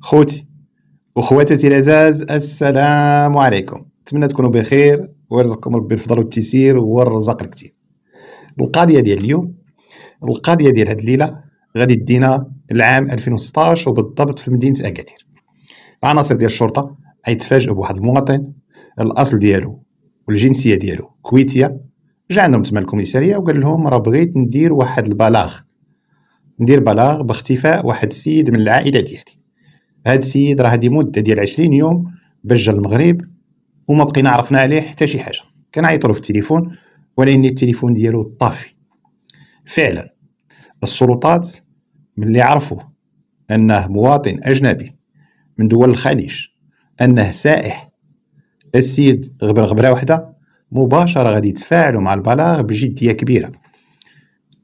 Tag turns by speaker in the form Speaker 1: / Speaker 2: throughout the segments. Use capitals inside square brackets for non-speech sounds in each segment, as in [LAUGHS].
Speaker 1: خوتي وخواتاتي العزاز السلام عليكم نتمنى تكونوا بخير ويرزقكم ربي الفضل والتيسير والرزق الكثير القضيه ديال اليوم القضيه ديال هاد الليله غادي دينا العام 2016 وبالضبط في مدينه اكادير العناصر ديال الشرطه غيتفاجئوا بواحد المواطن الاصل ديالو والجنسيه ديالو كويتيه جا عندهم تما الكوميساريه وقال لهم راه بغيت ندير واحد البلاغ ندير بلاغ باختفاء واحد السيد من العائله ديالي هاد السيد راه هادي مده ديال 20 يوم باش جا المغرب وما بقينا عرفنا عليه حتى شي حاجه كنعيطوا له في التليفون ولكن التليفون ديالو طافي فعلا السلطات ملي عرفوا انه مواطن اجنبي من دول الخليج انه سائح السيد غبر غبره واحده مباشره غادي يتفاعلوا مع البلاغ بجديه كبيره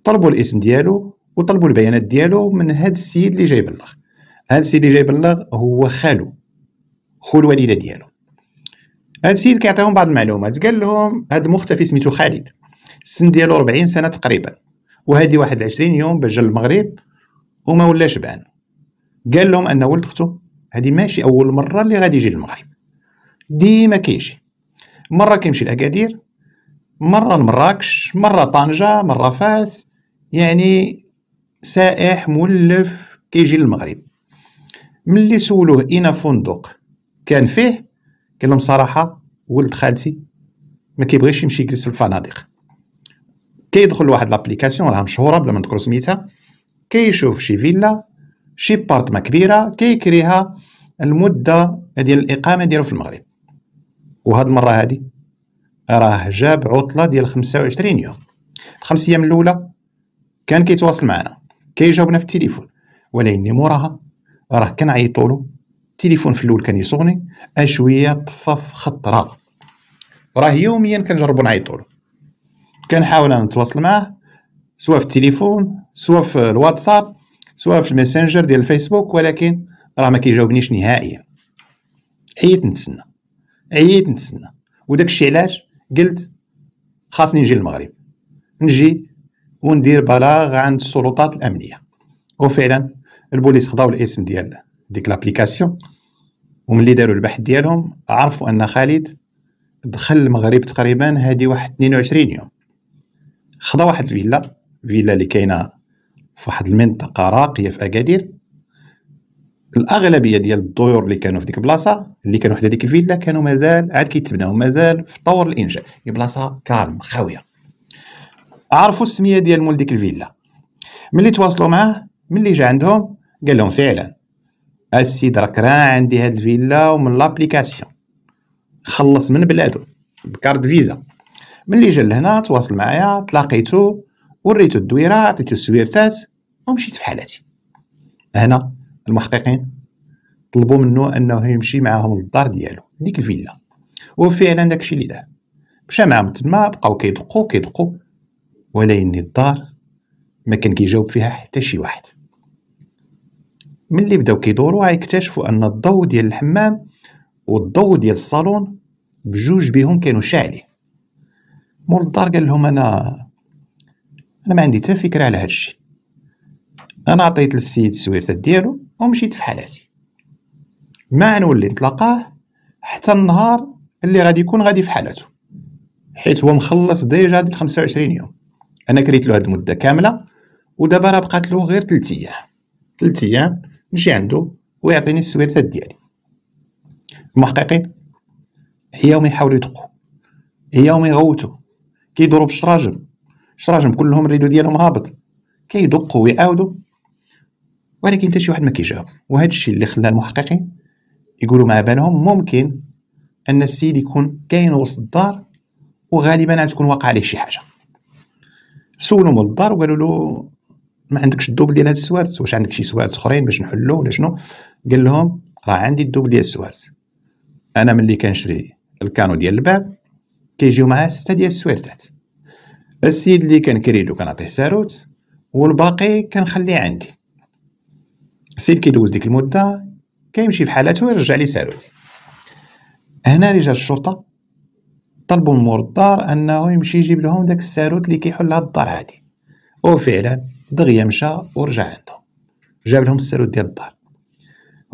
Speaker 1: طلبوا الاسم ديالو وطلبوا البيانات ديالو من هذا السيد اللي جاي يبلغ هاد السيد اللي جاي بلغ هو خالو خو الوالده ديالو هاد السيد كيعطيهم بعض المعلومات قال لهم هاد المختفي سميتو خالد السن ديالو 40 سنه تقريبا وهادي واحد 21 يوم باش جا المغرب وما ولا شبعان قال لهم ان ولد اختو هادي ماشي اول مره اللي غادي يجي للمغرب ديما كيجي مره كيمشي لاكادير مره لمراكش مره طنجه مره فاس يعني سائح مولف كيجي للمغرب ملي سولوه اين فندق كان فيه قال لهم صراحه ولد خالتي ما كيبغيش يمشي يجلس في الفنادق كيدخل لواحد لابليكاسيون راها مشهوره بلا ما نذكر سميتها كيشوف شي فيلا شي بارتما كبيره كيكريها المده ديال الاقامه ديالو في المغرب وهاد المره هادي راه جاب عطله ديال 25 يوم الخمس ايام الاولى كان كيتواصل معنا كيجاوبنا في التليفون ولكن موراها راه كنعيطوا له التليفون في الاول كان يصوني اشويه طفف خط راه يوميا كنجربوا نعيطوا له كنحاول انا نتواصل معاه سواء في التليفون سواء في الواتساب سواء في الماسنجر ديال الفيسبوك ولكن راه ما كيجاوبنيش نهائيا عييت نتسنى عييت نتسنى وداك الشيء علاش قلت خاصني نجي المغرب نجي وندير بلاغ عند السلطات الامنيه وفعلا البوليس خداو الاسم ديال ديك لابليكاسيون وملي داروا البحث ديالهم عرفوا ان خالد دخل المغرب تقريبا هادي واحد 22 يوم خدا واحد الفيلا فيلا اللي كاينه في واحد المنطقه راقيه في اكادير الاغلبيه ديال الطيور اللي كانوا في ديك البلاصه اللي كانوا حدا ديك الفيلا كانوا مازال عاد كيتبناو مازال في طور الانشاء هي بلاصه كالم خاويه عرفوا السميه ديال مول ديك الفيلا ملي تواصلوا معاه ملي جا عندهم قال لهم فعلا السيد راك راه عندي هاد الفيلا ومن لابليكاسيون خلص من بلادو بكارد فيزا ملي جا لهنا تواصل معايا تلاقيتو وريتو الدويره عطيتو السويرتات ومشيت في حالاتي هنا المحققين طلبوا منه انه يمشي معاهم للدار ديالو ديك الفيلا وفعلا داكشي اللي دار مشى معاهم تما بقاو كيدقوا كيدقوا ولكن الدار ما كان كيجاوب فيها حتى شي واحد ملي بداو كيدوروا غيكتشفوا ان الضوء ديال الحمام والضوء ديال الصالون بجوج بهم كانوا شاعلين مول الدار قال لهم انا انا ما عندي حتى فكره على هادشي انا عطيت للسيد السويسات ديالو ومشيت في حالاتي ما نولي نتلاقاه حتى النهار اللي غادي يكون غادي في حالته حيت هو مخلص ديجا هاد 25 يوم انا كريت له هاد المده كامله ودابا راه بقات له غير 3 ايام 3 ايام نمشي عنده ويعطيني السويرسات ديالي المحققين هياهم يحاولوا يدقوا هياهم يغوتوا كيدوروا بالشراجم الشراجم كلهم الريدو ديالهم هابط كيدقوا ويعاودوا ولكن حتى شي واحد ما كيجاوب وهذا الشيء اللي خلى المحققين يقولوا مع بالهم ممكن ان السيد يكون كاين وسط الدار وغالبا غتكون واقع عليه شي حاجه سولوا من الدار وقالوا له ما عندكش الدوبل ديال هاد السوارت واش عندك شي سوارت اخرين باش نحلو ولا شنو قال لهم راه عندي الدوبل ديال السوارت انا ملي كنشري الكانو ديال الباب كيجيو معاه سته ديال السوارتات السيد اللي كان كريدو كنعطيه ساروت والباقي كنخليه عندي السيد كيدوز ديك المده كيمشي في حالته ويرجع لي ساروتي هنا رجال الشرطه طلبوا من مور الدار انه يمشي يجيب لهم داك الساروت اللي كيحل هاد الدار هادي وفعلا دغيا مشى ورجع عندهم جاب لهم السالوت ديال الدار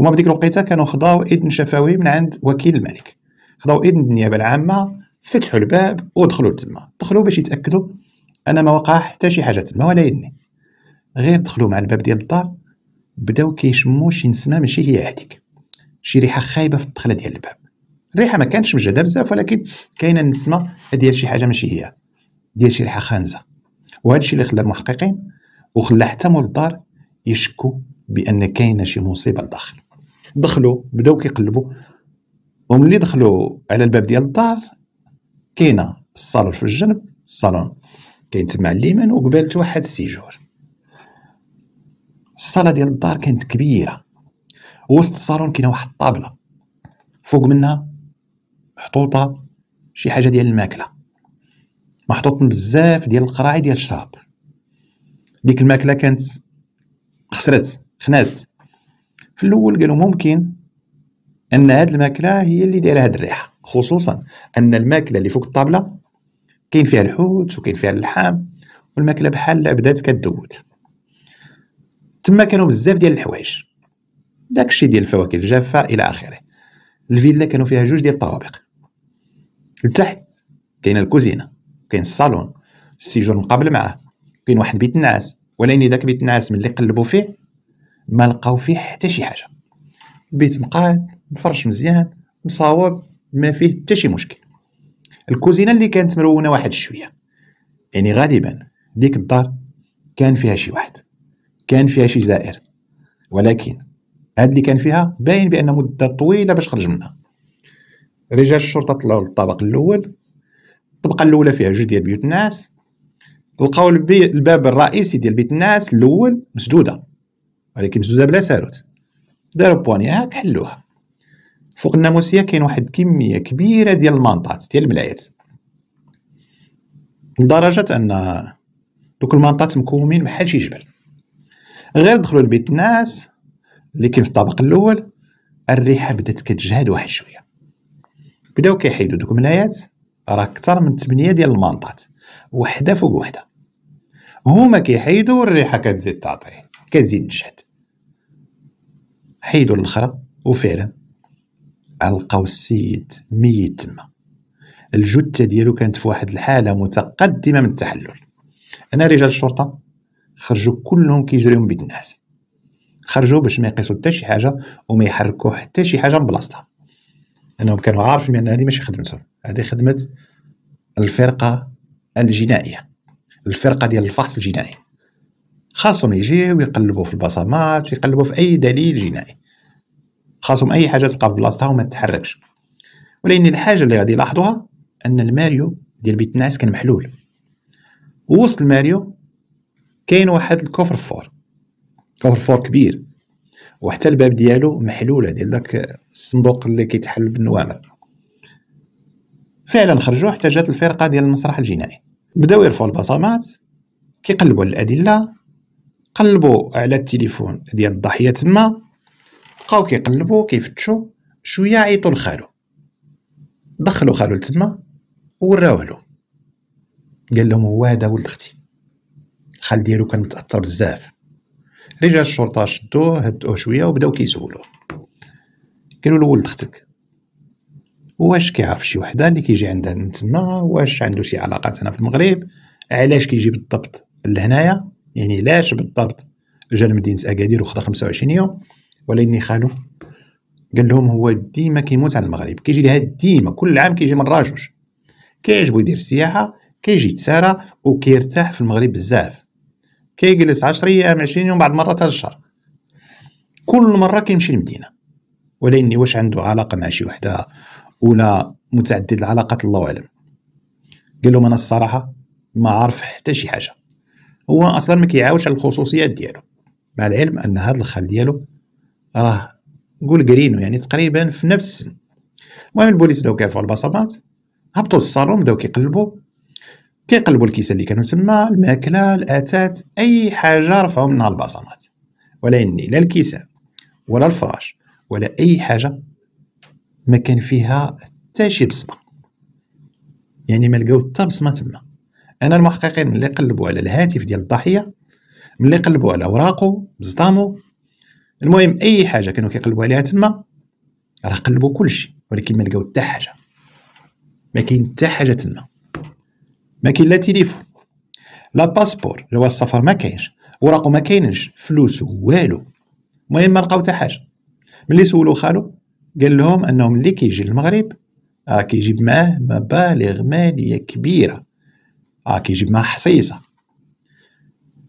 Speaker 1: هما بديك الوقيته كانوا خضاو اذن شفوي من عند وكيل الملك خضاو اذن النيابه العامه فتحوا الباب ودخلوا تما دخلوا باش يتاكدوا انا ما وقع حتى شي حاجه تما ولا يدني غير دخلوا مع الباب ديال الدار بداو كيشموا شي نسمه ماشي هي هذيك شي ريحه خايبه في الدخله ديال الباب الريحه ما كانتش مجهده بزاف ولكن كاينه النسمه ديال شي حاجه ماشي هي ديال شي ريحه خانزه وهذا الشيء اللي خلى المحققين وخلى حتى مول الدار يشكو بان كاينه شي مصيبه لداخل دخلوا بداو كيقلبوا وملي دخلوا على الباب ديال الدار كاينه الصالون في الجنب الصالون كاين تما على اليمين وقبالته واحد السيجور الصاله ديال الدار كانت كبيره وسط الصالون كاينه واحد الطابله فوق منها محطوطه شي حاجه ديال الماكله محطوط بزاف ديال القراعي ديال الشراب ديك الماكله كانت خسرت خنازت في الاول قالوا ممكن ان هاد الماكله هي اللي دايره هاد الريحه خصوصا ان الماكله اللي فوق الطابله كاين فيها الحوت وكاين فيها اللحام والماكله بحال بدات كدود تما كانوا بزاف ديال الحوايج داكشي ديال الفواكه الجافه الى اخره الفيلا كانوا فيها جوج ديال الطوابق لتحت كاينه الكوزينه كاين الصالون السيجون مقابل معاه كاين واحد بيت النعاس ولكن ذاك بيت النعاس ملي قلبوا فيه ما لقاو فيه حتى شي حاجه البيت مقاد مفرش مزيان مصاوب ما فيه حتى شي مشكل الكوزينه اللي كانت مرونه واحد شويه يعني غالبا ديك الدار كان فيها شي واحد كان فيها شي زائر ولكن هاد اللي كان فيها باين بان مده طويله باش خرج منها رجال الشرطه طلعوا للطابق الاول الطبقه الاولى فيها جوج ديال بيوت الناس لقاو الباب الرئيسي ديال بيت الناس الاول مسدوده ولكن مسدوده بلا ساروت داروا بوانياك حلوها فوق الناموسيه كاين واحد الكميه كبيره ديال المنطات ديال الملايات لدرجه ان دوك المنطات مكومين بحال شي جبل غير دخلوا لبيت الناس اللي كاين في الطابق الاول الريحه بدات كتجهد واحد شويه بداو كيحيدوا دوك الملايات راه اكثر من 8 ديال المنطات وحده فوق وحده هما كيحيدوا الريحه كتزيد تعطيه كتزيد تجهد حيدوا الاخرى وفعلا القاو السيد ميت تما الجثه ديالو كانت في واحد الحاله متقدمه من التحلل انا رجال الشرطه خرجوا كلهم كيجريو بيد الناس خرجوا باش ما يقيسوا حتى شي حاجه وما يحركوا حتى شي حاجه من بلاصتها انهم كانوا عارفين بان هذه ماشي خدمتهم هذه خدمه الفرقه الجنائيه الفرقه ديال الفحص الجنائي خاصهم يجيو ويقلبوا في البصمات ويقلبوا في اي دليل جنائي خاصهم اي حاجه تبقى في بلاصتها وما تتحركش ولكن الحاجه اللي غادي يلاحظوها ان الماريو ديال بيت النعاس كان محلول ووسط الماريو كاين واحد الكفر فور كفر فور كبير وحتى الباب ديالو محلوله ديال داك الصندوق اللي كيتحل بالنوامر فعلا خرجوا جات الفرقه ديال المسرح الجنائي بداو يرفعوا البصمات كيقلبوا الادله قلبوا على التليفون ديال الضحيه تما بقاو كيقلبوا كيفتشوا شويه عيطوا لخالو دخلوا خالو لتما وراوه له قال لهم هو هذا ولد اختي الخال ديالو كان متاثر بزاف رجال الشرطه شدوه هدوه شويه وبداو كيسولوه قالوا له ولد اختك واش كيعرف شي وحده اللي كيجي عندها من تما واش عنده شي علاقات هنا في المغرب علاش كيجي بالضبط لهنايا يعني علاش بالضبط جا لمدينه اكادير وخدا 25 يوم ولاني خالو قال لهم هو ديما كيموت على المغرب كيجي لها ديما كل عام كيجي مره جوج كيعجبو يدير السياحه كيجي يتسارى وكيرتاح في المغرب بزاف كيجلس 10 ايام 20 يوم بعض المرات حتى الشهر كل مره كيمشي للمدينه ولاني واش عنده علاقه مع شي وحده ولا متعدد العلاقات الله اعلم قال لهم انا الصراحه ما عارف حتى شي حاجه هو اصلا ما كيعاودش على الخصوصيات ديالو مع العلم ان هذا الخال ديالو راه قول قرينو يعني تقريبا في نفس السن المهم البوليس بداو كيرفعوا البصمات هبطوا للصالون بداو كيقلبوا كيقلبوا الكيسه اللي كانوا تما الماكله الاتات اي حاجه رفعوا منها البصمات ولا اني لا الكيسه ولا الفراش ولا اي حاجه ما كان فيها حتى شي بصمه يعني ما لقاو حتى بصمه تما انا المحققين ملي قلبوا على الهاتف ديال الضحيه ملي قلبوا على اوراقه بزطامو المهم اي حاجه كانوا كيقلبوا عليها تما راه قلبوا كلشي ولكن ما لقاو حتى حاجه ما كاين حتى حاجه تما ما كاين لا تليفون لا باسبور اللي هو السفر ما كاينش اوراقه ما كاينش فلوسه والو المهم ما لقاو حتى حاجه ملي سولو خالو قال لهم انه ملي كيجي للمغرب راه كيجيب معاه مبالغ ماليه كبيره راه كيجيب معاه حصيصه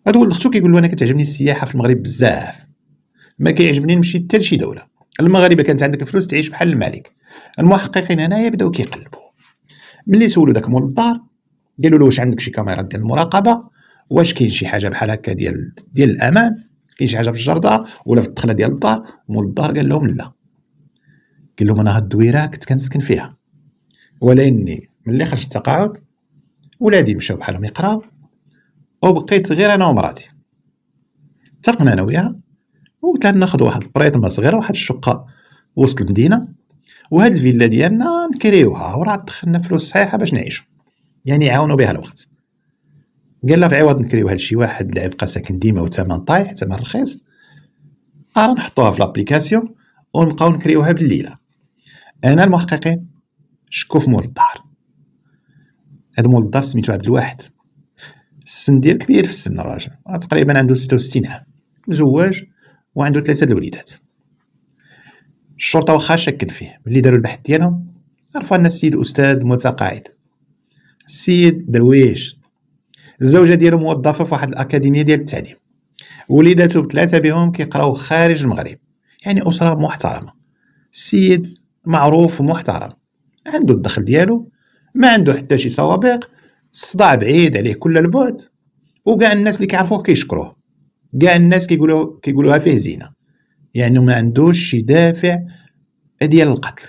Speaker 1: هاد ولد اختو كيقول له انا كتعجبني السياحه في المغرب بزاف ما كيعجبني نمشي حتى لشي دوله المغاربه كانت عندك فلوس تعيش بحال الملك المحققين هنايا بداو كيقلبوا ملي سولوا داك مول الدار قالوا له واش عندك شي كاميرات ديال المراقبه واش كاين شي حاجه بحال هكا ديال ديال الامان كاين شي حاجه في الجرده ولا في الدخله ديال الدار مول الدار قال لهم لا قال لهم انا هاد الدويره كنت كنسكن فيها ولاني ملي خرجت التقاعد ولادي مشاو بحالهم يقراو وبقيت غير انا ومراتي اتفقنا انا وياها وقلت لها ناخذ واحد البريطمه صغيره واحد الشقه وسط المدينه وهاد الفيلا ديالنا نكريوها وراه دخلنا فلوس صحيحه باش نعيشو يعني عاونو بها الوقت قال لها في عوض نكريوها لشي واحد اللي يبقى ساكن ديما وثمن طايح ثمن رخيص راه نحطوها في لابليكاسيون ونبقاو نكريوها بالليله انا المحققين شكو في مول الدار هذا مول الدار سميتو عبد الواحد السن ديال كبير في السن الراجل تقريبا عنده 66 عام مزوج وعنده ثلاثه د الوليدات الشرطه واخا شكت فيه ملي داروا البحث ديالهم عرفوا ان السيد استاذ متقاعد السيد درويش الزوجه ديالو موظفه في واحد الاكاديميه ديال التعليم وليداتو بثلاثه بهم كيقراو خارج المغرب يعني اسره محترمه السيد معروف ومحترم عنده الدخل ديالو ما عنده حتى شي سوابق الصداع بعيد عليه كل البعد وكاع الناس اللي كيعرفوه كيشكروه كاع الناس كيقولوا كيقولوها فيه زينه يعني ما عندوش شي دافع ديال القتل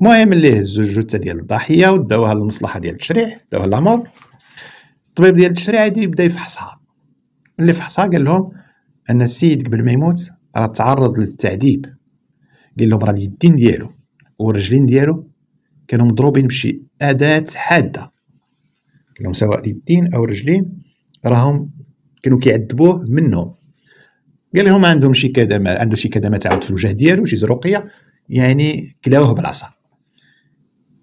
Speaker 1: المهم اللي هزو الجثه ديال الضحيه وداوها للمصلحه ديال التشريع داوها للامور الطبيب ديال التشريع دي بدا يفحصها اللي فحصها قال لهم ان السيد قبل ما يموت راه تعرض للتعذيب قال لهم راه اليدين ديالو والرجلين ديالو كانوا مضروبين بشي اداه حاده لهم سواء اليدين او الرجلين راهم كانوا كيعذبوه منهم قال لهم عندهم شي كدمه عنده شي كدمه تعاود في الوجه ديالو شي زروقيه يعني كلاوه بالعصا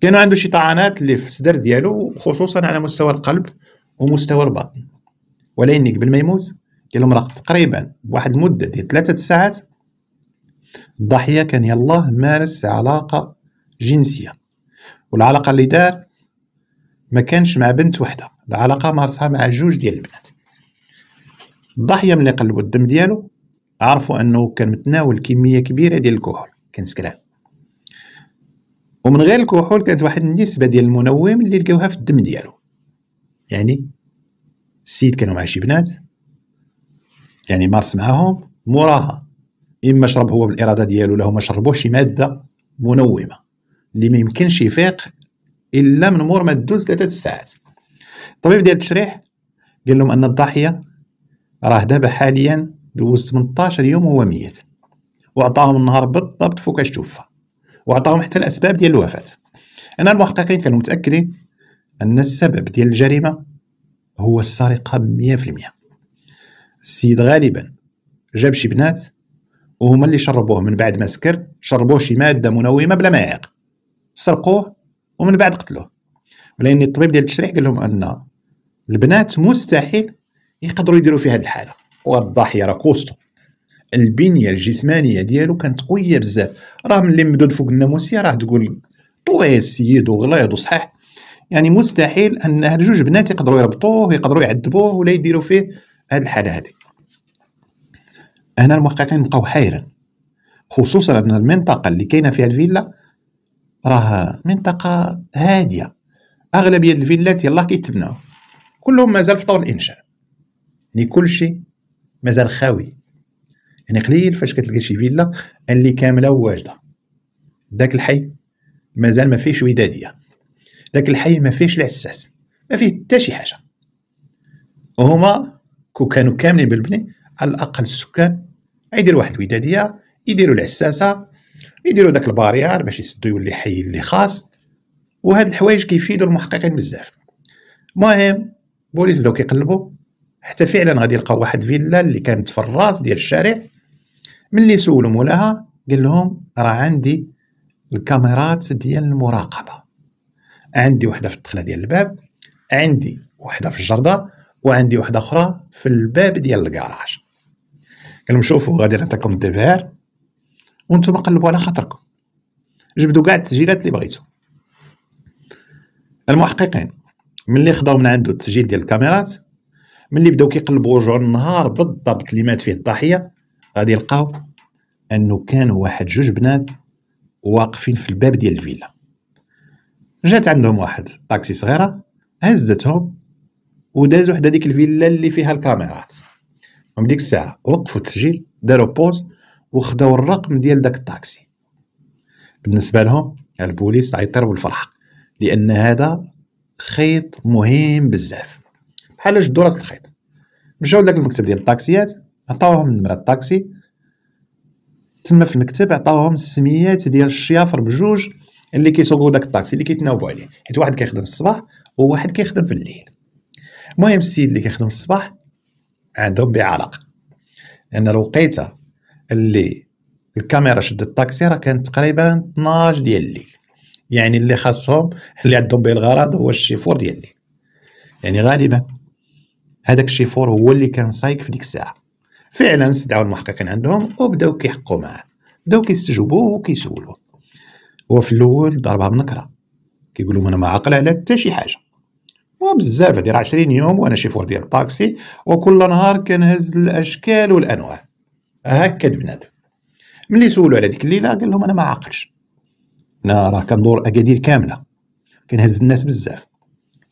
Speaker 1: كانوا عنده شي طعنات اللي في الصدر ديالو خصوصا على مستوى القلب ومستوى البطن ولكن قبل ما يموت قال لهم راه تقريبا واحد المده ديال ثلاثه ساعات الضحية كان يلاه مارس علاقة جنسية والعلاقة اللي دار ما كانش مع بنت وحدة العلاقة مارسها مع جوج ديال البنات الضحية ملي قلبوا الدم ديالو عرفوا أنه كان متناول كمية كبيرة ديال الكحول كان سكران ومن غير الكحول كانت واحد النسبة ديال المنوم اللي لقاوها في الدم ديالو يعني السيد كانوا مع شي بنات يعني مارس معاهم موراها اما شرب هو بالاراده ديالو لا ما شربوش شي ماده منومه اللي ما يمكنش يفيق الا من مور ما تدوز ثلاثه الساعات الطبيب ديال التشريح قال لهم ان الضحيه راه دابا حاليا دوز 18 يوم وهو ميت وعطاهم النهار بالضبط فوكاش توفى وعطاهم حتى الاسباب ديال الوفاه انا المحققين كانوا متاكدين ان السبب ديال الجريمه هو السرقه 100% السيد غالبا جاب شي بنات وهما اللي شربوه من بعد ما سكر شربوه شي ماده منومه بلا مائق سرقوه ومن بعد قتلوه ولان الطبيب ديال التشريح قال لهم ان البنات مستحيل يقدروا يديروا في هذه الحاله والضاحيه راه كوستو البنيه الجسمانيه ديالو كانت قويه بزاف راه ملي مدود فوق الناموسيه راه تقول طويل السيد وغليظ وصحيح يعني مستحيل ان هاد جوج بنات يقدروا يربطوه يقدروا يعذبوه ولا يديروا فيه هاد الحاله هذه هنا المحققين بقاو حيران خصوصا ان المنطقه اللي كاينه فيها الفيلا راها منطقه هاديه اغلبيه الفيلات يلاه كيتبناو كلهم مازال في طور الانشاء يعني كل شيء مازال خاوي يعني قليل فاش كتلقى شي فيلا اللي كامله وواجده داك الحي مازال ما فيهش وداديه داك الحي ما فيهش العساس ما فيه حتى شي حاجه وهما كو كانوا كاملين بالبني على الاقل السكان غيديروا واحد الوداديه يديروا العساسه يديروا داك الباريار باش يسدو يولي حي اللي خاص وهاد الحوايج كيفيدوا المحققين بزاف المهم بوليس بداو كيقلبوا حتى فعلا غادي يلقاو واحد فيلا اللي كانت في الراس ديال الشارع ملي سولو مولاها قال لهم راه عندي الكاميرات ديال المراقبه عندي وحده في الدخله ديال الباب عندي وحده في الجرده وعندي وحده اخرى في الباب ديال الكراج شوفوا غادي نعطيكم الدفار وانتم قلبوا على خاطركم جبدوا كاع التسجيلات اللي بغيتو المحققين ملي خداو من عنده التسجيل ديال الكاميرات ملي بداو كيقلبوا رجعوا النهار بالضبط اللي مات فيه الضحيه غادي يلقاو انه كانوا واحد جوج بنات واقفين في الباب ديال الفيلا جات عندهم واحد طاكسي صغيره هزتهم ودازوا حدا ديك الفيلا اللي فيها الكاميرات ومن ديك الساعه وقفوا التسجيل داروا بوز وخداو الرقم ديال داك الطاكسي بالنسبه لهم البوليس عيطر بالفرحه لان هذا خيط مهم بزاف بحال جدو راس الخيط مشاو لذاك المكتب ديال الطاكسيات عطاوهم نمره الطاكسي تما في المكتب عطاوهم السميات ديال الشيافر بجوج اللي كيسوقوا داك الطاكسي اللي كيتناوبوا عليه حيت واحد كيخدم الصباح وواحد كيخدم في الليل المهم السيد اللي كيخدم الصباح عندهم بعلاقه لان الوقيته اللي الكاميرا شدت الطاكسي راه كانت تقريبا 12 ديال الليل يعني اللي خاصهم اللي عندهم به الغرض هو الشيفور ديال الليل يعني غالبا هذاك الشيفور هو اللي كان سايق في ديك الساعه فعلا استدعوا المحققين عندهم وبداو كيحقوا معاه بداو كيستجوبوه وكيسولوه هو في الاول ضربها بنكره كيقول لهم انا ما عاقل على حتى شي حاجه وبزاف بزاف 20 يوم وانا شيفور ديال الطاكسي وكل نهار كنهز الاشكال والانواع هكا البنات ملي سولو على ديك الليله قال لهم انا ما عاقلش انا راه كندور اكادير كامله كنهز الناس بزاف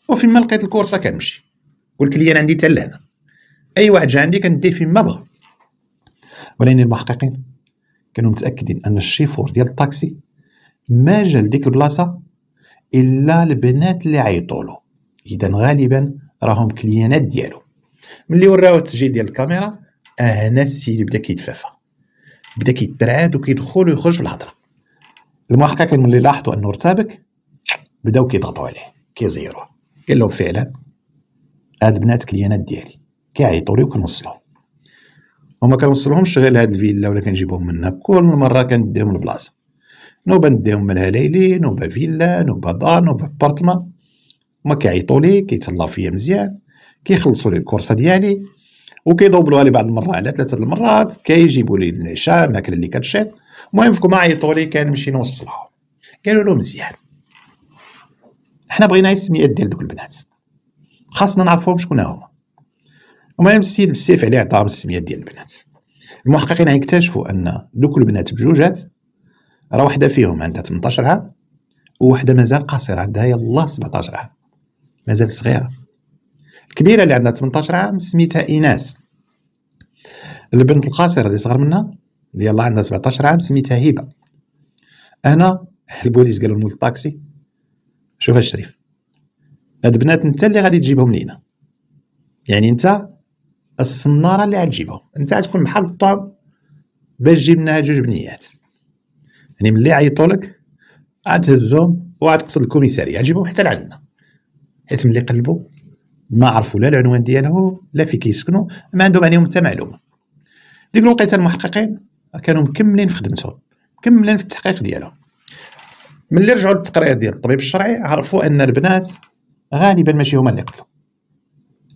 Speaker 1: وفيما لقيت الكورسه كنمشي والكليان عندي حتى لهنا اي واحد جا عندي كنديه فيما بغى ولكن المحققين كانوا متاكدين ان الشيفور ديال الطاكسي ما جا لديك البلاصه الا البنات اللي عيطوا له اذا غالبا راهم كليانات ديالو ملي وراو التسجيل ديال الكاميرا هنا السيد بدا كيتفافى بدا كيترعد وكيدخل ويخرج في الهضره المحققين ملي لاحظوا انه ارتبك بداو كيضغطوا عليه كيزيروه قال لهم فعلا هاد البنات كليانات ديالي كيعيطوا لي وكنوصلهم وما كنوصلهمش غير لهاد الفيلا ولا كنجيبهم منها كل مره كنديهم لبلاصه نوبه نديهم من ليلي نوبه فيلا نوبه دار نوبه بارتما هما كيعيطوا لي كيتهلاو فيا مزيان كيخلصوا لي الكورسه ديالي وكيضوبلوها لي بعض المرات على ثلاثه المرات كيجيبوا لي العشاء الماكله اللي كتشيط المهم فكم عيطوا لي كنمشي نوصلها قالوا له مزيان حنا بغينا السميات ديال دوك البنات خاصنا نعرفوهم شكون هما المهم السيد بالسيف عليه عطاهم السميات ديال البنات المحققين غيكتشفوا ان دوك البنات بجوجات راه وحده فيهم عندها 18 عام ووحده مازال قاصره عندها يلاه 17 عام مازال صغيره الكبيره اللي عندها 18 عام سميتها ايناس البنت القاصره اللي صغر منها اللي يلاه عندها 17 عام سميتها هبه أنا البوليس قالوا لمول الطاكسي شوف الشريف هاد البنات انت اللي غادي تجيبهم لينا يعني انت الصناره اللي غتجيبهم انت غتكون بحال الطعم باش تجيب لنا جوج بنيات يعني ملي عيطولك غتهزهم وغتقصد الكوميساريه غتجيبهم حتى لعندنا حيت ملي قلبوا ما عرفوا لا العنوان ديالهم لا فين كيسكنوا ما عندهم عليهم يعني حتى معلومه ديك الوقيته المحققين كانوا مكملين في خدمتهم مكملين في التحقيق ديالهم ملي رجعوا للتقرير ديال الطبيب الشرعي عرفوا ان البنات غالبا ماشي هما اللي قتلوا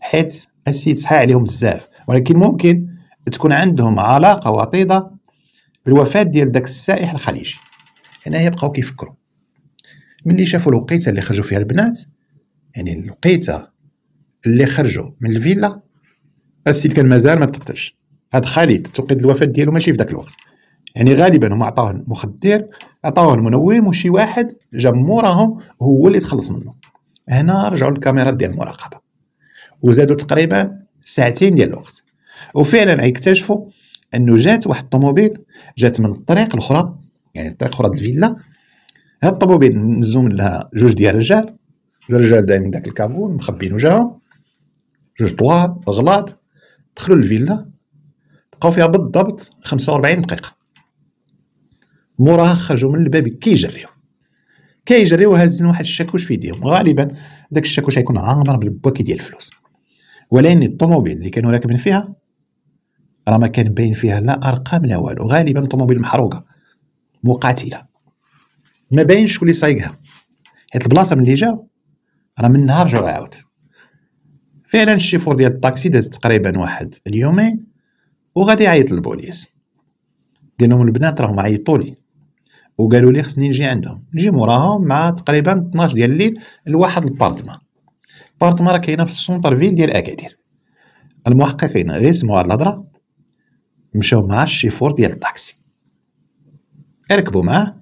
Speaker 1: حيت السيد صحى عليهم بزاف ولكن ممكن تكون عندهم علاقه وطيده بالوفاه ديال داك السائح الخليجي هنا يبقاو كيفكروا ملي شافوا الوقيته اللي خرجوا فيها البنات يعني الوقيته اللي خرجوا من الفيلا السيد كان مازال ما تقتلش هذا خالد توقيت الوفاه ديالو ماشي في ذاك الوقت يعني غالبا هما عطاوه مخدر عطاوه المنوم وشي واحد جا موراهم هو اللي تخلص منه هنا رجعوا الكاميرات ديال المراقبه وزادوا تقريبا ساعتين ديال الوقت وفعلا غيكتشفوا انه جات واحد الطوموبيل جات من الطريق الاخرى يعني الطريق الاخرى الفيلا هاد الطوموبيل نزو منها جوج ديال الرجال الرجال دايرين داك الكابون مخبين وجههم جوج طواب غلاط دخلوا الفيلا بقاو فيها بالضبط 45 دقيقه موراها خرجوا من الباب كيجريو كيجريو هازين واحد الشاكوش في يديهم غالبا داك الشاكوش غيكون عامر بالبواكي ديال الفلوس ولكن الطوموبيل اللي كانوا راكبين فيها راه ما كان باين فيها لا ارقام لا والو غالبا طوموبيل محروقه مقاتله ما باينش شكون اللي سايقها حيت البلاصه ملي جاو راه من نهار جو عاود فعلا الشيفور ديال الطاكسي داز تقريبا واحد اليومين وغادي يعيط للبوليس قال لهم البنات راهم عيطوا لي وقالوا لي خصني نجي عندهم نجي موراهم مع تقريبا 12 ديال الليل لواحد البارتما البارتما راه كاينه في السونتر فيل ديال اكادير المحققين غير سمعوا هاد الهضره مشاو مع الشيفور ديال الطاكسي ركبوا معاه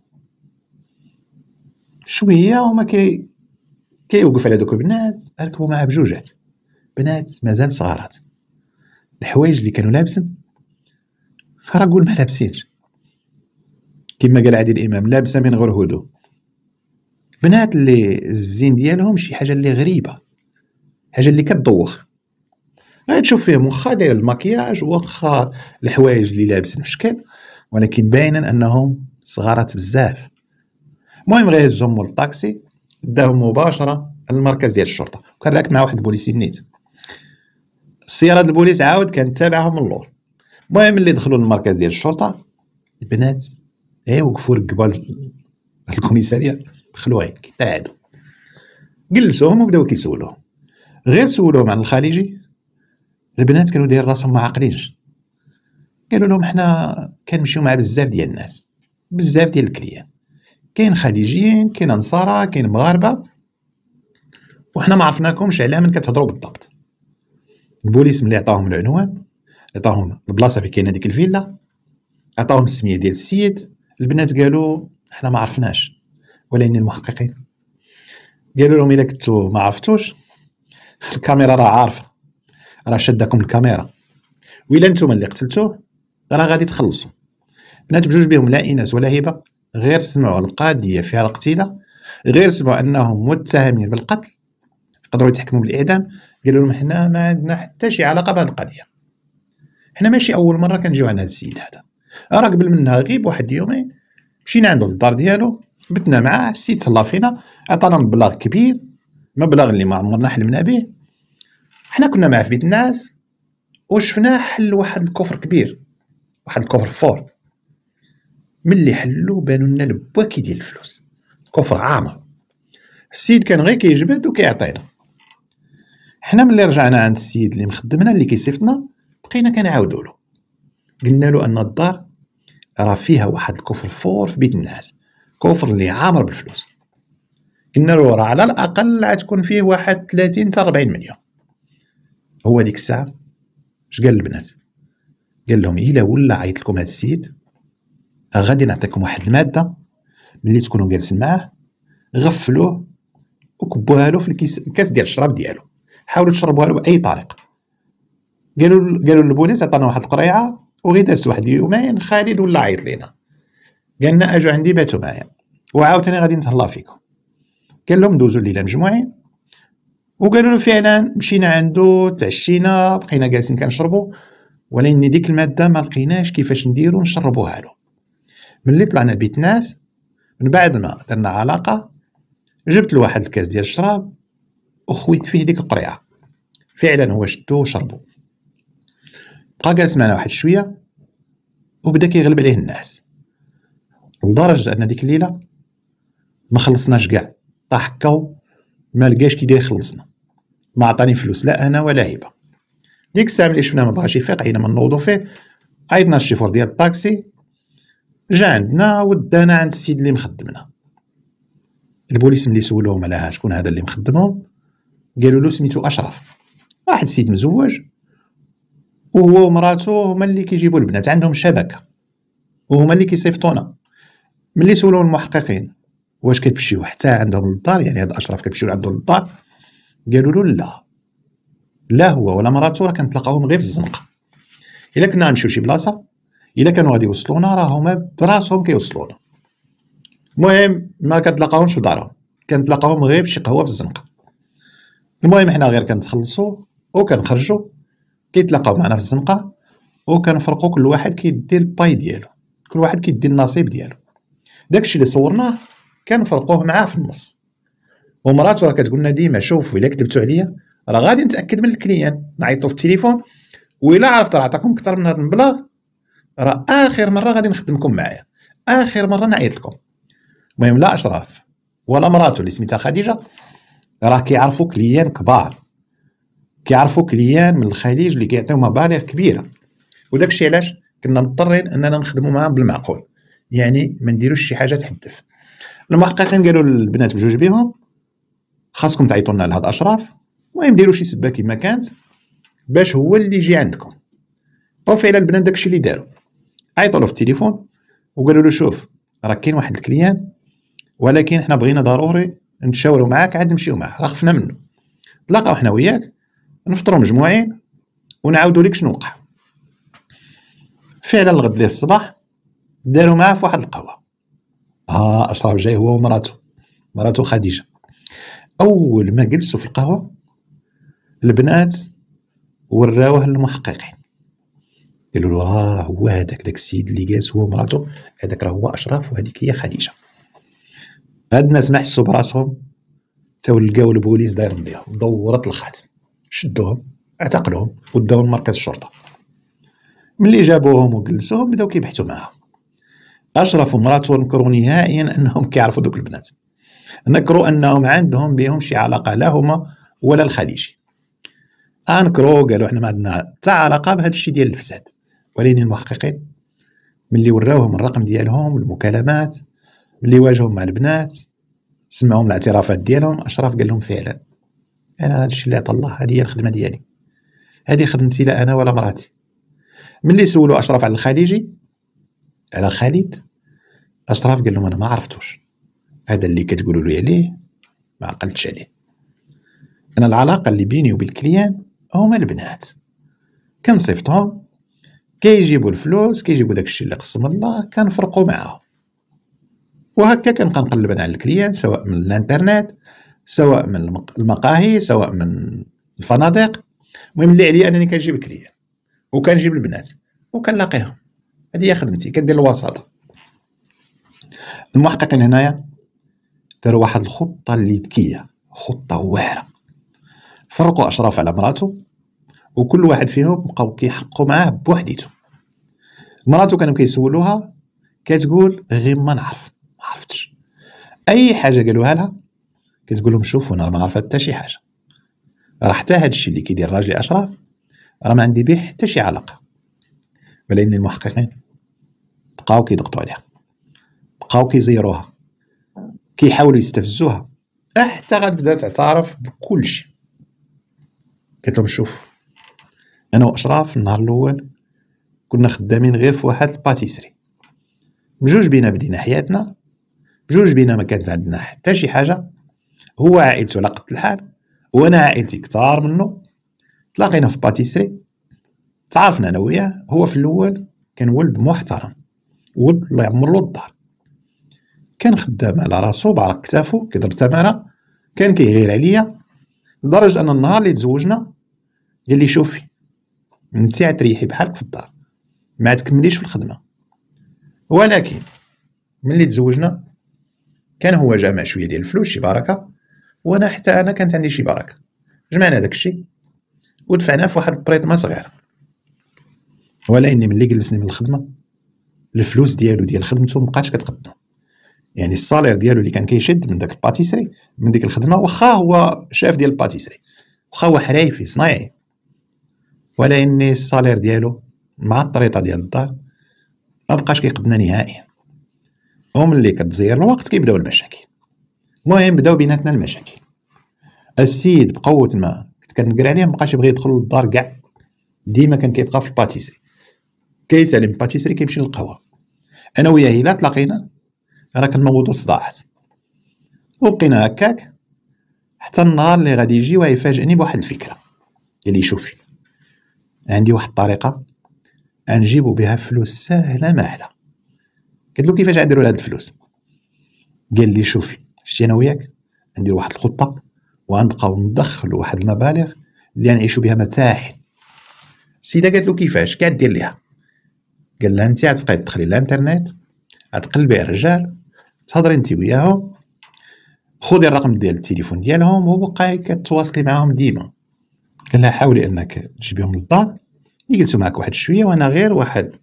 Speaker 1: شويه وما كي كيوقف على دوك البنات ركبوا معاه بجوجات بنات مازال صغارات الحوايج اللي كانوا لابسن راه ما لابسينش كما قال عادل الامام لابسه من غير هدوء بنات اللي الزين ديالهم شي حاجه اللي غريبه حاجه اللي كتدوخ تشوف فيهم واخا داير المكياج واخا الحوايج اللي لابسين في شكل ولكن باينا انهم صغارات بزاف المهم غيهزهم للطاكسي داه مباشره للمركز ديال الشرطه وكان راكب مع واحد البوليسي نيت السياره ديال البوليس عاود كانت تابعهم اللور المهم اللي دخلوا للمركز ديال الشرطه البنات اي وقفوا قبال الكوميساريه دخلوا هيك كيتعادوا جلسوهم وبداو كيسولوهم غير سولوهم عن الخليجي البنات كانوا داير راسهم ما عاقلينش قالوا لهم حنا كنمشيو مع بزاف ديال الناس بزاف ديال الكليان كاين خليجيين كاين نصارى كاين مغاربه وحنا ما عرفناكمش على من كتهضروا بالضبط البوليس ملي عطاهم العنوان عطاهم البلاصه فين كاين هذيك الفيلا عطاهم السميه ديال السيد البنات قالوا حنا ما عرفناش ولكن المحققين قالوا لهم الا كنتو ما عرفتوش الكاميرا راه عارفه راه شداكم الكاميرا الا نتوما اللي قتلتوه راه غادي تخلصوا بنات بجوج بهم لا انس ولا هبه غير سمعوا القاضية فيها القتيله غير سمعوا انهم متهمين بالقتل يقدروا يتحكموا بالاعدام قالوا لهم حنا ما عندنا حتى شي علاقه بهذه القضيه حنا ماشي اول مره كنجيو عند هذا السيد هذا راه قبل منها غيب واحد يومين مشينا عنده للدار ديالو بتنا معاه السيد تهلا فينا عطانا مبلغ كبير مبلغ اللي ما عمرنا حلمنا به حنا كنا معاه في بيت الناس وشفناه حل واحد الكفر كبير واحد الكفر فور ملي حلو بانوا لنا البواكي ديال الفلوس كفر عامر السيد كان غير كيجبد وكيعطينا حنا ملي رجعنا عند السيد اللي مخدمنا اللي كيصيفطنا بقينا كنعاودوا له قلنا له ان الدار راه فيها واحد الكفر فور في بيت الناس كفر اللي عامر بالفلوس قلنا له راه على الاقل عتكون فيه واحد 30 حتى 40 مليون هو ديك الساعه اش قال البنات قال لهم الا ولا عيط لكم هذا السيد غادي نعطيكم واحد الماده ملي تكونوا جالسين معاه غفلوه وكبوها له في الكيس الكاس ديال الشراب ديالو حاولوا تشربوها له باي طريقه قالوا قالوا للبوليس عطانا واحد القريعه وغي دازت واحد اليومين خالد ولا عيط لينا قالنا اجوا عندي باتوا معايا وعاوتاني غادي نتهلا فيكم قال لهم دوزوا الليله مجموعين وقالوا له فعلا مشينا عنده تعشينا بقينا جالسين كنشربوا ولكن ديك الماده ما لقيناش كيفاش نديرو نشربوها له ملي طلعنا بيت ناس من بعد ما درنا علاقه جبت لواحد الكاس ديال الشراب وخويت فيه ديك القريعه فعلا هو شدو وشربو بقى جالس معنا واحد شويه وبدا كيغلب عليه الناس لدرجه ان ديك الليله ما خلصناش كاع طاح كاو ما لقاش كيدير خلصنا ما عطاني فلوس لا انا ولا هبه ديك الساعه ملي شفناه ما بغاش يفيق عينا من نوضو فيه عيطنا الشيفور ديال الطاكسي جا عندنا ودانا عند السيد اللي مخدمنا البوليس ملي سولوهم على شكون هذا اللي مخدمهم قالوا له سميتو اشرف واحد السيد مزوج وهو ومراته هما اللي كيجيبوا البنات عندهم شبكه وهما اللي كيصيفطونا ملي سولوا المحققين واش كتمشيو حتى عندهم للدار يعني هاد اشرف كتمشيو عندهم للدار قالوا له لا لا هو ولا مراته راه كنتلاقاوهم غير في الزنقه الا كنا نمشيو شي بلاصه الا كانوا غادي يوصلونا راهما براسهم كيوصلونا المهم ما كتلقاهمش في دارهم كنتلاقاهم غير بشي قهوه في الزنقه المهم حنا غير كنتخلصوا وكنخرجوا كيتلاقاو معنا في الزنقه وكنفرقوا كل واحد كيدي الباي ديالو كل واحد كيدي النصيب ديالو داكشي اللي صورناه كنفرقوه معاه في النص ومراته راه كتقول لنا ديما شوفوا الا كتبتوا عليا راه غادي نتاكد من الكليان نعيطوا في التليفون وإلا عرفت راه عطاكم اكثر من هذا المبلغ راه اخر مره غادي نخدمكم معايا اخر مره نعيط لكم المهم لا اشراف ولا مراته اللي سميتها خديجه راه كيعرفوا كليان كبار كيعرفوا كليان من الخليج اللي كيعطيو مبالغ كبيره وداك الشيء علاش كنا مضطرين اننا نخدموا معاهم بالمعقول يعني ما نديروش شي حاجه تحدف المحققين قالوا للبنات بجوج بهم خاصكم تعيطوا لنا لهاد اشراف المهم ديروا شي سبه كما كانت باش هو اللي يجي عندكم وفعلا البنات داكشي اللي داروا عيطوا له في التليفون وقالوا له شوف راه كاين واحد الكليان ولكن حنا بغينا ضروري نتشاوروا معاك عاد نمشيو معاه راه خفنا منه تلاقاو حنا وياك نفطروا مجموعين ونعاودوا لك شنو وقع فعلا الغد ليه الصباح داروا معاه في واحد القهوه اه اشرف جاي هو ومراته مراته خديجه اول ما جلسوا في القهوه البنات وراوه للمحققين قالوا له راه هو هذاك داك السيد اللي جالس هو ومراته هذاك راه هو اشرف وهذيك هي خديجه هاد الناس ما حسوا براسهم تا لقاو البوليس داير مضيع دورت الخاتم شدوهم اعتقلوهم وداو لمركز الشرطه ملي جابوهم وجلسوهم بداو كيبحثوا معاهم اشرف ومراته نكروا نهائيا انهم كيعرفوا دوك البنات نكروا انهم عندهم بهم شي علاقه لا هما ولا الخليجي انكرو قالوا احنا ما عندنا حتى علاقه بهذا الشيء ديال الفساد ولين المحققين ملي وراوهم الرقم ديالهم المكالمات ملي واجههم مع البنات سمعهم الاعترافات ديالهم اشرف قال لهم فعلا انا هادشي اللي الله هذه هي الخدمه ديالي هذه خدمتي لا انا ولا مراتي ملي سولوا اشرف على الخليجي على خالد اشرف قال لهم انا ما عرفتوش هذا اللي كتقولوا لي عليه ما عقلتش عليه انا العلاقه اللي بيني وبين الكليان هما البنات كنصيفطهم كيجيبوا الفلوس كيجيبوا داكشي اللي قسم الله كنفرقوا معاهم وهكا كنبقى نقلب انا على الكليان سواء من الانترنت سواء من المقاهي سواء من الفنادق المهم اللي عليا انني كنجيب الكليان وكنجيب البنات وكنلاقيهم هذه هي خدمتي كندير الوساطه المحققين هنايا دار واحد الخطه اللي ذكيه خطه واعره فرقوا اشراف على مراته وكل واحد فيهم بقاو كيحقوا معاه بوحديته مراتو كانوا كيسولوها كتقول غير ما نعرف ما عرفتش اي حاجه قالوها لها كتقول لهم شوفوا انا ما عرفت حتى شي حاجه راه حتى هذا الشيء اللي كيدير راجلي اشرف راه ما عندي به حتى شي علاقه ولكن المحققين بقاو كيضغطوا عليها بقاو كيزيروها كيحاولوا يستفزوها أه، حتى غتبدا تعترف بكل شيء قلت لهم شوف انا واشراف النهار الاول كنا خدامين غير في واحد الباتيسري بجوج بينا بدينا حياتنا بجوج بينا ما كانت عندنا حتى شي حاجه هو عائلته على قد الحال وانا عائلتي كثار منه تلاقينا في باتيسري تعرفنا انا وياه هو في الاول كان ولد محترم ولد الله يعمر له الدار كان خدام على راسو بعرق كتافو كيضرب تماره كان كيغير عليا لدرجه ان النهار اللي تزوجنا قال لي شوفي نتي غتريحي بحالك في الدار ما تكمليش في الخدمه ولكن ملي تزوجنا كان هو جمع شويه ديال الفلوس شي بركه وانا حتى انا كانت عندي شي بركه جمعنا داكشي ودفعناه في واحد البريطمه صغيره ولا اني ملي جلسني من الخدمه الفلوس ديالو ديال خدمته مابقاتش كتقدم يعني الصالير ديالو اللي كان كيشد من داك الباتيسري من ديك الخدمه واخا هو شاف ديال الباتيسري واخا هو حرايفي صنايعي ولا الصالير ديالو مع الطريطه ديال الدار ما بقاش كيقبلنا نهائيا وملي كتزير الوقت كيبداو المشاكل المهم بداو بيناتنا المشاكل السيد بقوه ما كنت كنقرا عليه مبقاش يبغي يدخل للدار كاع ديما كان كيبقى في الباتيسري كيسالي من الباتيسري كيمشي للقهوه انا وياه الا تلاقينا راه كنوضو الصداعات وبقينا هكاك حتى النهار اللي غادي يجي ويفاجئني بواحد الفكره اللي يشوف عندي واحد الطريقه غنجيبو بها فلوس ساهله ماهله قلت له كيفاش غنديروا هاد الفلوس قال لي شوفي شتي انا وياك ندير واحد الخطه وغنبقاو ندخلوا واحد المبالغ اللي نعيشوا بها مرتاحين السيده قالت له كيفاش كدير ليها قال لها انت غتبقاي تدخلي الانترنت غتقلبي على الرجال تهضري انت وياهم خذي الرقم ديال التليفون ديالهم وبقاي كتواصلي معاهم ديما قال لها حاولي انك تجيبيهم للدار يجلسوا معك واحد شويه وانا غير واحد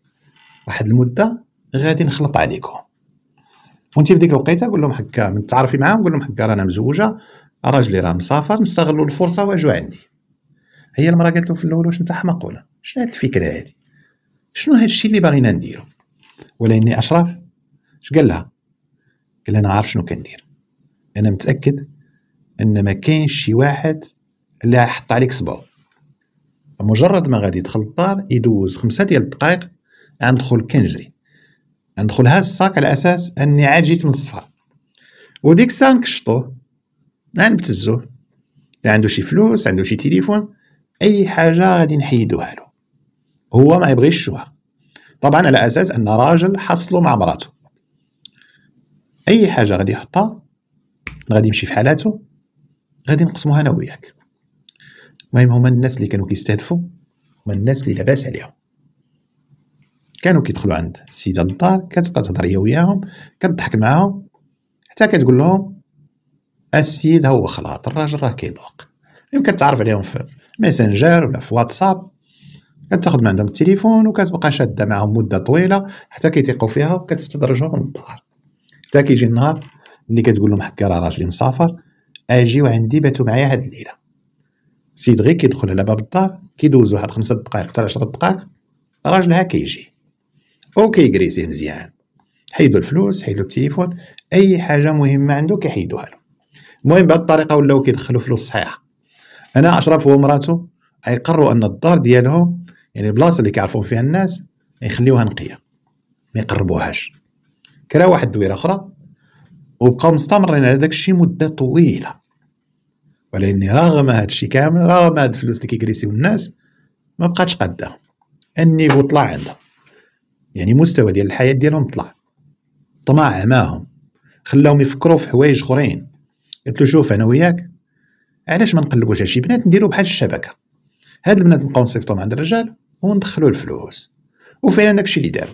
Speaker 1: واحد المده غادي نخلط عليكم وانت في ديك الوقيته قول لهم هكا من تعرفي معاهم قول لهم هكا رانا مزوجه راجلي راه مسافر نستغلوا الفرصه واجوا عندي هي المراه قالت له في الاول واش انت حماق ولا شنو هاد الفكره هادي شنو هاد الشيء اللي باغينا نديرو ولا اني اشرف اش قال لها قال انا عارف شنو كندير انا متاكد ان ما كاينش شي واحد اللي حط عليك صبعو مجرد ما غادي يدخل الدار يدوز خمسة ديال الدقائق غندخل كنجري غندخل هاد الصاك على اساس اني عاد جيت من السفر وديك الساعه نكشطوه غنبتزوه الا عنده شي فلوس عنده شي تليفون اي حاجه غادي نحيدوها له هو ما يبغيش شوها طبعا على اساس ان راجل حصلوا مع مراته اي حاجه غادي يحطها غادي يمشي في حالته غادي نقسموها انا وياك المهم هما الناس اللي كانوا كيستهدفوا هما الناس اللي لاباس عليهم كانوا كيدخلوا عند السيده للدار كتبقى تهضر هي وياهم كتضحك معاهم حتى كتقول لهم السيد هو خلاط الراجل راه كيذوق يمكن يعني تعرف عليهم في ميسنجر ولا في واتساب كتاخذ من عندهم التليفون وكتبقى شاده معاهم مده طويله حتى كيتيقوا فيها وكتستدرجهم للدار حتى كيجي النهار اللي كتقول لهم حكا راه راجلي مسافر اجيو عندي باتوا معايا هاد الليله سيد غير كيدخل على باب الدار كيدوز واحد خمسة دقائق حتى عشرة دقائق راجلها كيجي او كيكريسي مزيان حيدو الفلوس حيدو التليفون اي حاجه مهمه عنده كيحيدوها له المهم بهذه الطريقه ولاو كيدخلوا فلوس صحيحه انا اشرف ومراته يقروا ان الدار ديالهم يعني البلاصه اللي كيعرفو فيها الناس يخليوها نقيه ما يقربوهاش كرا واحد الدويره اخرى وبقاو مستمرين على داك الشيء مده طويله ولكن رغم هذا الشيء كامل رغم هاد الفلوس اللي كيكريسيو الناس ما بقاتش قادة النيفو طلع عندها يعني مستوى ديال الحياة ديالهم طلع طمع عماهم خلاهم يفكروا في حوايج اخرين قلت له شوف انا وياك علاش ما نقلبوش شي بنات نديرو بحال الشبكه هاد البنات نبقاو نصيفطوهم عند الرجال وندخلوا الفلوس وفعلا داكشي اللي دارو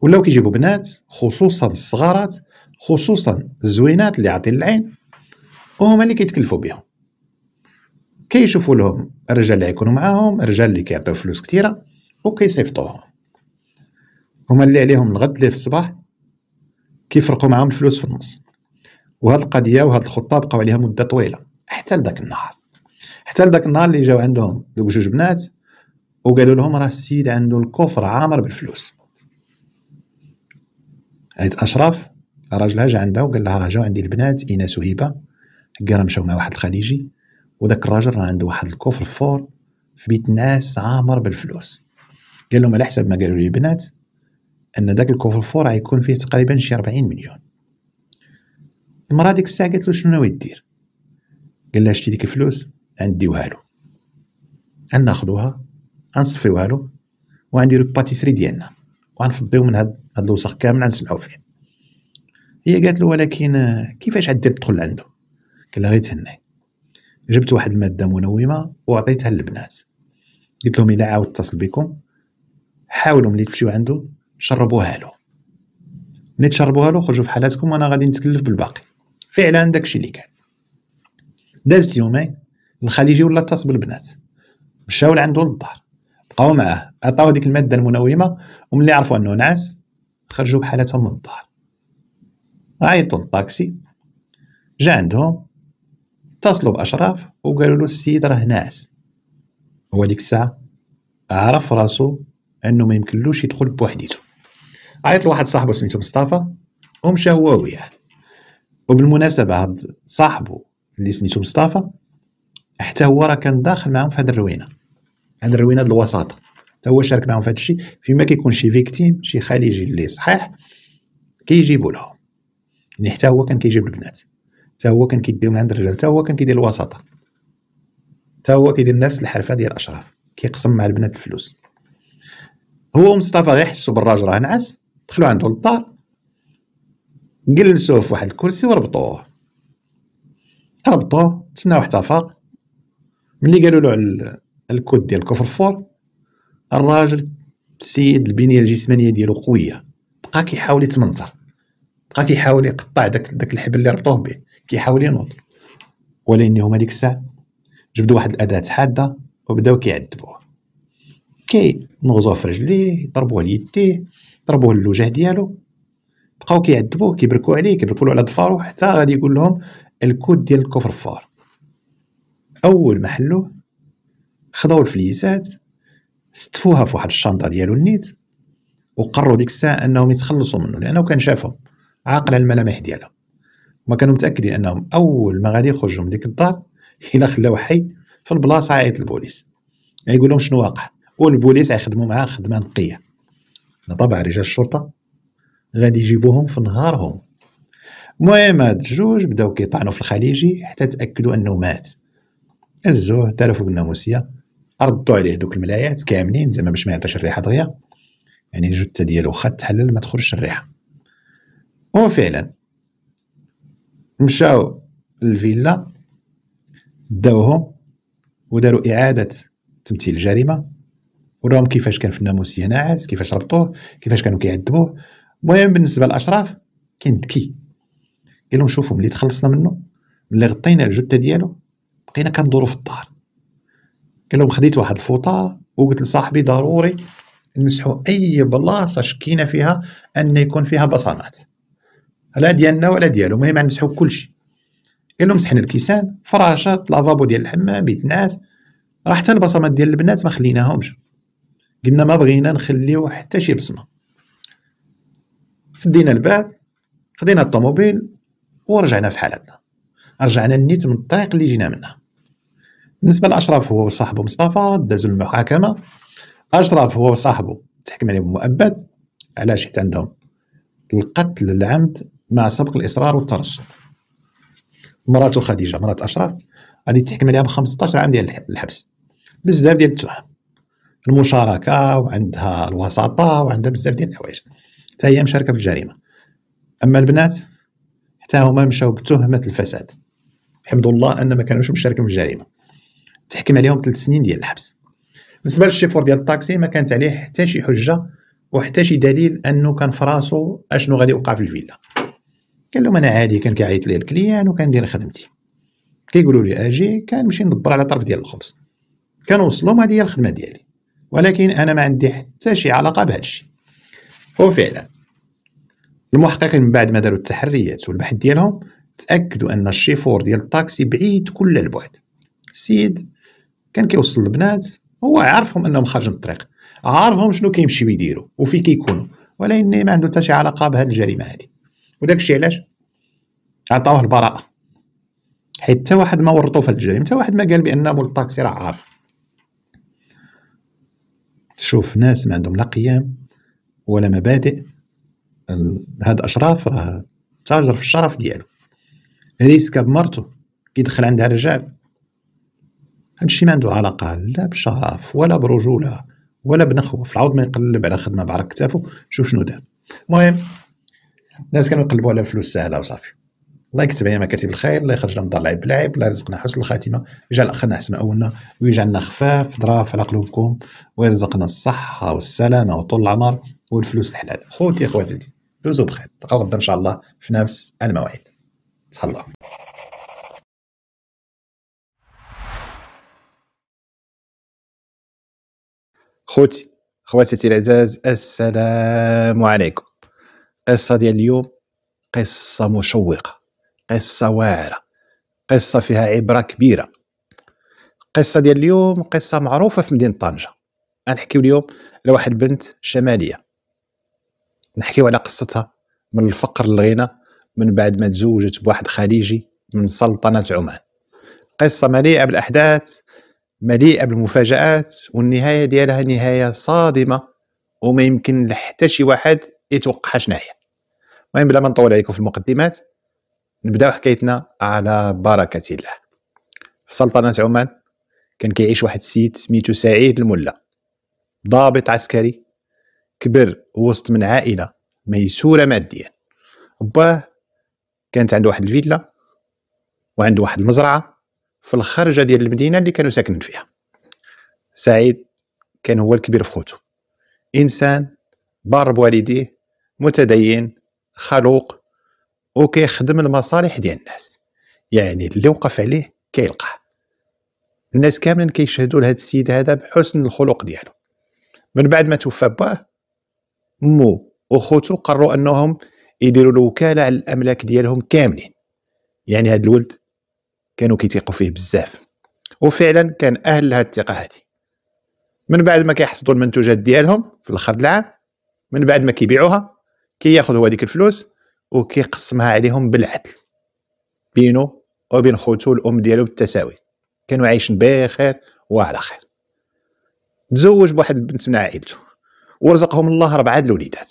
Speaker 1: ولاو كيجيبوا بنات خصوصا الصغارات خصوصا الزوينات اللي عاطين العين وهما اللي كيتكلفوا بهم كيشوفوا لهم الرجال اللي يكونوا معاهم الرجال اللي كيعطيو فلوس كثيره وكيصيفطوهم هما اللي عليهم الغد اللي في الصباح كيفرقوا معاهم الفلوس في النص وهاد القضيه وهاد الخطه بقاو عليها مده طويله حتى لذاك النهار حتى لذاك النهار اللي جاو عندهم دوك جوج بنات وقالوا لهم راه السيد عنده الكفر عامر بالفلوس هاد اشرف راجلها جا عندها وقال لها راه جاو عندي البنات ايناس وهبه كي مشاو مع واحد الخليجي وداك الراجل راه عنده واحد الكفر فور في بيت ناس عامر بالفلوس قال لهم على حسب ما قالوا لي البنات ان داك الكفر فور غيكون فيه تقريبا شي 40 مليون المراه ديك الساعه قالت له شنو ناوي دير قال لها شتي ديك الفلوس غنديوها له غناخذوها غنصفيوها له وغنديرو الباتيسري ديالنا وغنفضيو من هاد هاد الوسخ كامل غنسمعو فيه هي قالت له ولكن آه، كيفاش عاد دير تدخل عنده قال غير تهني جبت واحد الماده منومه وعطيتها للبنات قلت لهم الا عاود اتصل بكم حاولوا ملي تمشيو عنده تشربوها له ملي تشربوها له خرجوا في حالاتكم وانا غادي نتكلف بالباقي فعلا داكشي اللي كان دازت يومين الخليجي ولا اتصل بالبنات مشاو لعندو للدار بقاو معاه عطاو ديك الماده المنومه وملي عرفوا انه نعس خرجوا بحالاتهم من الدار عيطوا للطاكسي جا عندهم اتصلوا باشراف وقالوا له السيد راه ناعس هو ديك الساعه عرف راسو انه ما يمكنلوش يدخل بوحديته عيط لواحد صاحبه سميتو مصطفى ومشى هو وياه وبالمناسبه هاد صاحبه اللي سميتو مصطفى حتى هو راه كان داخل معاهم في هاد الروينه هاد الروينه د الوساطه حتى هو شارك معاهم في هاد الشيء فيما كيكون شي فيكتيم شي خليجي اللي صحيح كيجيبوا كي لهم يعني حتى هو كان كيجيب البنات حتى هو كان كيدير من عند الرجال حتى هو كان كيدير الوساطه حتى هو كيدير نفس الحرفه ديال اشرف كيقسم مع البنات الفلوس هو ومصطفى غير حسوا بالراجل راه نعس دخلوا عنده للدار جلسوه في واحد الكرسي وربطوه ربطوه تسناو حتى فاق ملي قالوا له على الكود ديال كفر فور الراجل السيد البنيه الجسمانيه ديالو قويه بقى كيحاول يتمنطر بقى كيحاول يقطع داك داك الحبل اللي ربطوه به كيحاول ينوض ولكن هما ديك الساعه جبدوا واحد الاداه حاده وبداو كيعذبوه نغزوه في رجليه ضربوه ليديه ضربوه للوجه ديالو بقاو كيعذبوه كيبركو عليه كيبركو على ظفارو حتى غادي يقول لهم الكود ديال فار اول ما حلوه خداو الفليسات ستفوها في واحد الشنطه ديالو النيت وقرروا ديك الساعه انهم يتخلصوا منه لانه كان شافهم عاقل على الملامح ديالها ما كانوا متاكدين انهم اول ما غادي يخرجوا من ديك الدار الا خلاو حي في البلاصه عيط البوليس يعني يقول لهم شنو واقع والبوليس يخدموا معاه خدمه نقيه طبعا رجال الشرطه غادي يجيبوهم في نهارهم المهم هاد الجوج بداو كيطعنوا في الخليجي حتى تاكدوا انه مات هزوه داروا فوق الناموسيه ردوا عليه دوك الملايات كاملين زعما باش ما يعطيش الريحه دغيا يعني الجثه ديالو خا تحلل ما تخرجش الريحه وفعلا مشاو للفيلا داوهم وداروا اعاده تمثيل الجريمه وراهم كيفاش كان في الناموس هنا عاز كيفاش ربطوه كيفاش كانوا كيعذبوه المهم بالنسبه للاشراف كان ذكي قال لهم شوفوا ملي تخلصنا منه ملي غطينا الجثه ديالو بقينا كندورو في الدار قال لهم خديت واحد الفوطه وقلت لصاحبي ضروري نمسحوا اي بلاصه شكينا فيها ان يكون فيها بصمات لا ديالنا ولا ديالو المهم غنمسحو يعني كلشي قالو مسحنا الكيسان فراشات لافابو ديال الحمام يتنعس راه حتى البصمات ديال البنات ما خليناهمش قلنا ما بغينا نخليو حتى شي بصمه سدينا الباب خدينا الطوموبيل ورجعنا في حالتنا رجعنا النيت من الطريق اللي جينا منه بالنسبه لاشرف هو وصاحبه مصطفى دازوا المحاكمه اشرف هو وصاحبه تحكم عليهم مؤبد علاش حيت عندهم القتل العمد مع سبق الاصرار والترصد مراته خديجه مرات اشرف غادي تحكم عليها ب 15 عام ديال الحبس بزاف ديال التهم المشاركه وعندها الوساطه وعندها بزاف ديال الحوايج حتى هي مشاركه في الجريمه اما البنات حتى هما مشاو بتهمه الفساد الحمد لله ان ما كانوش مشاركين في الجريمه تحكم عليهم ثلاث سنين ديال الحبس بالنسبه للشيفور ديال الطاكسي ما كانت عليه حتى شي حجه وحتى شي دليل انه كان فراسو اشنو غادي يوقع في الفيلا قال لهم انا عادي كان كيعيط لي الكليان وكندير خدمتي كيقولوا لي اجي مشي ندبر على طرف ديال الخبز كنوصلهم هذه هي الخدمه ديالي ولكن انا ما عندي حتى شي علاقه بهذا الشيء وفعلا المحققين من بعد ما داروا التحريات والبحث ديالهم تاكدوا ان الشيفور ديال الطاكسي بعيد كل البعد السيد كان كيوصل البنات هو عارفهم انهم خارج من الطريق عارفهم شنو كيمشيو يديروا وفي كيكونوا ولكن ما عنده حتى شي علاقه بهذه الجريمه هذه وداك الشيء علاش عطاوه البراءه حيت حتى واحد ما ورطو في الجريمه حتى واحد ما قال بان مول الطاكسي راه عارف تشوف ناس ما عندهم لا قيم ولا مبادئ هاد اشراف راه تاجر في الشرف ديالو ريسكا بمرتو كيدخل عندها رجال هادشي ما عنده علاقه لا بشرف ولا برجوله ولا بنخوه في العوض ما يقلب على خدمه بعرق كتافو شوف شنو دار المهم الناس كانوا يقلبوا على فلوس سهله وصافي الله يكتب علينا مكاتب الخير الله يخرجنا من دار العيب بالعيب الله يرزقنا حسن الخاتمه يجعل اخرنا احسن اولنا ويجعلنا خفاف ضراف على قلوبكم ويرزقنا الصحه والسلامه وطول العمر والفلوس الحلال خوتي خواتاتي دوزو بخير تلقاو غدا ان شاء الله في نفس المواعيد تهلاو خوتي خواتاتي العزاز السلام عليكم القصة ديال اليوم قصة مشوقة قصة واعرة قصة فيها عبرة كبيرة القصة ديال اليوم قصة معروفة في مدينة طنجة غنحكيو اليوم على واحد البنت شمالية نحكيو على قصتها من الفقر للغنى من بعد ما تزوجت بواحد خليجي من سلطنة عمان قصة مليئة بالأحداث مليئة بالمفاجآت والنهاية ديالها نهاية صادمة وما يمكن لحتى شي واحد يتوقعها شناهي المهم بلا ما نطول عليكم في المقدمات نبداو حكايتنا على بركه الله في سلطنه عمان كان كيعيش واحد السيد سميتو سعيد الملا ضابط عسكري كبر وسط من عائله ميسوره ماديا باه كانت عنده واحد الفيلا وعنده واحد المزرعه في الخرجه ديال المدينه اللي كانوا ساكنين فيها سعيد كان هو الكبير في خوتو انسان بار بوالديه متدين خلوق وكيخدم المصالح ديال الناس يعني اللي وقف عليه كيلقاه الناس كاملين كيشهدوا لهذا السيد هذا بحسن الخلق ديالو من بعد ما توفى باه مو وخوتو قرروا انهم يديروا الوكاله على الاملاك ديالهم كاملين يعني هذا الولد كانوا كيتيقوا فيه بزاف وفعلا كان اهل لهذه الثقه هذه من بعد ما كيحصدوا المنتوجات ديالهم في الاخر العام من بعد ما كيبيعوها كياخذ هو هذيك الفلوس وكيقسمها عليهم بالعدل بينه وبين خوتو الام ديالو بالتساوي كانوا عايشين بخير وعلى خير تزوج بواحد البنت من عائلته ورزقهم الله ربعه د الوليدات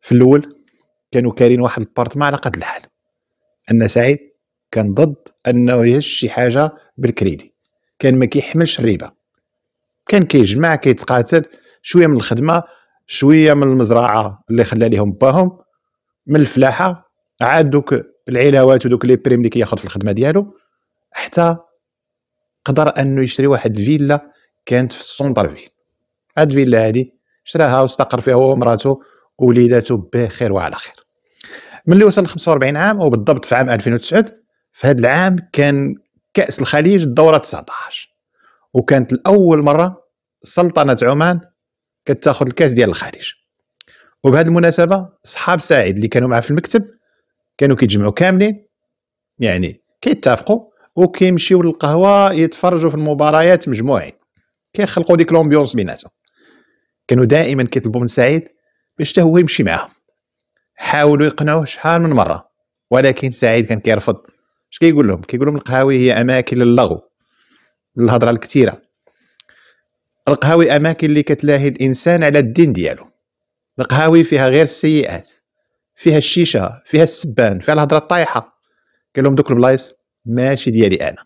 Speaker 1: في الاول كانوا كارين واحد البارتمان على قد الحال ان سعيد كان ضد انه يهز شي حاجه بالكريدي كان ما كيحملش الربا كان كيجمع كيتقاتل شويه من الخدمه شويه من المزرعه اللي خلى لهم باهم من الفلاحه عاد دوك العلاوات ودوك لي بريم اللي كياخذ في الخدمه ديالو حتى قدر انه يشري واحد الفيلا كانت في السونتر فيل هاد الفيلا هادي شراها واستقر فيها هو ومراته ووليداته بخير وعلى خير ملي وصل 45 عام وبالضبط في عام 2009 في هذا العام كان كاس الخليج الدوره 19 وكانت لاول مره سلطنه عمان كتاخذ الكاس ديال الخارج وبهذه المناسبه صحاب سعيد اللي كانوا معاه في المكتب كانوا كيتجمعوا كاملين يعني كيتفقوا وكيمشيو للقهوه يتفرجوا في المباريات مجموعين كيخلقوا ديك لومبيونس بيناتهم كانوا دائما كيطلبوا من سعيد باش هو يمشي معاهم حاولوا يقنعوه شحال من مره ولكن سعيد كان كيرفض اش كيقول لهم كيقول لهم القهاوي هي اماكن للغو للهضره الكثيره القهاوي اماكن اللي كتلاهي الانسان على الدين ديالو القهاوي فيها غير السيئات فيها الشيشه فيها السبان فيها الهضره الطايحه قال لهم دوك البلايص ماشي ديالي انا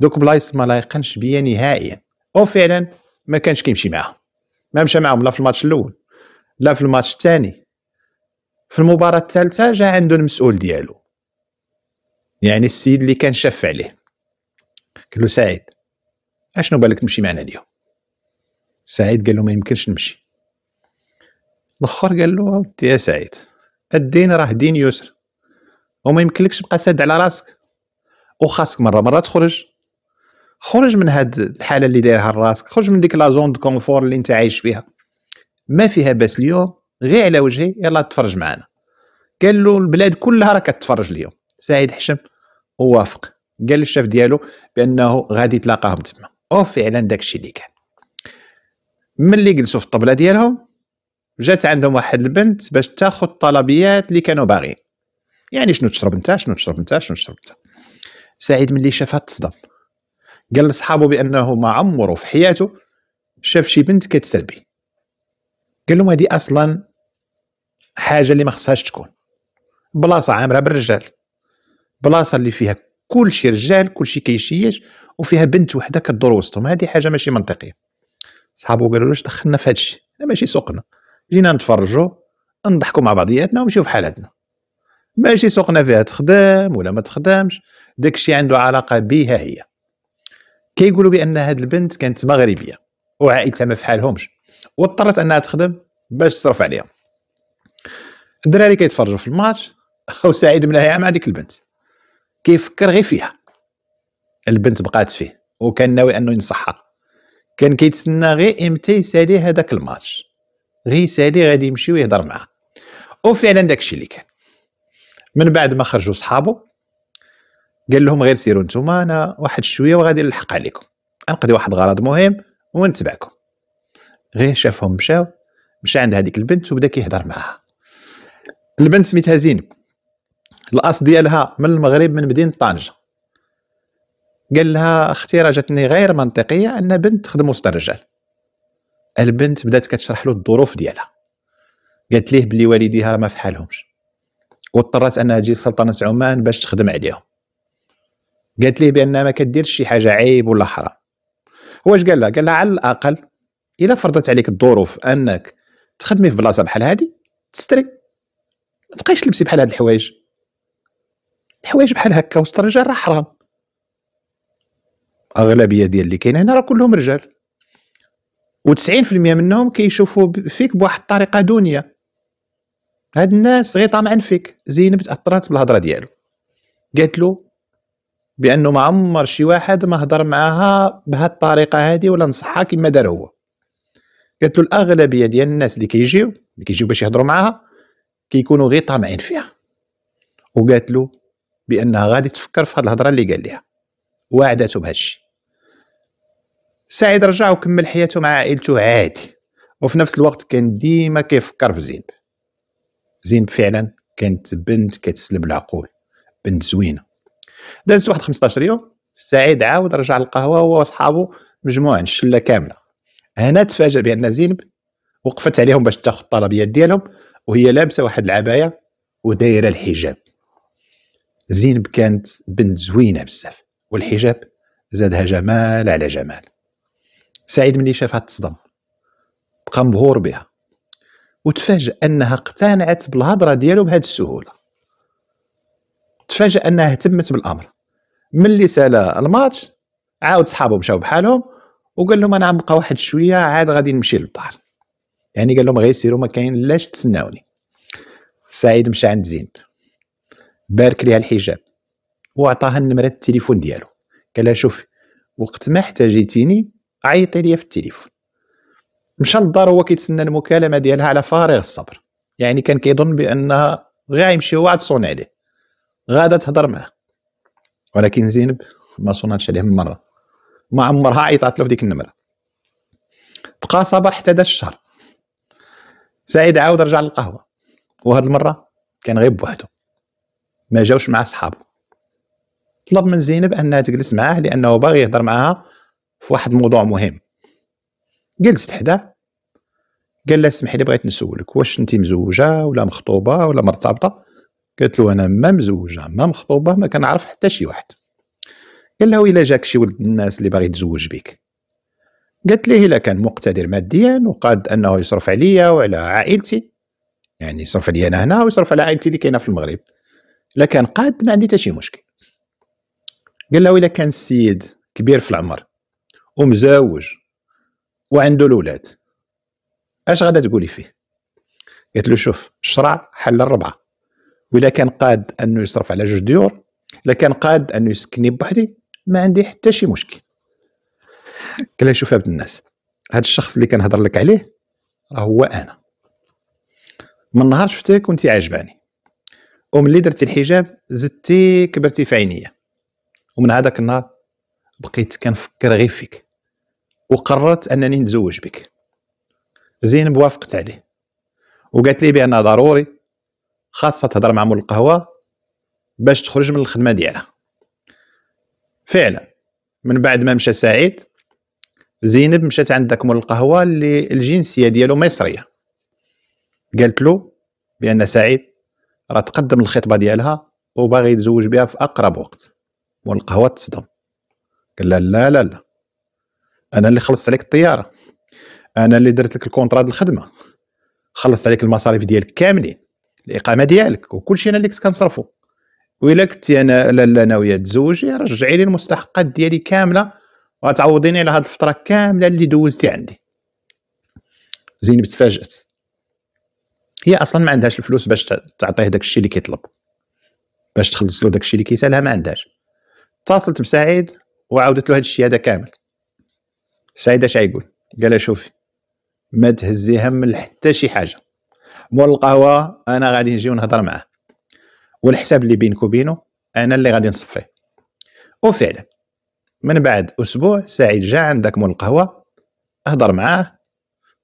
Speaker 1: دوك بلايص ما لايقنش بيا نهائيا وفعلا ما كانش كيمشي معاهم ما مشى معاهم لا في الماتش الاول لا في الماتش الثاني في المباراه الثالثه جا عنده المسؤول ديالو يعني السيد اللي كان شاف عليه قال له سعيد اشنو بالك تمشي معنا اليوم سعيد قال له ما يمكنش نمشي الاخر قال له يا سعيد الدين راه دين يسر وما يمكنلكش تبقى ساد على راسك وخاصك مره مره تخرج خرج من هاد الحاله اللي دايرها راسك خرج من ديك لا زون دو كونفور اللي انت عايش فيها ما فيها باس اليوم غير على وجهي يلا تفرج معنا قال له البلاد كلها راه كتفرج اليوم سعيد حشم ووافق قال للشاف ديالو بانه غادي يتلاقاهم تما وفعلا داكشي اللي كان ملي جلسوا في الطبله ديالهم جات عندهم واحد البنت باش تاخذ الطلبيات اللي كانوا باغيين يعني شنو تشرب انت شنو تشرب انت شنو تشرب انت سعيد ملي شافها تصدم قال لصحابه بانه ما عمره في حياته شاف شي بنت كتسلبي قال لهم هذه اصلا حاجه اللي ما خصهاش تكون بلاصه عامره بالرجال بلاصه اللي فيها كل شي رجال كل شي كيشيش وفيها بنت وحده كدور وسطهم هذه حاجه ماشي منطقيه صحابو قالوا واش دخلنا في هذا الشيء ماشي سوقنا جينا نتفرجوا نضحكوا مع بعضياتنا ونمشيو في حالاتنا ماشي سوقنا فيها تخدم ولا ما تخدمش داكشي عنده علاقه بها هي كيقولوا بان هاد البنت كانت مغربيه وعائلتها ما فحالهمش واضطرت انها تخدم باش تصرف عليها الدراري كيتفرجوا في الماتش او سعيد منايا مع ديك البنت كيفكر غير فيها البنت بقات فيه وكان ناوي انه ينصحها كان كيتسنى غير امتى يسالي هذاك الماتش غير يسالي غادي يمشي ويهضر معاه وفعلا داكشي اللي كان من بعد ما خرجوا صحابو قال لهم غير سيروا نتوما انا واحد شويه وغادي نلحق عليكم نقضي واحد غرض مهم ونتبعكم غير شافهم مشاو مشى عند هذيك البنت وبدا كيهضر معاها البنت سميتها زينب الاصل ديالها من المغرب من مدينه طنجه قال لها اختي راه جاتني غير منطقيه ان بنت تخدم وسط الرجال البنت بدات كتشرح له الظروف ديالها قالت ليه بلي والديها راه ما في حالهمش واضطرت انها تجي سلطنه عمان باش تخدم عليهم قالت ليه بانها ما كديرش شي حاجه عيب ولا حرام واش قال لها قال لها على الاقل الا فرضت عليك الظروف انك تخدمي في بلاصه بحال هادي تستري ما تبقايش تلبسي بحال هاد الحوايج الحوايج بحال هكا وسط الرجال راه حرام الاغلبيه ديال اللي كاين هنا راه كلهم رجال و90% منهم كيشوفوا فيك بواحد الطريقه دونيه هاد الناس غير طامعين فيك زينب تاثرات بالهضره ديالو قالت له بانه ما عمر شي واحد ما هضر معاها بهاد الطريقه هادي ولا نصحها كما دار هو قالت له الاغلبيه ديال الناس اللي كيجيو اللي كيجيو باش يهضروا معاها كيكونوا غير طامعين فيها وقالت له بانها غادي تفكر في هاد الهضره اللي قال لها وعدته بهادشي سعيد رجع وكمل حياته مع عائلته عادي وفي نفس الوقت كان ديما كيفكر بزينب زينب فعلا كانت بنت كتسلب العقول بنت زوينه دازت واحد 15 يوم سعيد عاود رجع للقهوه هو وصحابه مجموعه الشله كامله هنا تفاجأ بان زينب وقفت عليهم باش تاخذ الطلبيات ديالهم وهي لابسه واحد العبايه ودايره الحجاب زينب كانت بنت زوينه بزاف والحجاب زادها جمال على جمال سعيد ملي شافها تصدم بقى مبهور بها وتفاجأ أنها اقتنعت بالهضرة ديالو بهذه السهولة تفاجأ أنها اهتمت بالأمر ملي سالا الماتش عاود صحابو مشاو بحالهم وقال لهم أنا غنبقى واحد شوية عاد غادي نمشي للدار يعني قال لهم غيسيروا ما كاين لاش تسناوني سعيد مشى عند زينب بارك ليها الحجاب وعطاها النمرة التليفون ديالو قال لها شوفي وقت ما احتاجيتيني عيطي لي في التليفون مشى للدار هو كيتسنى المكالمه ديالها على فارغ الصبر يعني كان كيظن بانها غير يمشي هو تصون عليه غادا تهضر معاه ولكن زينب ما صوناتش عليه من مره ما عمرها عيطات له في ديك النمره بقى صبر حتى داز الشهر سعيد عاود رجع للقهوه وهاد المره كان غير بوحدو ما جاوش مع صحابه طلب من زينب انها تجلس معاه لانه باغي يهضر معاها في واحد الموضوع مهم جلست حداه قال لها اسمحي لي بغيت نسولك واش انت مزوجه ولا مخطوبه ولا مرتبطه قالت له انا ما مزوجه ما مخطوبه ما كنعرف حتى شي واحد قال لها الا جاك شي ولد الناس اللي باغي يتزوج بك قالت ليه الا كان مقتدر ماديا وقاد انه يصرف عليا وعلى عائلتي يعني يصرف عليا انا هنا ويصرف على عائلتي اللي كاينه في المغرب الا كان قاد ما عندي حتى شي مشكل قال لها الا كان السيد كبير في العمر ومزوج وعنده الاولاد اش غادا تقولي فيه قالت له شوف الشرع حل الربعه ولا كان قاد انه يصرف على جوج ديور الا كان قاد انه يسكني بوحدي ما عندي حتى شي مشكل قال شوف عبد الناس هذا الشخص اللي كنهضر لك عليه راه هو انا من نهار شفتك كنتي عاجباني اللي درتي الحجاب زدتي كبرتي في عينيا ومن هذاك النهار بقيت كنفكر غير فيك وقررت انني نتزوج بك زينب وافقت عليه وقالت لي بان ضروري خاصة تهضر مع مول القهوة باش تخرج من الخدمة ديالها فعلا من بعد ما مشى سعيد زينب مشات عند داك مول القهوة اللي الجنسية ديالو مصرية قالت له بأن سعيد راه تقدم الخطبة ديالها وباغي يتزوج بها في أقرب وقت مول القهوة تصدم قال لا لا لا, لا. انا اللي خلصت عليك الطياره انا اللي درت لك الكونترا ديال الخدمه خلصت عليك المصاريف ديالك كاملين الاقامه ديالك وكل شيء انا اللي كنت كنصرفو وإلا كنتي انا لا ناويه تزوجي رجعي لي المستحقات ديالي كامله وغتعوضيني على هذه الفتره كامله اللي دوزتي عندي زينب تفاجات هي اصلا ما عندهاش الفلوس باش تعطيه داك الشيء اللي كيطلب باش تخلص له داك الشيء اللي كيسالها ما عندهاش اتصلت بسعيد وعاودت له هذا الشيء هذا كامل سعيد اش يقول قال شوفي ما تهزي هم حتى شي حاجه مول القهوه انا غادي نجي ونهضر معاه والحساب اللي بينك وبينه انا اللي غادي نصفيه وفعلا من بعد اسبوع سعيد جا عندك مول القهوه هضر معاه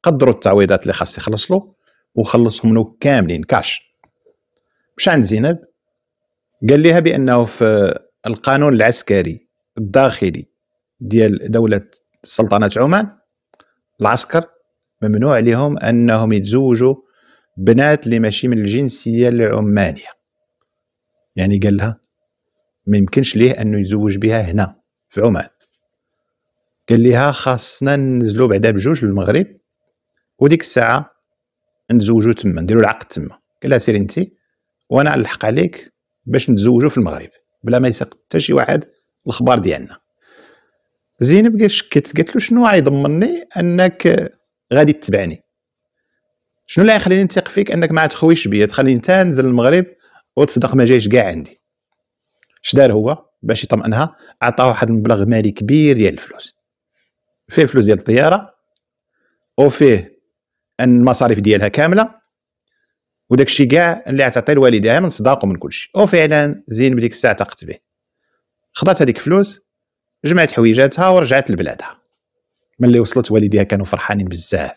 Speaker 1: قدروا التعويضات اللي خاص يخلص له وخلصهم له كاملين كاش مش عند زينب قال ليها بانه في القانون العسكري الداخلي ديال دوله سلطنه عمان العسكر ممنوع لهم انهم يتزوجوا بنات اللي ماشي من الجنسيه العمانيه يعني قال لها ما يمكنش ليه انه يتزوج بها هنا في عمان قال لها خاصنا ننزلوا بعدا بجوج للمغرب وديك الساعه نتزوجوا تما نديروا العقد تما قال لها سيري انت وانا نلحق عليك باش نتزوجوا في المغرب بلا ما يسق حتى شي واحد الاخبار ديالنا زينب قالت شكت قالت له شنو غيضمني انك غادي تتبعني شنو اللي غيخليني نثق فيك انك ما تخويش بيا تخليني انت نزل المغرب وتصدق ما جايش كاع عندي اش دار هو باش يطمئنها عطاه واحد المبلغ مالي كبير ديال الفلوس فيه فلوس ديال الطياره وفيه ان المصاريف ديالها كامله وداك الشيء كاع اللي غتعطي لوالديها من صداق ومن كلشي وفعلا زين بديك الساعه تقت به خضات هذيك الفلوس جمعت حويجاتها ورجعت لبلادها ملي وصلت والديها كانوا فرحانين بزاف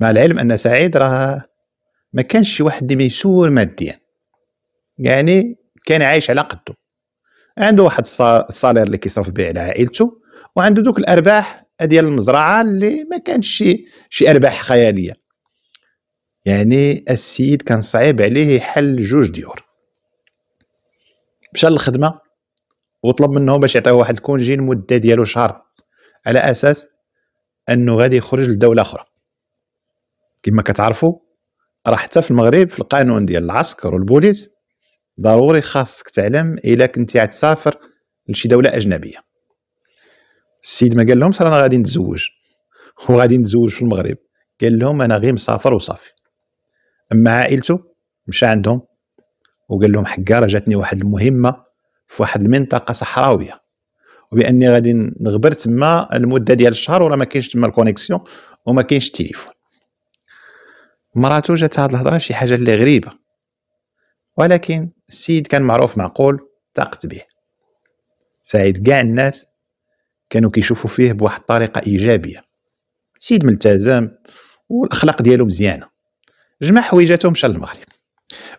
Speaker 1: مع العلم ان سعيد راه ما كانش شي واحد ميسور ماديا يعني كان عايش على قدو عنده واحد الصالير اللي كيصرف به على عائلته وعنده دوك الارباح ديال المزرعه اللي ما كانش شي شي ارباح خياليه يعني السيد كان صعيب عليه يحل جوج ديور مشى للخدمه وطلب منهم باش يعطيوه واحد الكونجي المده ديالو شهر على اساس انه غادي يخرج لدوله اخرى كما كتعرفوا راه حتى في المغرب في القانون ديال العسكر والبوليس ضروري خاصك تعلم الا كنتي عتسافر لشي دوله اجنبيه السيد ما قال لهم انا غادي نتزوج وغادي نتزوج في المغرب قال لهم انا غير مسافر وصافي اما عائلته مشى عندهم وقال لهم حكا راه جاتني واحد المهمه في واحد المنطقه صحراويه وباني غادي نغبر تما المده ديال الشهر ولا ما كاينش تما الكونيكسيون وما كاينش التليفون مراتو جات هاد الهضره شي حاجه اللي غريبه ولكن السيد كان معروف معقول تاقت به سعيد كاع الناس كانوا كيشوفوا فيه بواحد الطريقه ايجابيه سيد ملتزم والاخلاق ديالو مزيانه جمع حويجاتو مشى للمغرب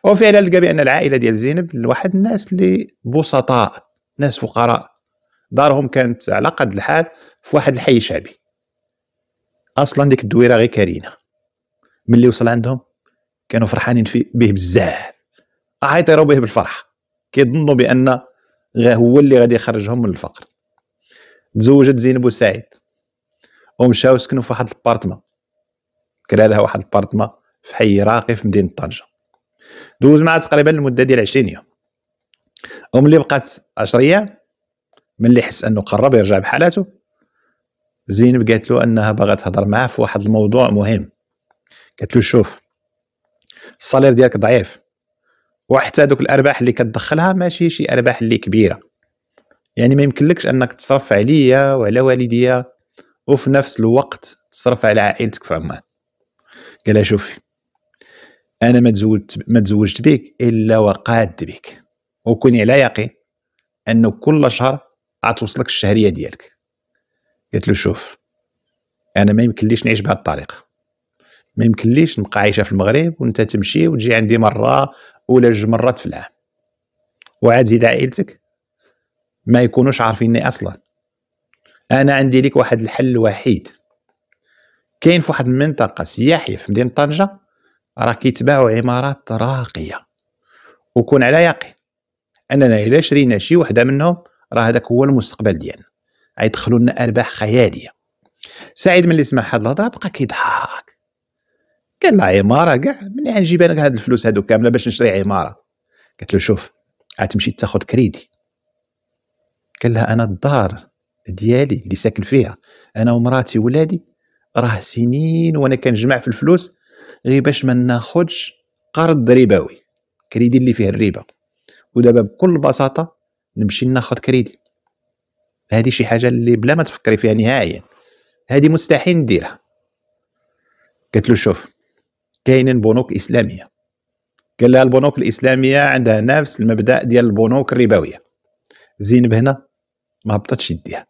Speaker 1: وفعلا لقى بان العائله ديال زينب لواحد الناس اللي بسطاء ناس فقراء دارهم كانت على قد الحال في واحد الحي شعبي اصلا ديك الدويره غير كارينه ملي وصل عندهم كانوا فرحانين فيه به بزاف عيطيرو به بالفرح كيظنوا بان هو اللي غادي يخرجهم من الفقر تزوجت زينب وسعيد ومشاو سكنوا في واحد البارتمان كرا لها واحد البارتمان في حي راقي في مدينه طنجه دوز معها تقريبا المده ديال 20 يوم وملي بقات 10 ايام ملي حس انه قرب يرجع بحالته زينب قالت له انها باغا تهضر معاه في واحد الموضوع مهم قالت له شوف الصالير ديالك ضعيف وحتى دوك الارباح اللي كتدخلها ماشي شي ارباح اللي كبيره يعني ما يمكنلكش انك تصرف عليا وعلى والديا وفي نفس الوقت تصرف على عائلتك في عمان قال شوفي انا ما تزوجت ما تزوجت بك الا وقاد بك وكوني على يقين انه كل شهر غتوصلك الشهريه ديالك قلت له شوف انا ما يمكنليش نعيش بهذه الطريقه ما يمكنليش نبقى عايشه في المغرب وانت تمشي وتجي عندي مره ولا جوج مرات في العام وعاد زيد عائلتك ما يكونوش عارفيني اصلا انا عندي لك واحد الحل الوحيد كاين في واحد المنطقه سياحيه في مدينه طنجه راه كيتباعوا عمارات راقيه وكون على يقين اننا الا شرينا شي وحده منهم راه هذاك هو المستقبل ديالنا غيدخلوا لنا ارباح خياليه سعيد ملي سمع هاد الهضره بقى كيضحك قال لها عماره كاع منين غنجيب انا هاد الفلوس هادو كامله باش نشري عماره قالت له شوف غتمشي تاخذ كريدي قال لها انا الدار ديالي اللي ساكن فيها انا ومراتي وولادي راه سنين وانا كنجمع في الفلوس غير باش ما ناخدش قرض ربوي كريدي اللي فيه الربا ودابا بكل بساطه نمشي ناخد كريدي هذه شي حاجه اللي بلا ما تفكري فيها نهائيا هذه مستحيل نديرها قلت له شوف كاينين بنوك اسلاميه قال لها البنوك الاسلاميه عندها نفس المبدا ديال البنوك الربويه زينب هنا ما هبطتش يديها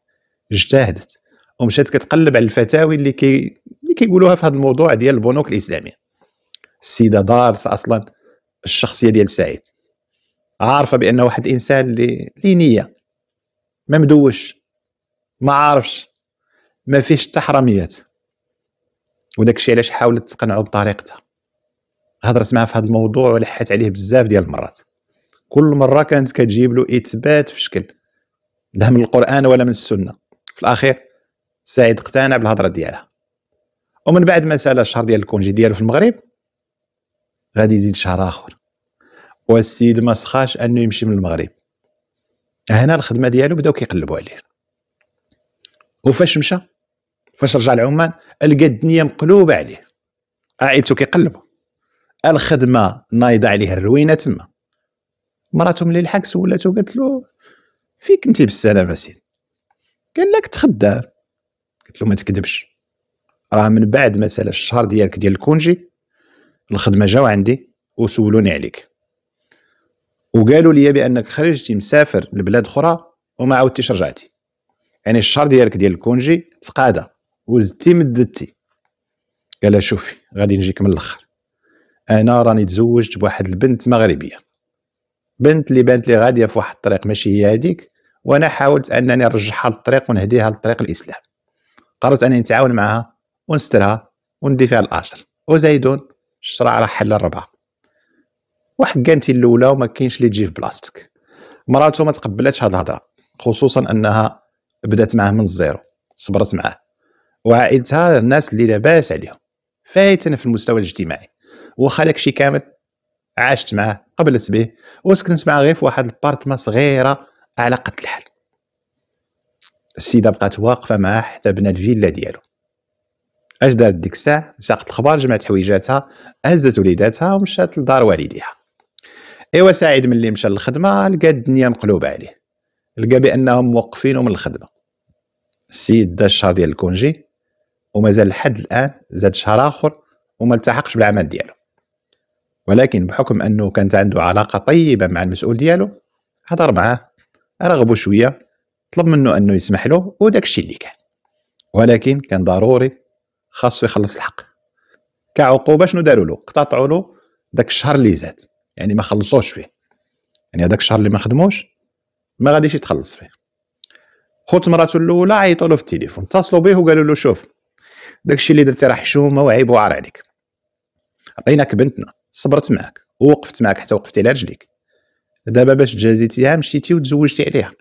Speaker 1: اجتهدت ومشات كتقلب على الفتاوي اللي كي اللي كيقولوها في هذا الموضوع ديال البنوك الاسلاميه السيده دارس اصلا الشخصيه ديال سعيد عارفه بانه واحد الانسان اللي لينية ما مدوش ما عارفش ما فيش حتى حراميات وداك الشيء علاش حاولت تقنعو بطريقتها هضرت معاه في هذا الموضوع ولحت عليه بزاف ديال المرات كل مره كانت كتجيب له اثبات في شكل لا من القران ولا من السنه في الاخير سعيد اقتنع بالهضره ديالها ومن بعد ما سال الشهر ديال الكونجي ديالو في المغرب غادي يزيد شهر اخر والسيد ما سخاش انه يمشي من المغرب هنا الخدمه ديالو بداو كيقلبوا عليه وفاش مشى فاش رجع لعمان لقى الدنيا مقلوبه عليه عائلته كيقلبوا الخدمه نايضه عليه الروينه تما مراته ملي الحق سولته قالت له فين كنتي بالسلامه سيد قال لك تخدام قلت له ما تكذبش راه من بعد مثلا الشهر ديالك ديال الكونجي الخدمه جاو عندي وسولوني عليك وقالوا لي بانك خرجتي مسافر لبلاد اخرى وما عاودتيش رجعتي يعني الشهر ديالك ديال الكونجي تقادا وزدتي مددتي قال شوفي غادي نجيك من الاخر انا راني تزوجت بواحد البنت مغربيه بنت اللي بانت لي غاديه في واحد الطريق ماشي هي هذيك وانا حاولت انني نرجعها للطريق ونهديها لطريق الاسلام قررت انني نتعاون معها ونسترها وندي فيها الاجر وزايدون الشرع راه حل الربعه وحكانتي الاولى وما كاينش اللي تجي في بلاصتك مراته ما تقبلاتش هاد الهضره خصوصا انها بدات معاه من الزيرو صبرت معاه وعائلتها الناس اللي لاباس عليهم فايتنا في المستوى الاجتماعي واخا داكشي كامل عاشت معاه قبلت به وسكنت معاه غير في واحد البارتما صغيره على قد الحال السيده بقات واقفه معاه حتى بنى الفيلا ديالو اش دارت ديك الساعه ساقت الخبار جمعت حويجاتها هزت وليداتها ومشات لدار والديها ايوا سعيد ملي مشى للخدمه لقى الدنيا مقلوبه عليه لقى بانهم موقفينه من الخدمه السيد دا الشهر ديال الكونجي ومازال لحد الان زاد شهر اخر وما التحقش بالعمل ديالو ولكن بحكم انه كانت عنده علاقه طيبه مع المسؤول ديالو هضر معاه رغبو شويه طلب منه انه يسمح له وداك الشيء اللي كان ولكن كان ضروري خاصو يخلص الحق كعقوبه شنو داروا له قطعوا له داك الشهر اللي زاد يعني ما خلصوش فيه يعني هذاك الشهر اللي ما خدموش ما غاديش يتخلص فيه خوت مراته الاولى عيطوا له في التليفون اتصلوا به وقالوا له شوف داكشي اللي درتي راه حشومه وعيب وعار عليك عطيناك بنتنا صبرت معاك ووقفت معاك حتى وقفتي على رجليك دابا باش تجازيتيها مشيتي وتزوجتي عليها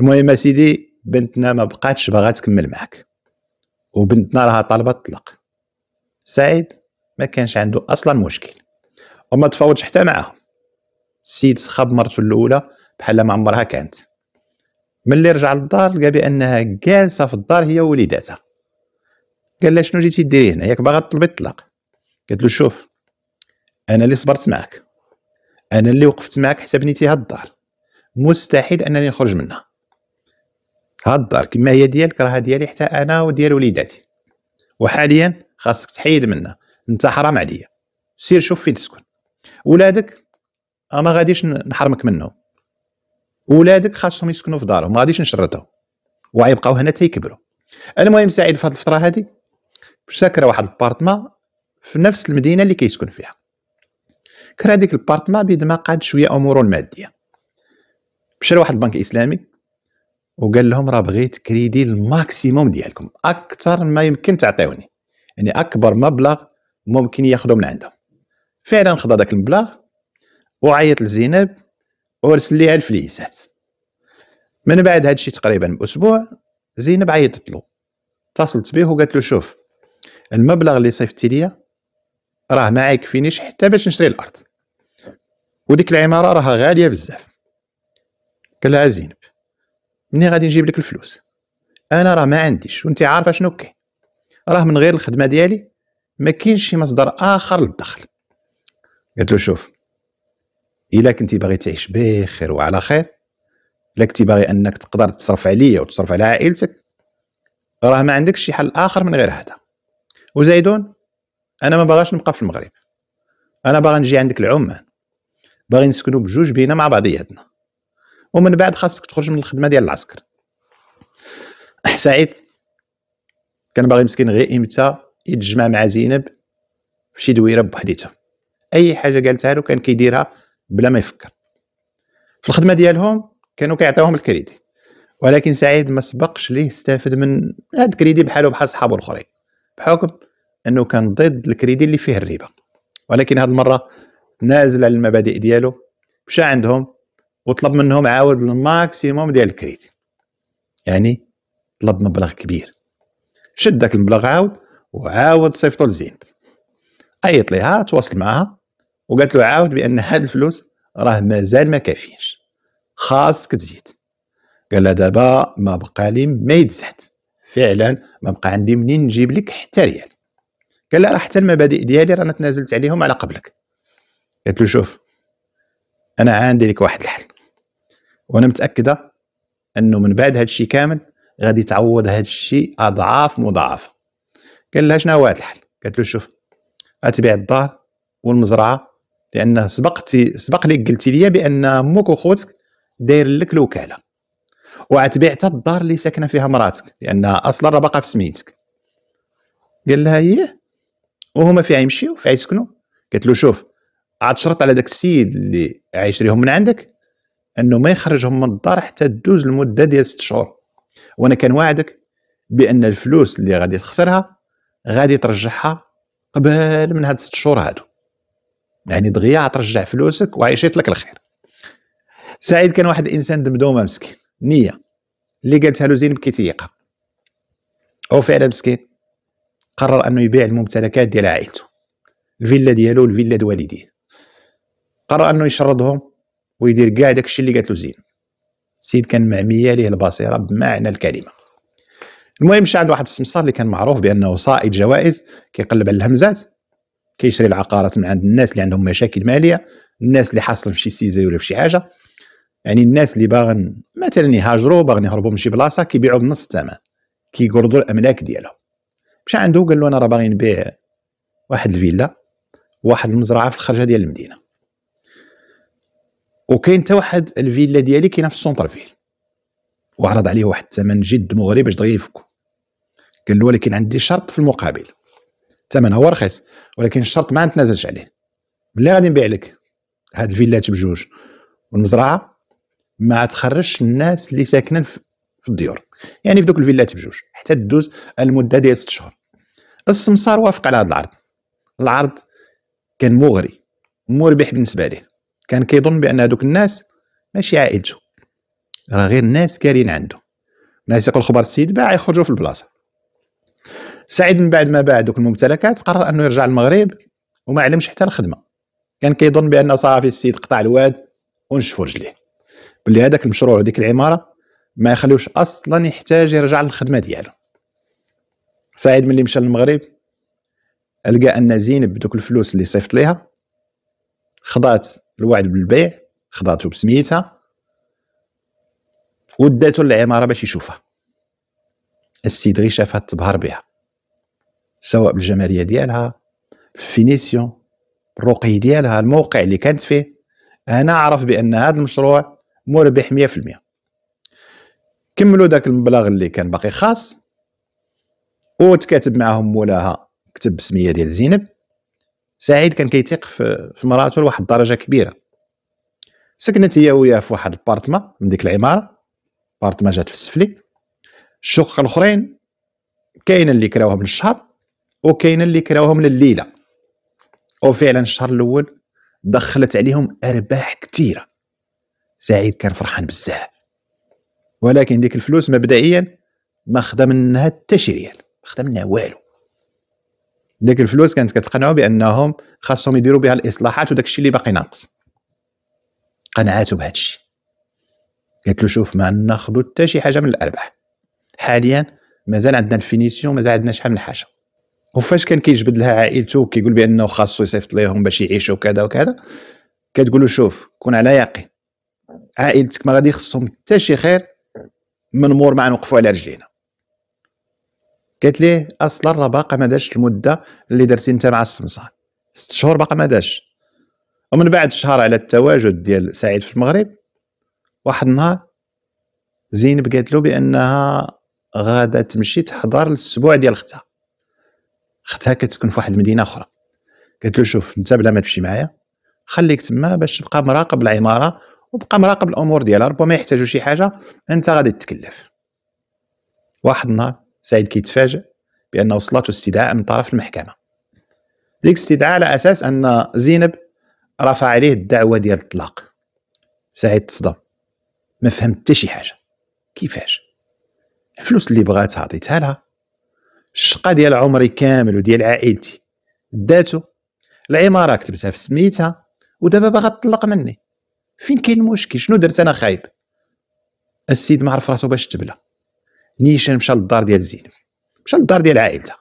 Speaker 1: المهم سيدي بنتنا ما بقاتش باغا تكمل معاك وبنتنا راها طالبه الطلاق سعيد ما كانش عنده اصلا مشكل وما تفاوضش حتى معاها السيد سخاب مرته الاولى بحال ما عمرها كانت ملي رجع للدار لقى بانها جالسه في الدار هي ووليداتها قال لها شنو جيتي ديري هنا ياك باغا تطلبي الطلاق قالت له شوف انا اللي صبرت معك انا اللي وقفت معك حتى بنيتي هاد الدار مستحيل انني نخرج منها هاد الدار كما هي ديالك راها ديالي حتى انا وديال وليداتي وحاليا خاصك تحيد منها انت حرام عليا سير شوف فين تسكن ولادك أه، ما غاديش نحرمك منهم ولادك خاصهم يسكنوا في دارهم ما غاديش نشردهم وغيبقاو هنا حتى يكبروا المهم سعيد في هذه الفتره هذه ساكره واحد البارتما في نفس المدينه اللي كيسكن فيها كان هذيك البارتما بيد ما قاد شويه امور الماديه مشى لواحد البنك اسلامي وقال لهم راه بغيت كريدي الماكسيموم ديالكم اكثر ما يمكن تعطيوني يعني اكبر مبلغ ممكن ياخذوا من عندهم فعلا خدا داك المبلغ وعيط لزينب ورسل ليها الفليسات من بعد هادشي تقريبا باسبوع زينب عيطت له اتصلت به وقالت له شوف المبلغ اللي صيفطتي ليا راه ما يكفينيش حتى باش نشري الارض وديك العماره راها غاليه بزاف قال لها زينب منين غادي نجيب لك الفلوس انا راه ما عنديش وانت عارفه شنو كاين راه من غير الخدمه ديالي ما كاينش شي مصدر اخر للدخل قلت له شوف الا كنتي باغي تعيش بخير وعلى خير الا كنتي باغي انك تقدر تصرف عليا وتصرف على عائلتك راه ما عندكش شي حل اخر من غير هذا وزايدون انا ما باغاش نبقى في المغرب انا باغا نجي عندك لعمان باغي نسكنو بجوج بينا مع بعضياتنا ومن بعد خاصك تخرج من الخدمه ديال العسكر [CLEARS THROAT] سعيد كان باغي مسكين غير امتى يتجمع مع زينب فشي دويره بوحديته اي حاجه قالتها له كان كيديرها بلا ما يفكر في الخدمه ديالهم كانوا كيعطيوهم الكريدي ولكن سعيد ما سبقش ليه استافد من هاد الكريدي بحاله بحال صحابو الاخرين بحكم انه كان ضد الكريدي اللي فيه الربا ولكن هاد المره نازل على المبادئ ديالو مشى عندهم وطلب منهم عاود الماكسيموم ديال الكريدي يعني طلب مبلغ كبير شد داك المبلغ عاود وعاود صيفطو لزينب عيط ليها تواصل معها وقالت له عاود بان هاد الفلوس راه مازال ما كافيش خاصك تزيد قال لها دابا ما بقى لي ما يتزاد فعلا ما بقى عندي منين نجيب لك حتى ريال قال لها راه حتى المبادئ ديالي رانا تنازلت عليهم على قبلك قالت له شوف انا عندي لك واحد الحل وانا متاكده انه من بعد هذا الشيء كامل غادي تعوض هذا الشيء اضعاف مضاعفه قال لها شنو هو الحل قالت له شوف اتبع الدار والمزرعه لان سبقتي سبق لك قلتي لي بان امك وخوتك داير لك الوكاله وعتبيع حتى الدار اللي ساكنه فيها مراتك لان اصلا راه باقا سميتك قال لها ايه وهما في يمشيو في يسكنوا قالت له شوف عاد شرط على داك السيد اللي عايش ليهم من عندك انه ما يخرجهم من الدار حتى تدوز المده ديال ست شهور وانا كنواعدك بان الفلوس اللي غادي تخسرها غادي ترجعها قبل من هاد ست شهور هادو يعني دغيا ترجع فلوسك وعيشت لك الخير سعيد كان واحد الانسان دمدومه مسكين نيه اللي قالتها له زينب كيتيقها هو فعلا مسكين قرر انه يبيع الممتلكات ديال عائلته الفيلا ديالو الفيلا ديال والديه قرر انه يشردهم ويدير كاع داكشي اللي قالت له زين السيد كان معميه ليه البصيره بمعنى الكلمه المهم مشى عند واحد السمسار اللي كان معروف بانه صائد جوائز كيقلب على الهمزات كيشري العقارات من عند الناس اللي عندهم مشاكل ماليه الناس اللي حاصل في شي سيزي ولا في شي حاجه يعني الناس اللي باغن مثلا يهاجروا باغن يهربوا من شي بلاصه كيبيعوا بنص الثمن كيقرضوا الاملاك ديالهم مشى عنده قال له انا راه باغي نبيع واحد الفيلا واحد المزرعه في الخرجه ديال المدينه وكاين حتى واحد الفيلا ديالي كاينه في السونتر فيل وعرض عليه واحد الثمن جد مغري باش دغيا يفكو قال له ولكن عندي شرط في المقابل الثمن هو رخيص ولكن الشرط ما نتنازلش عليه بلي غادي نبيع لك هاد الفيلات بجوج والمزرعه ما تخرجش الناس اللي ساكنين في الديور يعني في دوك الفيلات بجوج حتى تدوز المده ديال ست شهور السمسار وافق على هذا العرض العرض كان مغري مربح بالنسبه ليه كان كيظن بان هذوك الناس ماشي عائلته راه غير الناس كارين عنده الناس يقول خبر السيد باع يخرجوا في البلاصه سعيد من بعد ما باع دوك الممتلكات قرر انه يرجع للمغرب وما علمش حتى الخدمه كان كيظن بان صافي السيد قطع الواد ونشفوا رجليه بلي هذاك المشروع وديك العماره ما يخليوش اصلا يحتاج يرجع للخدمه ديالو سعيد ملي مشى للمغرب لقى ان زينب بدوك الفلوس اللي صيفط ليها خضات الوعد بالبيع خضعته بسميتها وداتو للعماره باش يشوفها السيد غي شافها تبهر بها سواء بالجماليه ديالها الفينيسيون الرقي ديالها الموقع اللي كانت فيه انا عرف بان هذا المشروع مربح مية المية كملوا داك المبلغ اللي كان باقي خاص وتكاتب معاهم مولاها كتب بسمية ديال زينب سعيد كان كيثيق في, في مراته لواحد الدرجه كبيره سكنت هي وياه في واحد البارتما من ديك العماره بارتما جات في السفلي الشقق الاخرين كاين اللي كراوهم للشهر وكاين اللي كراوهم لليله وفعلا الشهر الاول دخلت عليهم ارباح كثيره سعيد كان فرحان بزاف ولكن ديك الفلوس مبدئيا ما خدا منها حتى شي ريال ما خدا منها والو ديك الفلوس كانت كتقنعو بانهم خاصهم يديروا بها الاصلاحات وداك الشيء اللي باقي ناقص قنعاتو بهذا الشيء قالت له شوف ما ناخذوا حتى شي حاجه من الارباح حاليا مازال عندنا الفينيسيون مازال عندنا شحال من حاجه وفاش كان كيجبد لها عائلته كيقول بانه خاصو يصيفط ليهم باش يعيشوا وكذا وكذا كتقول له شوف كون على يقين عائلتك ما غادي يخصهم حتى شي خير من مور ما نوقفوا على رجلينا قالت ليه اصلا راه باقا ما داش المده اللي درتي انت مع السمسار ست شهور باقا ما داش ومن بعد شهر على التواجد ديال سعيد في المغرب واحد النهار زينب قالت له بانها غادا تمشي تحضر الاسبوع ديال اختها اختها كتسكن في واحد المدينه اخرى قالت له شوف انت بلا ما تمشي معايا خليك تما باش تبقى مراقب العماره وبقى مراقب الامور ديالها ربما يحتاجوا شي حاجه انت غادي تتكلف واحد النهار سعيد كيتفاجئ بأن وصلته استدعاء من طرف المحكمة ديك استدعاء على أساس أن زينب رفع عليه الدعوة ديال الطلاق سعيد تصدم ما فهمت حتى شي حاجة كيفاش الفلوس اللي بغاتها عطيتها لها الشقة ديال عمري كامل وديال عائلتي داتو العمارة كتبتها في سميتها ودابا باغا تطلق مني فين كاين المشكل شنو درت انا خايب السيد ما عرف راسو باش تبلى نيشان مشى للدار ديال زينب مشى للدار ديال عائلتها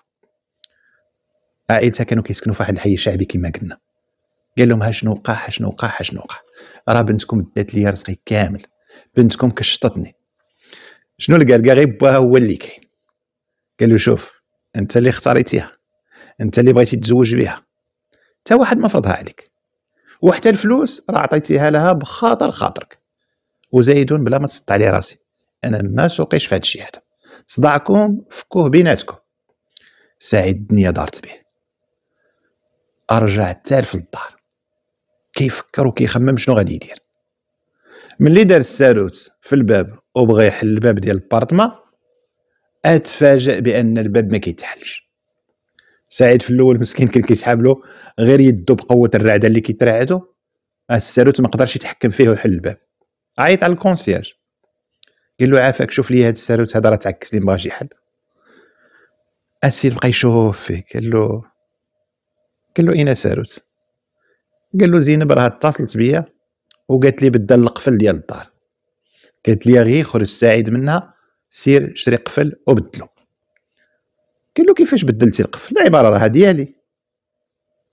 Speaker 1: عائلتها كانوا كيسكنوا في واحد الحي شعبي كما قلنا قال لهم ها شنو وقع ها شنو وقع ها شنو وقع راه بنتكم دات لي رزقي كامل بنتكم كشطتني شنو اللي قال قال غير باها هو اللي كاين قال له شوف انت اللي اختاريتيها انت اللي بغيتي تزوج بها حتى واحد ما فرضها عليك وحتى الفلوس راه عطيتيها لها بخاطر خاطرك وزايدون بلا ما تسط عليه راسي انا ما سوقيش في هذا الشيء هذا صداعكم فكوه بيناتكم سعيد الدنيا دارت به ارجع التالف للدار كيفكر وكيخمم شنو غادي يدير ملي دار الساروت في الباب وبغى يحل الباب ديال البارطما اتفاجئ بان الباب ما كيتحلش سعيد في الاول مسكين كان كيسحاب له غير يدو بقوه الرعده اللي كيترعدو الساروت ما قدرش يتحكم فيه ويحل الباب عيط على الكونسيرج قال له عافاك شوف لي هاد الساروت هذا راه تعكس لي مبغاش حل السيد بقى يشوف فيه قال له قال له اين ساروت قال له زينب راه اتصلت بيا وقالت لي بدل القفل ديال الدار قالت لي غير خرج سعيد منها سير شري قفل وبدلو قال له كيفاش بدلتي القفل العباره راه ديالي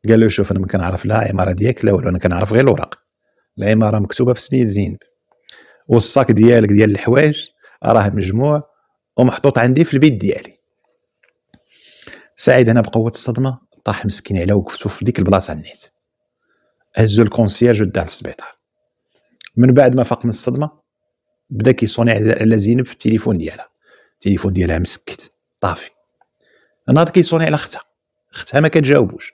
Speaker 1: قال له شوف انا ما كنعرف لا عماره ديالك لا والو انا كنعرف غير الوراق العماره مكتوبه في سنين زينب والصاك ديالك ديال الحوايج راه مجموع ومحطوط عندي في البيت ديالي سعيد هنا بقوه الصدمه طاح مسكين على وقفتو في ديك البلاصه النيت هزو الكونسيرج وداه للسبيطار من بعد ما فاق من الصدمه بدا كيصوني على زينب في التليفون ديالها التليفون ديالها مسكت طافي ناض كيصوني على اختها اختها ما كتجاوبوش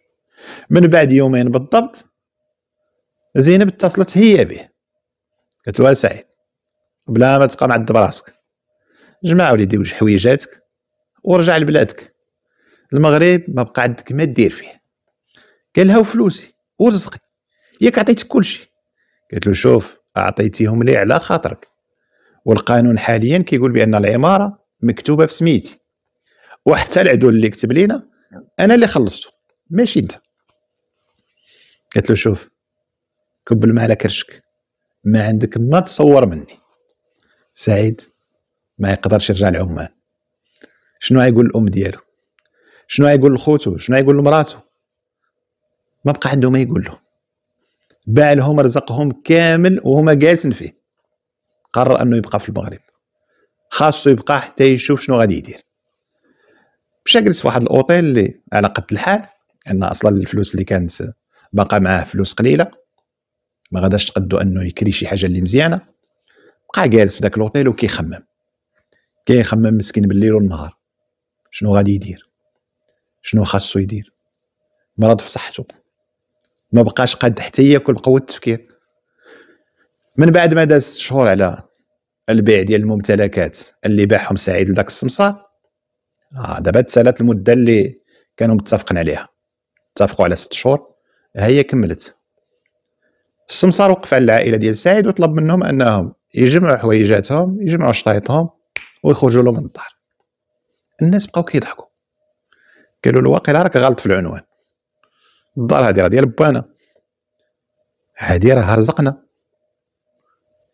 Speaker 1: من بعد يومين بالضبط زينب اتصلت هي به قالت له أه، سعيد بلا ما تبقى معذب راسك جمع وليدي وجه حويجاتك ورجع لبلادك المغرب ما بقى عندك ما دير فيه قال لها فلوسي ورزقي ياك عطيتك كلشي قالت له شوف اعطيتيهم لي على خاطرك والقانون حاليا كيقول بان العماره مكتوبه بسميتي وحتى العدول اللي كتب لينا انا اللي خلصته ماشي انت قالت له شوف كب الماء على كرشك ما عندك ما تصور مني سعيد ما يقدرش يرجع لعمان شنو يقول الام ديالو شنو يقول لخوتو شنو يقول لمراته ما بقى عنده ما يقول له باع لهم رزقهم كامل وهما جالسين فيه قرر انه يبقى في المغرب خاصو يبقى حتى يشوف شنو غادي يدير مشى جلس في واحد الاوتيل اللي على قد الحال ان اصلا الفلوس اللي كانت باقا معاه فلوس قليله ما غاداش تقدو انه يكري شي حاجه اللي مزيانه بقى جالس في ذاك لوطيل وكيخمم كيخمم مسكين بالليل والنهار شنو غادي يدير شنو خاصو يدير مرض في صحته ما بقاش قاد حتى ياكل بقوه التفكير من بعد ما داز شهور على البيع ديال الممتلكات اللي باعهم سعيد لذاك السمسار اه دابا تسالات المده اللي كانوا متفقين عليها اتفقوا على ست شهور هي كملت السمسار وقف على العائله ديال سعيد وطلب منهم انهم يجمعوا حوايجاتهم يجمعوا شطايطهم ويخرجوا له من الدار الناس بقاو كيضحكوا قالوا له واقيلا راك غلط في العنوان الدار هذه راه ديال بانا هذه راه رزقنا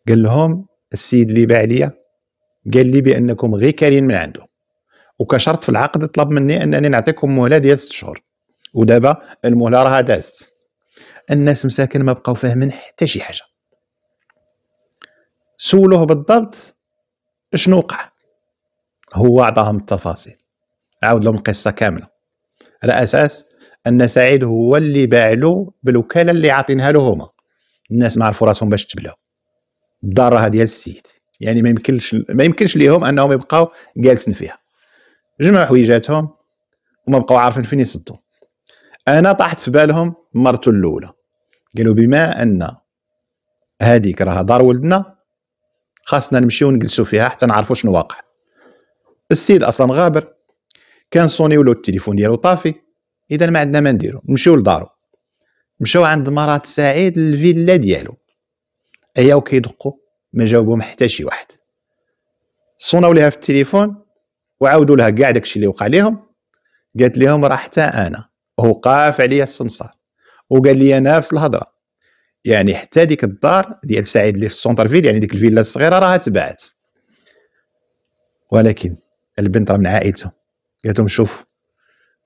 Speaker 1: قال لهم السيد اللي باع ليا قال لي بانكم غير كارين من عنده وكشرط في العقد طلب مني انني نعطيكم مهله ديال ست شهور ودابا المهله راها دازت الناس مساكن ما بقاو فاهمين حتى شي حاجه سولوه بالضبط شنو وقع هو اعطاهم التفاصيل عاود لهم القصه كامله على اساس ان سعيد هو اللي باع له بالوكاله اللي عاطينها له هما الناس ما عرفوا راسهم باش تبلاو الضاره ديال السيد يعني ما يمكنش ما يمكنش ليهم انهم يبقاو جالسين فيها جمعوا حويجاتهم وما بقاو عارفين فين يصدوا انا طاحت في بالهم مرته الاولى قالوا بما ان هذيك راها دار ولدنا خاصنا نمشيو نجلسوا فيها حتى نعرفوا شنو واقع السيد اصلا غابر كان صوني ولو التليفون ديالو طافي اذا ما عندنا ما نديرو نمشيو لدارو مشاو عند مرات سعيد للفيلا ديالو اياو كيدقوا ما جاوبهم حتى شي واحد صوناو ليها في التليفون وعاودوا لها كاع داكشي اللي وقع ليهم قالت لهم راه حتى انا وقاف عليا السمسار وقال لي نفس الهضره يعني حتى ديك الدار ديال سعيد اللي في السونتر فيل يعني ديك الفيلا الصغيره راها تباعت ولكن البنت راه من عائلته قالت لهم شوفوا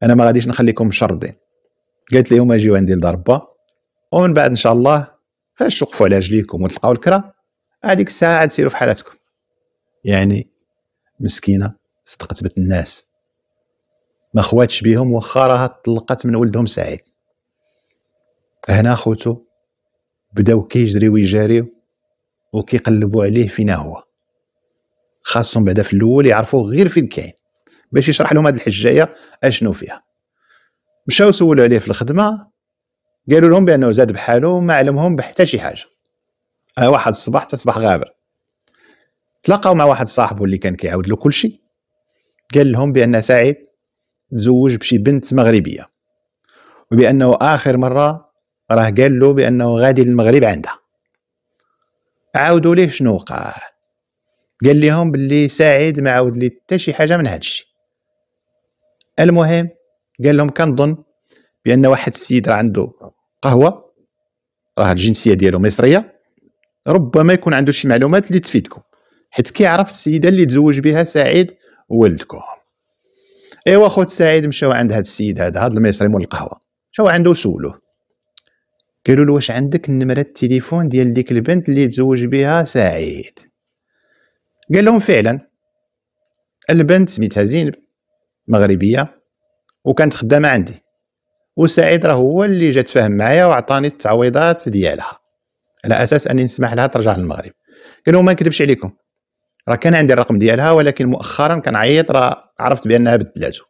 Speaker 1: انا ما غاديش نخليكم مشردين قالت لهم اجيو عندي لدار ومن بعد ان شاء الله فاش توقفوا على رجليكم وتلقاو الكره هذيك الساعه عاد سيروا في حالاتكم يعني مسكينه صدقت بنت الناس ما خواتش بيهم وخا راها طلقت من ولدهم سعيد هنا خوتو بداو كيجريو ويجاريو وكيقلبوا عليه فينا هو خاصهم بعدا في الاول يعرفوا غير فين كاين باش يشرح لهم هاد الحجايه اشنو فيها مشاو سولوا عليه في الخدمه قالوا لهم بانه زاد بحالو وما علمهم بحتى شي حاجه أه واحد الصباح تصبح غابر تلاقاو مع واحد صاحبه اللي كان كيعاود له كلشي قال لهم بان سعيد تزوج بشي بنت مغربيه وبانه اخر مره راه قال له بانه غادي للمغرب عندها عاودوا ليه شنو وقع قال لهم باللي سعيد ما عاود لي حتى شي حاجه من هذا الشيء المهم قال لهم كنظن بان واحد السيد راه عنده قهوه راه الجنسيه ديالو مصريه ربما يكون عنده شي معلومات اللي تفيدكم حيت كيعرف السيده اللي تزوج بها سعيد ولدكم ايوا خوت سعيد مشاو عند هاد السيد هذا هاد المصري مول القهوه مشاو عنده سولوه قالوا له واش عندك نمره التليفون ديال ديك البنت اللي تزوج بها سعيد قال لهم فعلا البنت سميتها زينب مغربيه وكانت خدامه عندي وسعيد راه هو اللي جا تفاهم معايا وعطاني التعويضات ديالها على اساس اني نسمح لها ترجع للمغرب قال لهم ما نكذبش عليكم راه كان عندي الرقم ديالها ولكن مؤخرا كنعيط راه عرفت بانها بدلاتو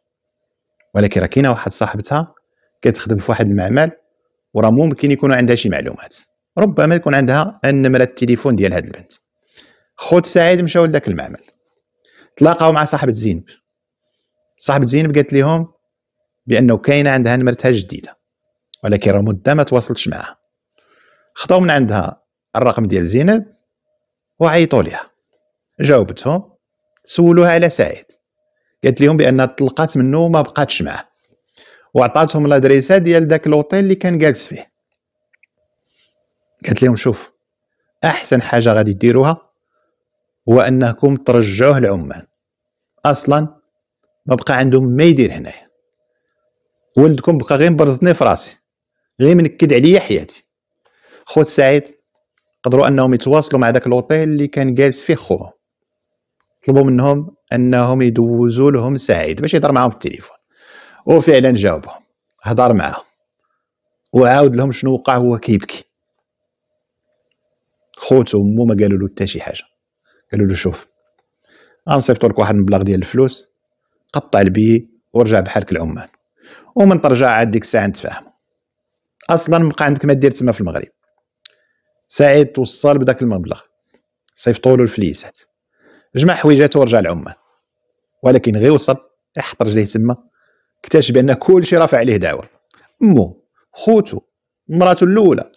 Speaker 1: ولكن راه كاينه واحد صاحبتها كتخدم في واحد المعمل وراه ممكن يكون عندها شي معلومات ربما يكون عندها النمره التليفون ديال هاد البنت خوت سعيد مشاو لذاك المعمل تلاقاو مع صاحبه زينب صاحبه زينب قالت لهم بانه كاينه عندها نمرتها جديده ولكن راه مده ما تواصلتش معها خطاو من عندها الرقم ديال زينب وعيطوا ليها جاوبتهم سولوها على سعيد قالت لهم بانها طلقات منه وما بقاتش معاه وعطاتهم لادريسا ديال داك لوطيل اللي كان جالس فيه قالت لهم شوف احسن حاجه غادي ديروها هو انكم ترجعوه لعمان اصلا ما بقى عندهم ما يدير هنايا ولدكم بقى غير مبرزني في راسي غير منكد عليا حياتي خو سعيد قدروا انهم يتواصلوا مع داك لوطيل اللي كان جالس فيه خوه طلبوا منهم انهم يدوزوا لهم سعيد باش يهضر معاهم بالتليفون وفعلا جاوبه هضر معاه وعاود لهم شنو وقع هو كيبكي خوتو ومو ما قالوا له حتى شي حاجه قالوا له شوف غنصيفطوا لك واحد المبلغ ديال الفلوس قطع البي ورجع بحالك العمان ومن ترجع عاد ديك الساعه نتفاهم اصلا بقى عندك ما دير تما في المغرب سعيد توصل بداك المبلغ صيفطوا له الفليسات جمع حويجاته ورجع لعمان ولكن غير وصل يحط رجليه تما اكتشف بان كلشي رافع عليه دعوه امه خوتو مراته الاولى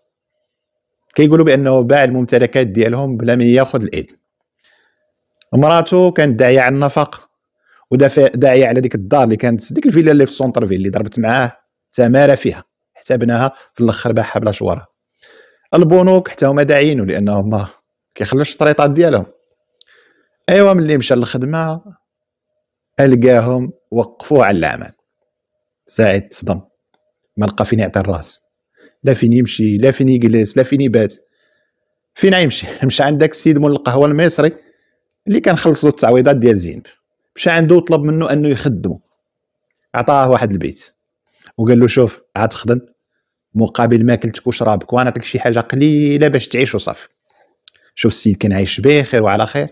Speaker 1: كيقولوا بانه باع الممتلكات ديالهم بلا ما ياخذ الاذن مراته كانت داعيه على النفق وداعيه على ديك الدار اللي كانت ديك الفيلا اللي في السونتر فيل اللي ضربت معاه تمارى فيها حتى بناها في الاخر باعها بلا شواره البنوك حتى هما داعيينو لانهم ما كيخلوش الشريطات ديالهم ايوا ملي مشى للخدمه القاهم وقفوه على العمل ساعد تصدم ما لقى فين يعطي الراس لا فين يمشي لا فين يجلس لا فين يبات فين غيمشي [LAUGHS] مشى عند داك السيد مول القهوه المصري اللي كان خلص له التعويضات ديال زينب مشى عنده وطلب منه انه يخدمه عطاه واحد البيت وقال له شوف عاد تخدم مقابل ماكلتك وشرابك وانا لك شي حاجه قليله باش تعيش وصافي شوف السيد كان عايش بخير وعلى خير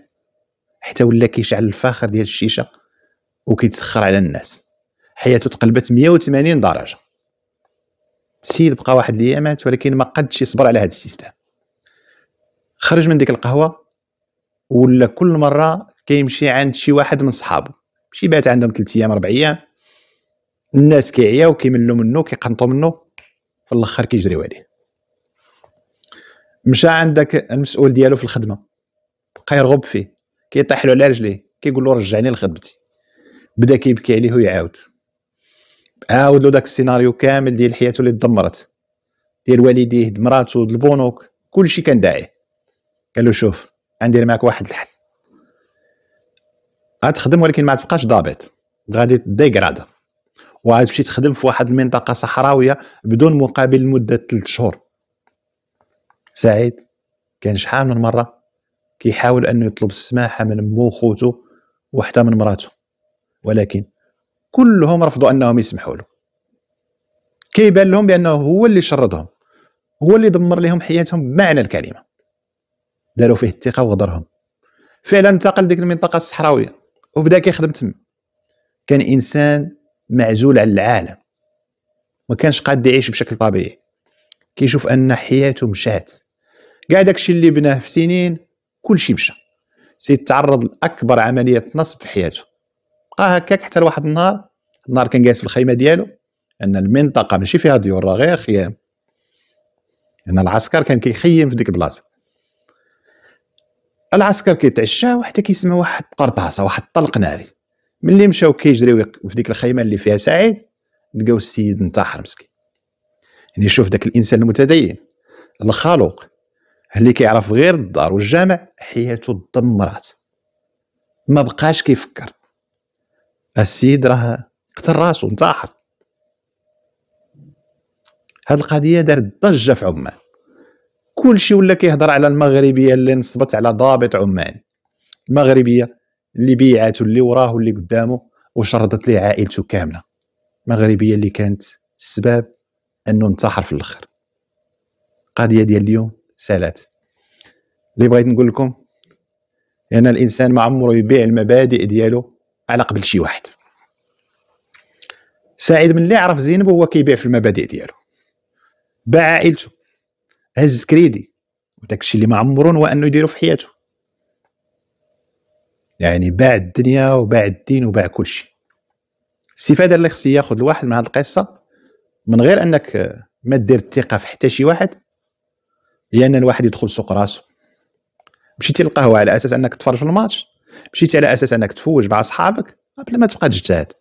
Speaker 1: حتى ولا كيشعل الفاخر ديال الشيشه وكيتسخر على الناس حياته تقلبت 180 درجه السيد بقى واحد الايامات ولكن ما قدش يصبر على هذا السيستم خرج من ديك القهوه ولا كل مره كيمشي عند شي واحد من صحابه شي بات عندهم 3 ايام 4 ايام الناس كيعياو كيملوا منه كيقنطوا منه في الاخر كيجريو عليه مشى عندك المسؤول ديالو في الخدمه بقى يرغب فيه كيطيح له على رجليه كيقول له رجعني لخدمتي بدا كيبكي عليه ويعاود عاود له داك السيناريو كامل ديال حياته اللي تدمرت ديال والديه مراته البنوك كلشي كان داعيه قال له شوف غندير معاك واحد الحل غتخدم ولكن ما تبقاش ضابط غادي ديغراد وغتمشي تخدم في واحد المنطقه صحراويه بدون مقابل لمده 3 شهور سعيد كان شحال من مره كيحاول انه يطلب السماحه من مو خوتو وحتى من مراته ولكن كلهم رفضوا انهم يسمحوا له كيبان لهم بانه هو اللي شردهم هو اللي دمر لهم حياتهم بمعنى الكلمه داروا فيه الثقه وغدرهم فعلا انتقل ديك المنطقه الصحراويه وبدا كيخدم تما كان انسان معزول على العالم ما كانش قاد يعيش بشكل طبيعي كيشوف ان حياته مشات كاع داكشي اللي بناه في سنين كلشي مشى سيتعرض لاكبر عمليه نصب في حياته بقى هكاك حتى لواحد النهار النهار كان جالس في الخيمه ديالو ان المنطقه ماشي فيها ديور راه غير خيام ان العسكر كان كيخيم في ديك البلاصه العسكر كيتعشى حتى كيسمع واحد قرطاسه واحد طلق ناري ملي مشاو كيجريو في ديك الخيمه اللي فيها سعيد لقاو السيد انتحر مسكين يعني شوف داك الانسان المتدين الخلوق اللي كيعرف غير الدار والجامع حياته تدمرات ما بقاش كيفكر السيد راه قتل راسو انتحر هاد القضيه دارت ضجه في عمان كلشي ولا كيهضر على المغربيه اللي نصبت على ضابط عماني المغربيه اللي بيعاتو اللي وراه واللي قدامه وشردت ليه عائلته كامله المغربيه اللي كانت السبب انه انتحر في الاخر القضيه ديال اليوم سالات اللي بغيت نقول لكم ان الانسان ما عمره يبيع المبادئ ديالو على قبل شي واحد سعيد من اللي عرف زينب وهو كيبيع في المبادئ ديالو باع عائلته هز كريدي وداك الشيء اللي ما عمرو نوى انه يديرو في حياته يعني باع الدنيا وباع الدين وباع كل شيء الاستفاده اللي خص ياخذ الواحد من هذه القصه من غير انك ما دير الثقه في حتى شي واحد هي ان الواحد يدخل سوق راسه مشيتي تلقاه على اساس انك تفرج في الماتش مشيتي على اساس انك تفوج مع صحابك بلا طيب، ما تبقى تجتهد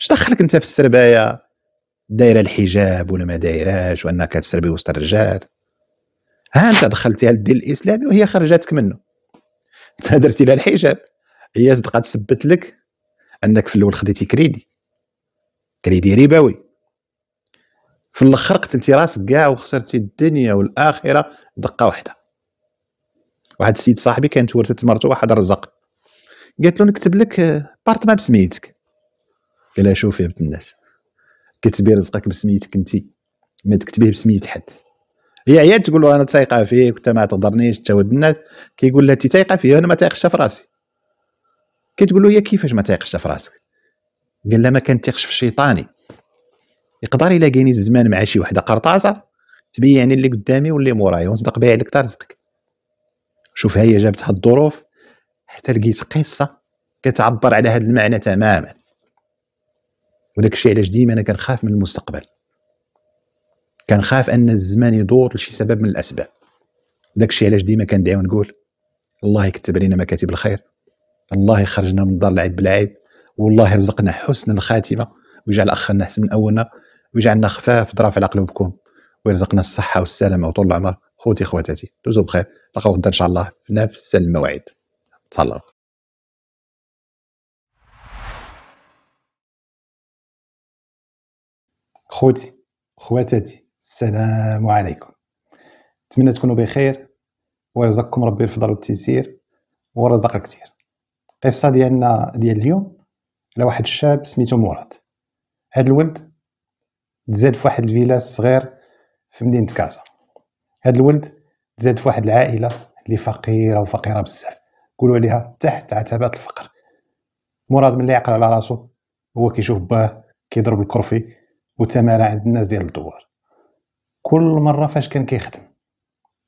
Speaker 1: اش دخلك انت في السربايه دايره الحجاب ولا ما دايراش وانك تسربي وسط الرجال ها انت دخلتيها للدين الاسلامي وهي خرجتك منه انت درتي لها الحجاب هي صدقه تثبت لك انك في الاول خديتي كريدي كريدي ربوي في الاخر قتلتي راسك كاع وخسرتي الدنيا والاخره دقه واحده واحد السيد صاحبي كانت ورثت مرته واحد الرزق قالت له نكتب لك آه، بارتما بسميتك قال لها شوفي يا بنت الناس كتبي رزقك بسميتك انت ما تكتبيه بسميه حد هي عيات تقول له انا تايقه فيك وانت ما تقدرنيش ود الناس كيقول لها انت تايقه فيا انا ما تايقش في راسي كتقول له هي كيفاش ما تايقش في راسك قال لها ما كنتيقش في شيطاني يقدر يلاقيني الزمان مع شي وحده قرطاسه تبين اللي قدامي واللي موراي ونصدق بها عليك ترزقك شوف هي هاد الظروف حتى لقيت قصه كتعبر على هذا المعنى تماما وداك الشيء علاش ديما انا كنخاف من المستقبل كنخاف ان الزمان يدور لشي سبب من الاسباب داك الشيء علاش ديما كندعي ونقول الله يكتب علينا مكاتب الخير الله يخرجنا من دار العيب بالعيب والله يرزقنا حسن الخاتمه ويجعل اخرنا احسن من اولنا ويجعلنا خفاف ضراف على قلوبكم ويرزقنا الصحه والسلامه وطول العمر خوتي خواتاتي دوزو بخير تلقاو غدا ان شاء الله في نفس الموعد تهلاو خوتي خواتاتي السلام عليكم نتمنى تكونوا بخير ويرزقكم ربي الفضل والتيسير ورزق كثير القصه ديالنا ديال اليوم على واحد الشاب سميتو مراد هاد الولد تزاد في واحد الفيلا صغير في مدينه كازا هذا الولد تزاد في واحد العائله اللي فقيره وفقيره بزاف قولوا عليها تحت عتبات الفقر مراد من اللي يعقل على راسو هو كيشوف باه كيضرب الكرفي وتمارى عند الناس ديال الدوار كل مره فاش كان كيخدم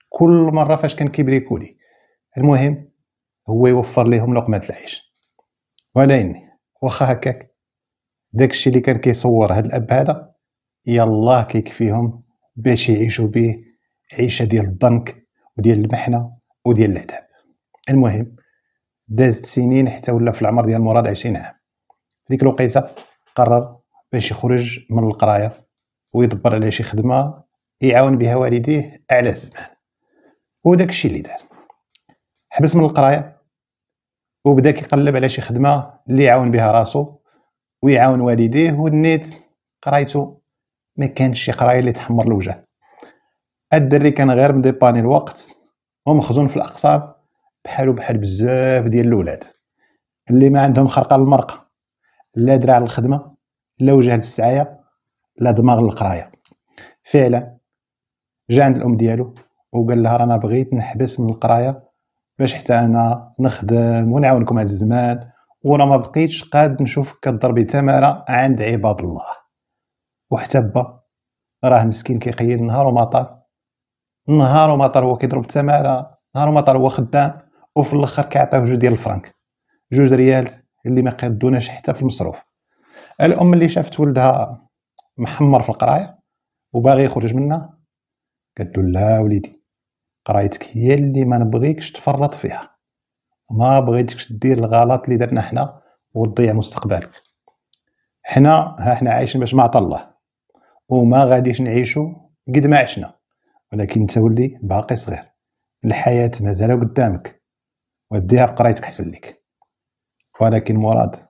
Speaker 1: كل مره فاش كان كيبريكولي المهم هو يوفر ليهم لقمه العيش ولكن اني واخا هكاك داكشي اللي كان كيصور هاد الاب هذا يلاه كيكفيهم باش يعيشوا به عيشه ديال الضنك وديال المحنه وديال العذاب المهم دازت سنين حتى ولا في العمر ديال مراد 20 عام في ديك الوقيته قرر باش يخرج من القرايه ويدبر على شي خدمه يعاون بها والديه على الزمان وداك الشيء اللي دار حبس من القرايه وبدا كيقلب على شي خدمه اللي يعاون بها راسو ويعاون والديه والنيت قرايته ما كانش شي قرايه اللي تحمر الوجه الدري كان غير مديباني الوقت ومخزون في الاقصاب بحالو بحال بزاف ديال الاولاد اللي ما عندهم خرقه المرقة لا دراع للخدمه لا وجه للسعايه لا دماغ للقرايه فعلا جا عند الام ديالو وقال لها رانا بغيت نحبس من القرايه باش حتى انا نخدم ونعاونكم على الزمان وانا ما بقيتش قاد نشوفك كضربي تماره عند عباد الله وحتى با راه مسكين كيقيل النهار وما طال نهار وما طار هو كيضرب التماره نهار وما طار هو خدام وفي الاخر كيعطيوه جوج ديال الفرنك جوج ريال اللي ما قادوناش حتى في المصروف الام اللي شافت ولدها محمر في القرايه وباغي يخرج منها قالت لا وليدي قرايتك هي اللي ما نبغيكش تفرط فيها ما بغيتكش دير الغلط اللي درنا حنا وتضيع مستقبلك حنا ها حنا عايشين باش ما عطا الله وما غاديش نعيشو قد ما عشنا ولكن انت ولدي باقي صغير الحياه مازال قدامك وديها في قرايتك حسن لك ولكن مراد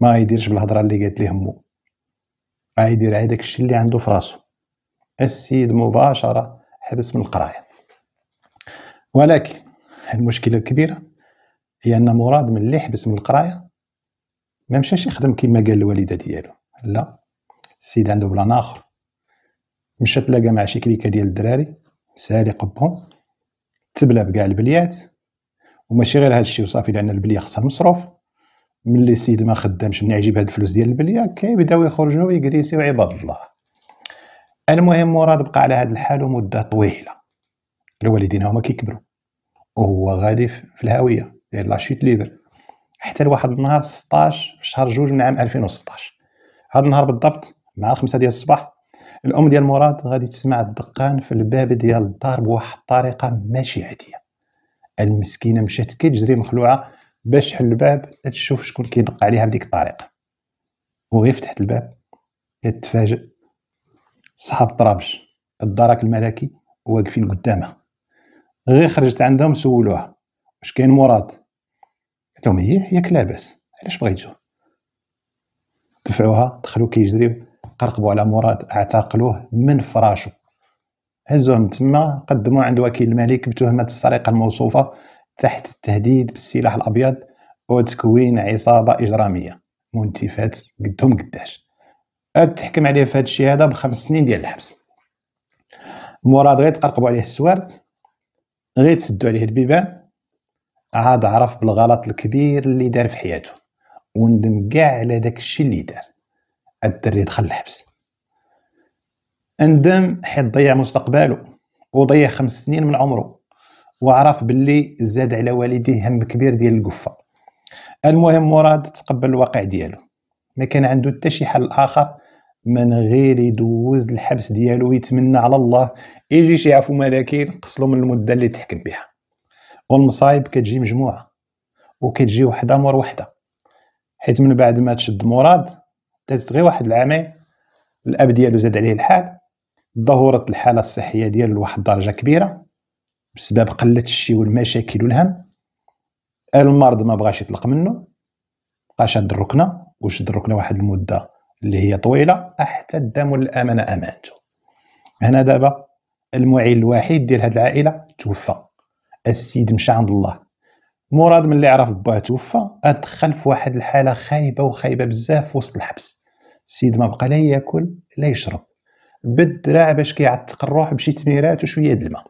Speaker 1: ما يديرش بالهضره اللي قالت ليه امو غايدير عاد داكشي اللي عنده في راسو السيد مباشره حبس من القرايه ولكن المشكله الكبيره هي ان مراد من اللي حبس من القرايه ما مشاش يخدم كما قال الوالده ديالو لا السيد عنده بلان اخر مشى تلاقى مع شي كليكه ديال الدراري سالي قبهم تبلا بكاع البليات وماشي غير هادشي وصافي لان البليه خصها المصروف ملي السيد ما خدامش من يجيب هاد الفلوس ديال البليه كيبداو يخرجوا ويكريسيو عباد الله المهم مراد بقى على هاد الحال مده طويله الوالدين هما كيكبروا وهو غادي في الهاويه ديال لاشوت ليبر حتى لواحد النهار 16 في شهر جوج من عام 2016 هاد النهار بالضبط مع 5 ديال الصباح الام ديال مراد غادي تسمع الدقان في الباب ديال الدار بواحد الطريقه ماشي عاديه المسكينه مشات كتجري مخلوعه باش تحل الباب تشوف شكون كيدق عليها بديك الطريقه وغير فتحت الباب كتفاجئ صحاب طرابش الدرك الملكي واقفين قدامها غير خرجت عندهم سولوها واش كاين مراد قالت لهم هي ياك لاباس علاش بغيتو دفعوها دخلوا كيجريو قرقبوا على مراد اعتقلوه من فراشو هزوه من تما قدموه عند وكيل الملك بتهمه السرقه الموصوفه تحت التهديد بالسلاح الابيض وتكوين عصابه اجراميه منتفات قدهم قداش تحكم عليه في هذا الشيء هذا بخمس سنين ديال الحبس مراد غير تقرقبوا عليه السوارت غير تسدوا عليه البيبان عاد عرف بالغلط الكبير اللي دار في حياته وندم كاع على داك الشيء اللي دار الدري يدخل الحبس اندم حيت ضيع مستقبله وضيع خمس سنين من عمره وعرف باللي زاد على والديه هم كبير ديال القفه المهم مراد تقبل الواقع ديالو ما كان عنده حتى شي حل اخر من غير يدوز الحبس ديالو ويتمنى على الله يجي شي عفو ملكي ينقصلو من المده اللي تحكم بها والمصايب كتجي مجموعه وكتجي وحده مور وحده حيت من بعد ما تشد مراد دازت غير واحد العامين الاب ديالو زاد عليه الحال ظهرت الحاله الصحيه ديالو لواحد الدرجه كبيره بسبب قله الشي والمشاكل والهم المرض ما بغاش يطلق منه بقى شاد الركنه وشد الركنه واحد المده اللي هي طويله حتى الدم والامانه امانته هنا دابا المعين الوحيد ديال هاد العائله توفى السيد مشى عند الله مراد ملي عرف باه توفى ادخل في واحد الحاله خايبه وخايبه بزاف وسط الحبس السيد ما بقى لا ياكل لا يشرب بالدراع باش كيعتق الروح بشي تميرات وشويه دلمة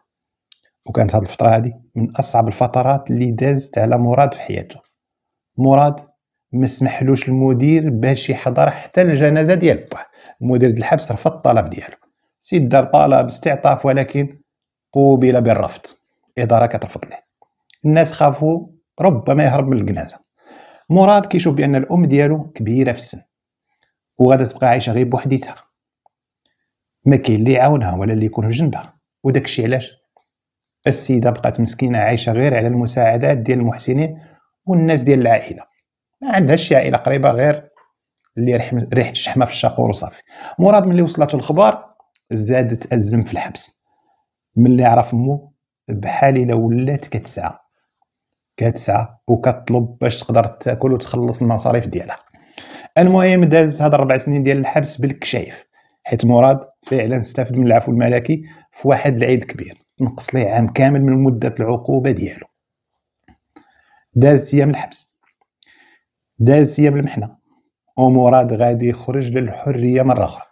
Speaker 1: وكانت هاد الفتره هادي من اصعب الفترات اللي دازت على مراد في حياته مراد ما سمحلوش المدير باش يحضر حتى الجنازه ديال باه مدير الحبس رفض الطلب ديالو سيد دار طلب استعطاف ولكن قوبل بالرفض الاداره كترفض له الناس خافوا ربما يهرب من الجنازه مراد كيشوف بان الام ديالو كبيره في السن وغادا تبقى عايشه غير بوحديتها ما كاين اللي يعاونها ولا اللي يكون في جنبها وداكشي علاش السيده بقات مسكينه عايشه غير على المساعدات ديال المحسنين والناس ديال العائله ما عندهاش شي عائله قريبه غير اللي ريحه الشحمه في الشاقور وصافي مراد ملي وصلته الخبر زادت تازم في الحبس ملي عرف مو بحال الا ولات كتسعى كتسعى وكطلب باش تقدر تاكل وتخلص المصاريف ديالها المهم داز هاد ربع سنين ديال الحبس بالكشايف حيت مراد فعلا استفد من العفو الملكي في واحد العيد كبير نقص ليه عام كامل من مده العقوبه ديالو داز ايام الحبس داز ايام المحنه ومراد غادي يخرج للحريه مره اخرى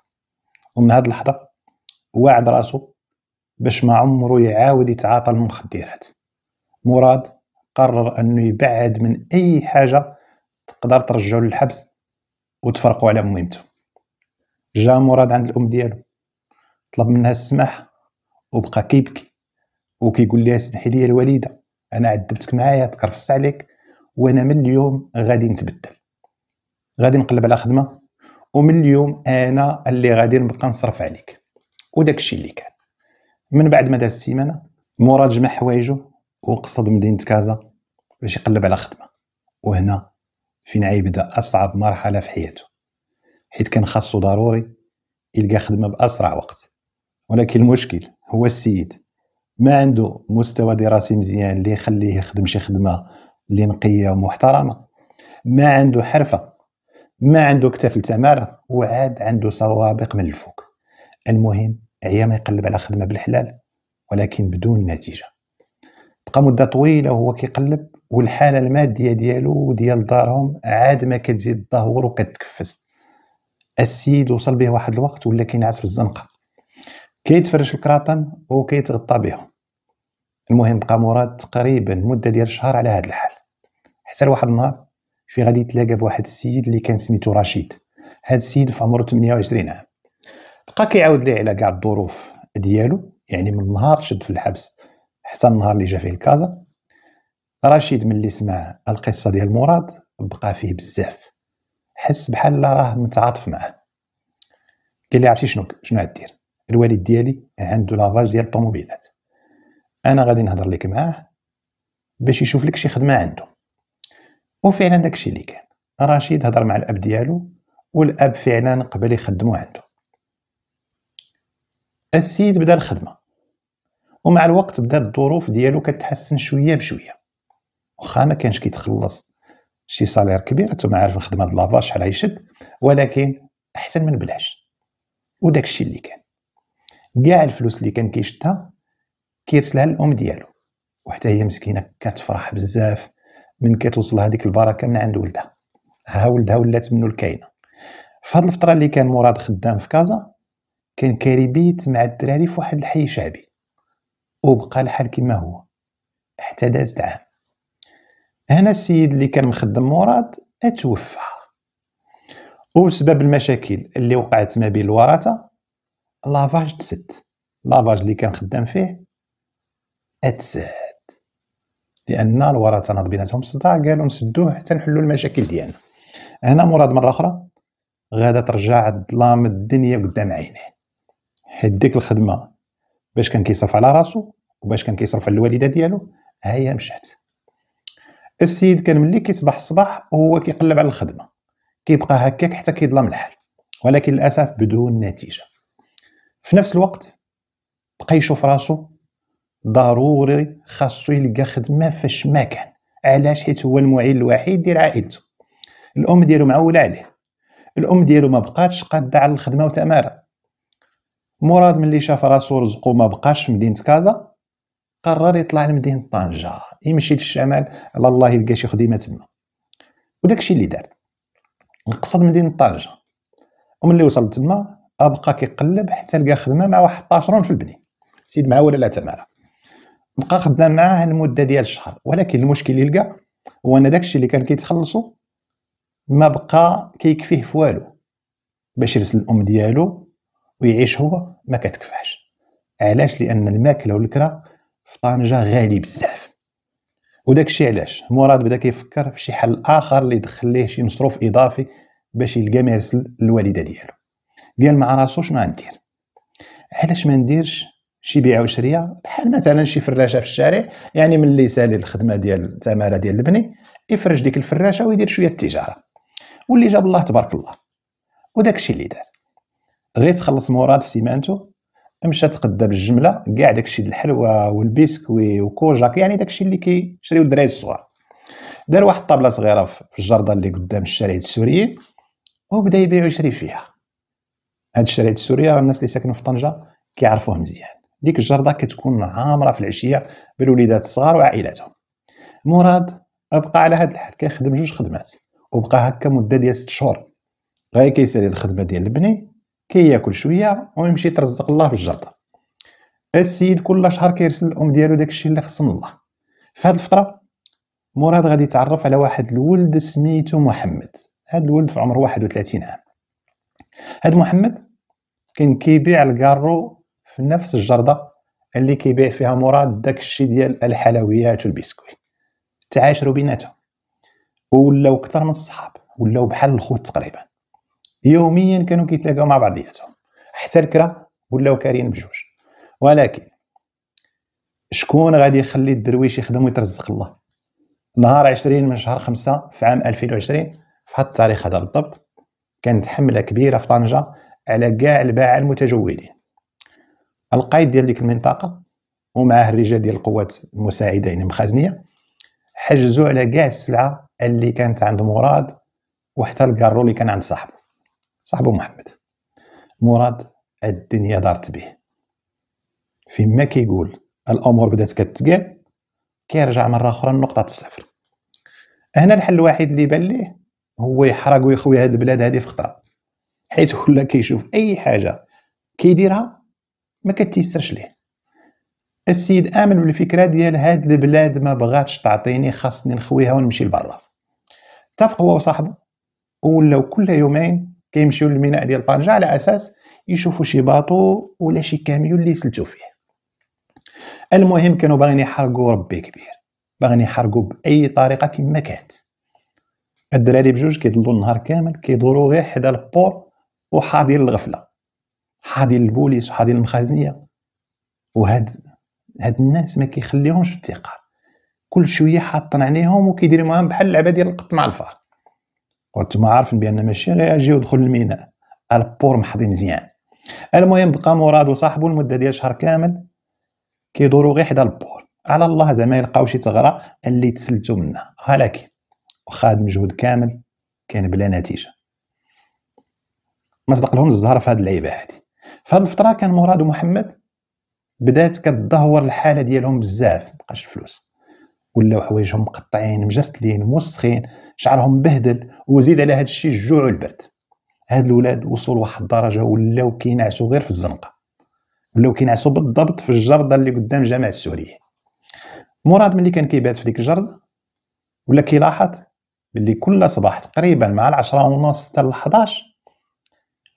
Speaker 1: ومن هاد اللحظه وعد راسو باش ما عمرو يعاود يتعاطى المخدرات مراد قرر انه يبعد من اي حاجه تقدر ترجعو للحبس وتفرقوا على مهمته جا مراد عند الام ديالو طلب منها السماح وبقى كيبكي وكيقول لها سمحي لي الوالده انا عذبتك معايا تكرفست عليك وانا من اليوم غادي نتبدل غادي نقلب على خدمه ومن اليوم انا اللي غادي نبقى نصرف عليك وداك الشيء اللي كان من بعد ما داز السيمانه مراد جمع حوايجو وقصد مدينة كازا باش يقلب على خدمة وهنا فين عيبدا أصعب مرحلة في حياته حيت كان خاصو ضروري يلقى خدمة بأسرع وقت ولكن المشكل هو السيد ما عنده مستوى دراسي مزيان اللي يخليه يخدم شي خدمة اللي نقية ومحترمة ما عنده حرفة ما عنده كتاف التمارة وعاد عنده سوابق من الفوق المهم عيا ما يقلب على خدمة بالحلال ولكن بدون نتيجه بقى مده طويله وهو كيقلب والحاله الماديه ديالو وديال دارهم عاد ما كتزيد تدهور وكتكفس السيد وصل به واحد الوقت ولا كينعس في الزنقه كيتفرش الكراطن وكيتغطى بهم المهم بقى مراد تقريبا مده ديال شهر على هذا الحال حتى لواحد النهار في غادي يتلاقى بواحد السيد اللي كان سميتو رشيد هذا السيد في عمره 28 عام بقى كيعاود ليه على كاع الظروف ديالو يعني من نهار شد في الحبس حتى النهار اللي جا فيه الكازا رشيد ملي سمع القصه ديال مراد بقى فيه بزاف حس بحال راه متعاطف معاه قال لي عرفتي شنو شنو غدير الوالد ديالي عنده لافاج ديال الطوموبيلات انا غادي نهضر لك معاه باش يشوف لك شي خدمه عنده وفعلا داكشي اللي كان رشيد هضر مع الاب ديالو والاب فعلا قبل يخدمو عنده السيد بدا الخدمه ومع الوقت بدات الظروف ديالو كتحسن شويه بشويه واخا ما كانش كيتخلص شي سالير كبير انتم عارف الخدمه هاد لافا شحال عيشت ولكن احسن من بلاش وداك الشيء اللي كان كاع الفلوس اللي كان كيشدها كيرسلها للام ديالو وحتى هي مسكينه كتفرح بزاف من كتوصل هذيك البركه من عند ولدها ها ولدها ولات منو الكاينه فهاد الفتره اللي كان مراد خدام في كازا كان كاريبيت مع الدراري في واحد الحي شعبي وبقى الحال كما هو حتى دازت عام هنا السيد اللي كان مخدم مراد اتوفى وبسبب المشاكل اللي وقعت ما بين الورثه لافاج تسد لافاج اللي كان خدام فيه اتسد لان الورثه ناض بيناتهم صداع قالوا نسدوه حتى نحلوا المشاكل ديالنا هنا مراد مره اخرى غادا ترجع الظلام الدنيا قدام عينيه حيت ديك الخدمه باش كان كيصرف على راسو وباش كان كيصرف على الوالده ديالو ها هي مشات السيد كان ملي كيصبح الصباح وهو كيقلب على الخدمه كيبقى هكاك حتى كيظلم الحال ولكن للاسف بدون نتيجه في نفس الوقت بقى يشوف راسو ضروري خاصو يلقى خدمه فاش ما كان علاش حيت هو المعيل الوحيد ديال عائلته الام ديالو معوله عليه الام ديالو ما بقاتش قاده على الخدمه وتمارا مراد ملي شاف راسو رزقو ما بقاش في مدينه كازا قرر يطلع لمدينه طنجه يمشي للشمال على الله يلقى شي خدمه تما وداكشي اللي دار قصد مدينه طنجه وملي وصل تما ابقى كيقلب حتى لقى خدمه مع واحد طاشرون في البني سيد معاه ولا لا تمارا بقى خدام معاه المده ديال الشهر ولكن المشكل اللي لقى هو ان داكشي اللي كان كيتخلصو ما بقى كيكفيه في والو باش يرسل الام ديالو ويعيش هو ما كتكفاش علاش لان الماكله والكرا في طنجه غالي بزاف وداكشي علاش مراد بدا كيفكر في شي حل اخر اللي يدخل ليه شي مصروف اضافي باش يلقى ما يرسل ديالو قال مع راسو شنو غندير علاش ما نديرش شي بيعه وشريه بحال مثلا شي فراشه في الشارع يعني ملي سالي الخدمه ديال التماره ديال البني يفرج ديك الفراشه ويدير شويه التجاره واللي جاب الله تبارك الله وداكشي اللي دار غير تخلص مراد في سيمانتو مشى تقدا بالجمله كاع داكشي الحلوى والبيسكوي وكوجاك يعني داكشي اللي كيشريو الدراري الصغار دار واحد الطابله صغيره في الجرده اللي قدام الشارع السوريين وبدا يبيع ويشري فيها هاد الشارع السوري راه الناس اللي ساكنين في طنجه كيعرفوه مزيان ديك الجرده كتكون عامره في العشيه بالوليدات الصغار وعائلاتهم مراد بقى على هاد الحال كيخدم جوج خدمات وبقى هكا مده ديال 6 شهور غير كيسالي الخدمه ديال البني كياكل كي شويه ويمشي يترزق الله في الجرده السيد كل شهر كيرسل الام ديالو داكشي اللي خص الله في هاد الفتره مراد غادي يتعرف على واحد الولد سميتو محمد هاد الولد في عمر 31 عام هاد محمد كان كيبيع الكارو في نفس الجرده اللي كيبيع فيها مراد داكشي ديال الحلويات والبسكويت تعاشروا بيناتهم ولاو اكثر من الصحاب ولاو بحال الخوت تقريبا يوميا كانوا كيتلاقاو مع بعضياتهم حتى الكره ولاو كارين بجوج ولكن شكون غادي يخلي الدرويش يخدم ويترزق الله نهار 20 من شهر 5 في عام 2020 في هذا التاريخ هذا بالضبط كانت حمله كبيره في طنجه على كاع الباعه المتجولين القائد ديال ديك المنطقه ومعاه الرجال ديال القوات المساعده يعني مخازنيه حجزوا على كاع السلعه اللي كانت عند مراد وحتى الكارو اللي كان عند صاحبه صاحبو محمد مراد الدنيا دارت به فيما كيقول الامور بدات كتقع كيرجع مره اخرى لنقطه الصفر هنا الحل الوحيد اللي بان ليه هو يحرق ويخوي هاد البلاد هذه في خطره حيت ولا كيشوف اي حاجه كيديرها ما كتيسرش ليه السيد امن بالفكره ديال هاد البلاد ما بغاتش تعطيني خاصني نخويها ونمشي لبرا اتفق هو وصاحبه ولاو كل يومين كيمشيو للميناء ديال طنجة على أساس يشوفوا شي باطو ولا شي كاميو اللي سلتو فيه المهم كانوا باغيين يحرقوا ربي كبير باغيين يحرقوا بأي طريقة كما كانت الدراري بجوج كيضلوا النهار كامل كيدوروا غير حدا البور وحاضين الغفلة حاضين البوليس وحاضين المخازنية وهاد هاد الناس ما كيخليهمش في الثقة كل شويه حاطين عليهم وكيدير معاهم بحال لعبة ديال القط مع الفار قلت ما عارف بان ماشي غير اجي ودخل الميناء البور محضي مزيان المهم بقى مراد وصاحبو المده ديال شهر كامل كيدورو غير حدا البور على الله زعما يلقاو شي ثغره اللي تسلتو منها ولكن واخا مجهود كامل كان بلا نتيجه ما صدق لهم الزهر في اللعيبه هادي في الفتره كان مراد ومحمد بدات كتدهور الحاله ديالهم بزاف مبقاش الفلوس ولاو حوايجهم مقطعين مجرتلين موسخين شعرهم بهدل وزيد على هذا الشيء الجوع والبرد هاد الولاد وصلوا لواحد الدرجه ولاو كينعسوا غير في الزنقه ولاو كينعسوا بالضبط في الجرده اللي قدام جامع السوريه مراد ملي كان كيبات في ديك الجرده ولا كيلاحظ بلي كل صباح تقريبا مع العشرة ونص حتى ل 11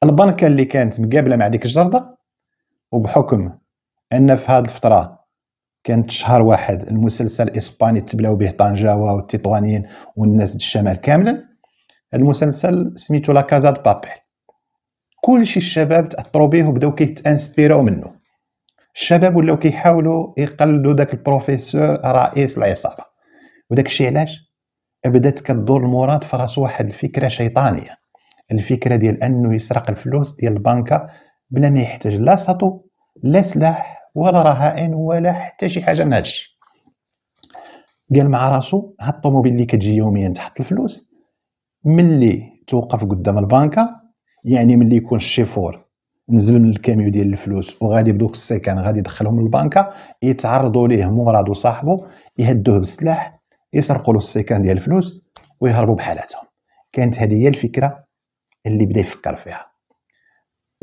Speaker 1: البنكه اللي كانت مقابله مع ديك الجرده وبحكم ان في هاد الفتره كانت شهر واحد المسلسل الاسباني تبلاو به طنجاوه والتطوانيين والناس الشمال كاملا المسلسل سميتو لا كازا د بابيل كلشي الشباب تاثروا به وبداو كيتانسبيراو منه الشباب ولاو كيحاولوا يقلدوا داك البروفيسور رئيس العصابه وداك الشيء علاش بدات كدور المراد في راسو واحد الفكره شيطانيه الفكره ديال انه يسرق الفلوس ديال البنكه بلا ما يحتاج لا سطو لا سلاح ولا رهائن ولا حتى شي حاجه من هادشي قال مع راسو هاد الطوموبيل اللي كتجي يوميا تحط الفلوس ملي توقف قدام البنكه يعني ملي يكون الشيفور نزل من الكاميو ديال الفلوس وغادي بدوك السيكان غادي يدخلهم للبنكه يتعرضوا ليه مراد وصاحبه يهدوه بالسلاح يسرقوا له السكان ديال الفلوس ويهربوا بحالاتهم كانت هذه هي الفكره اللي بدا يفكر فيها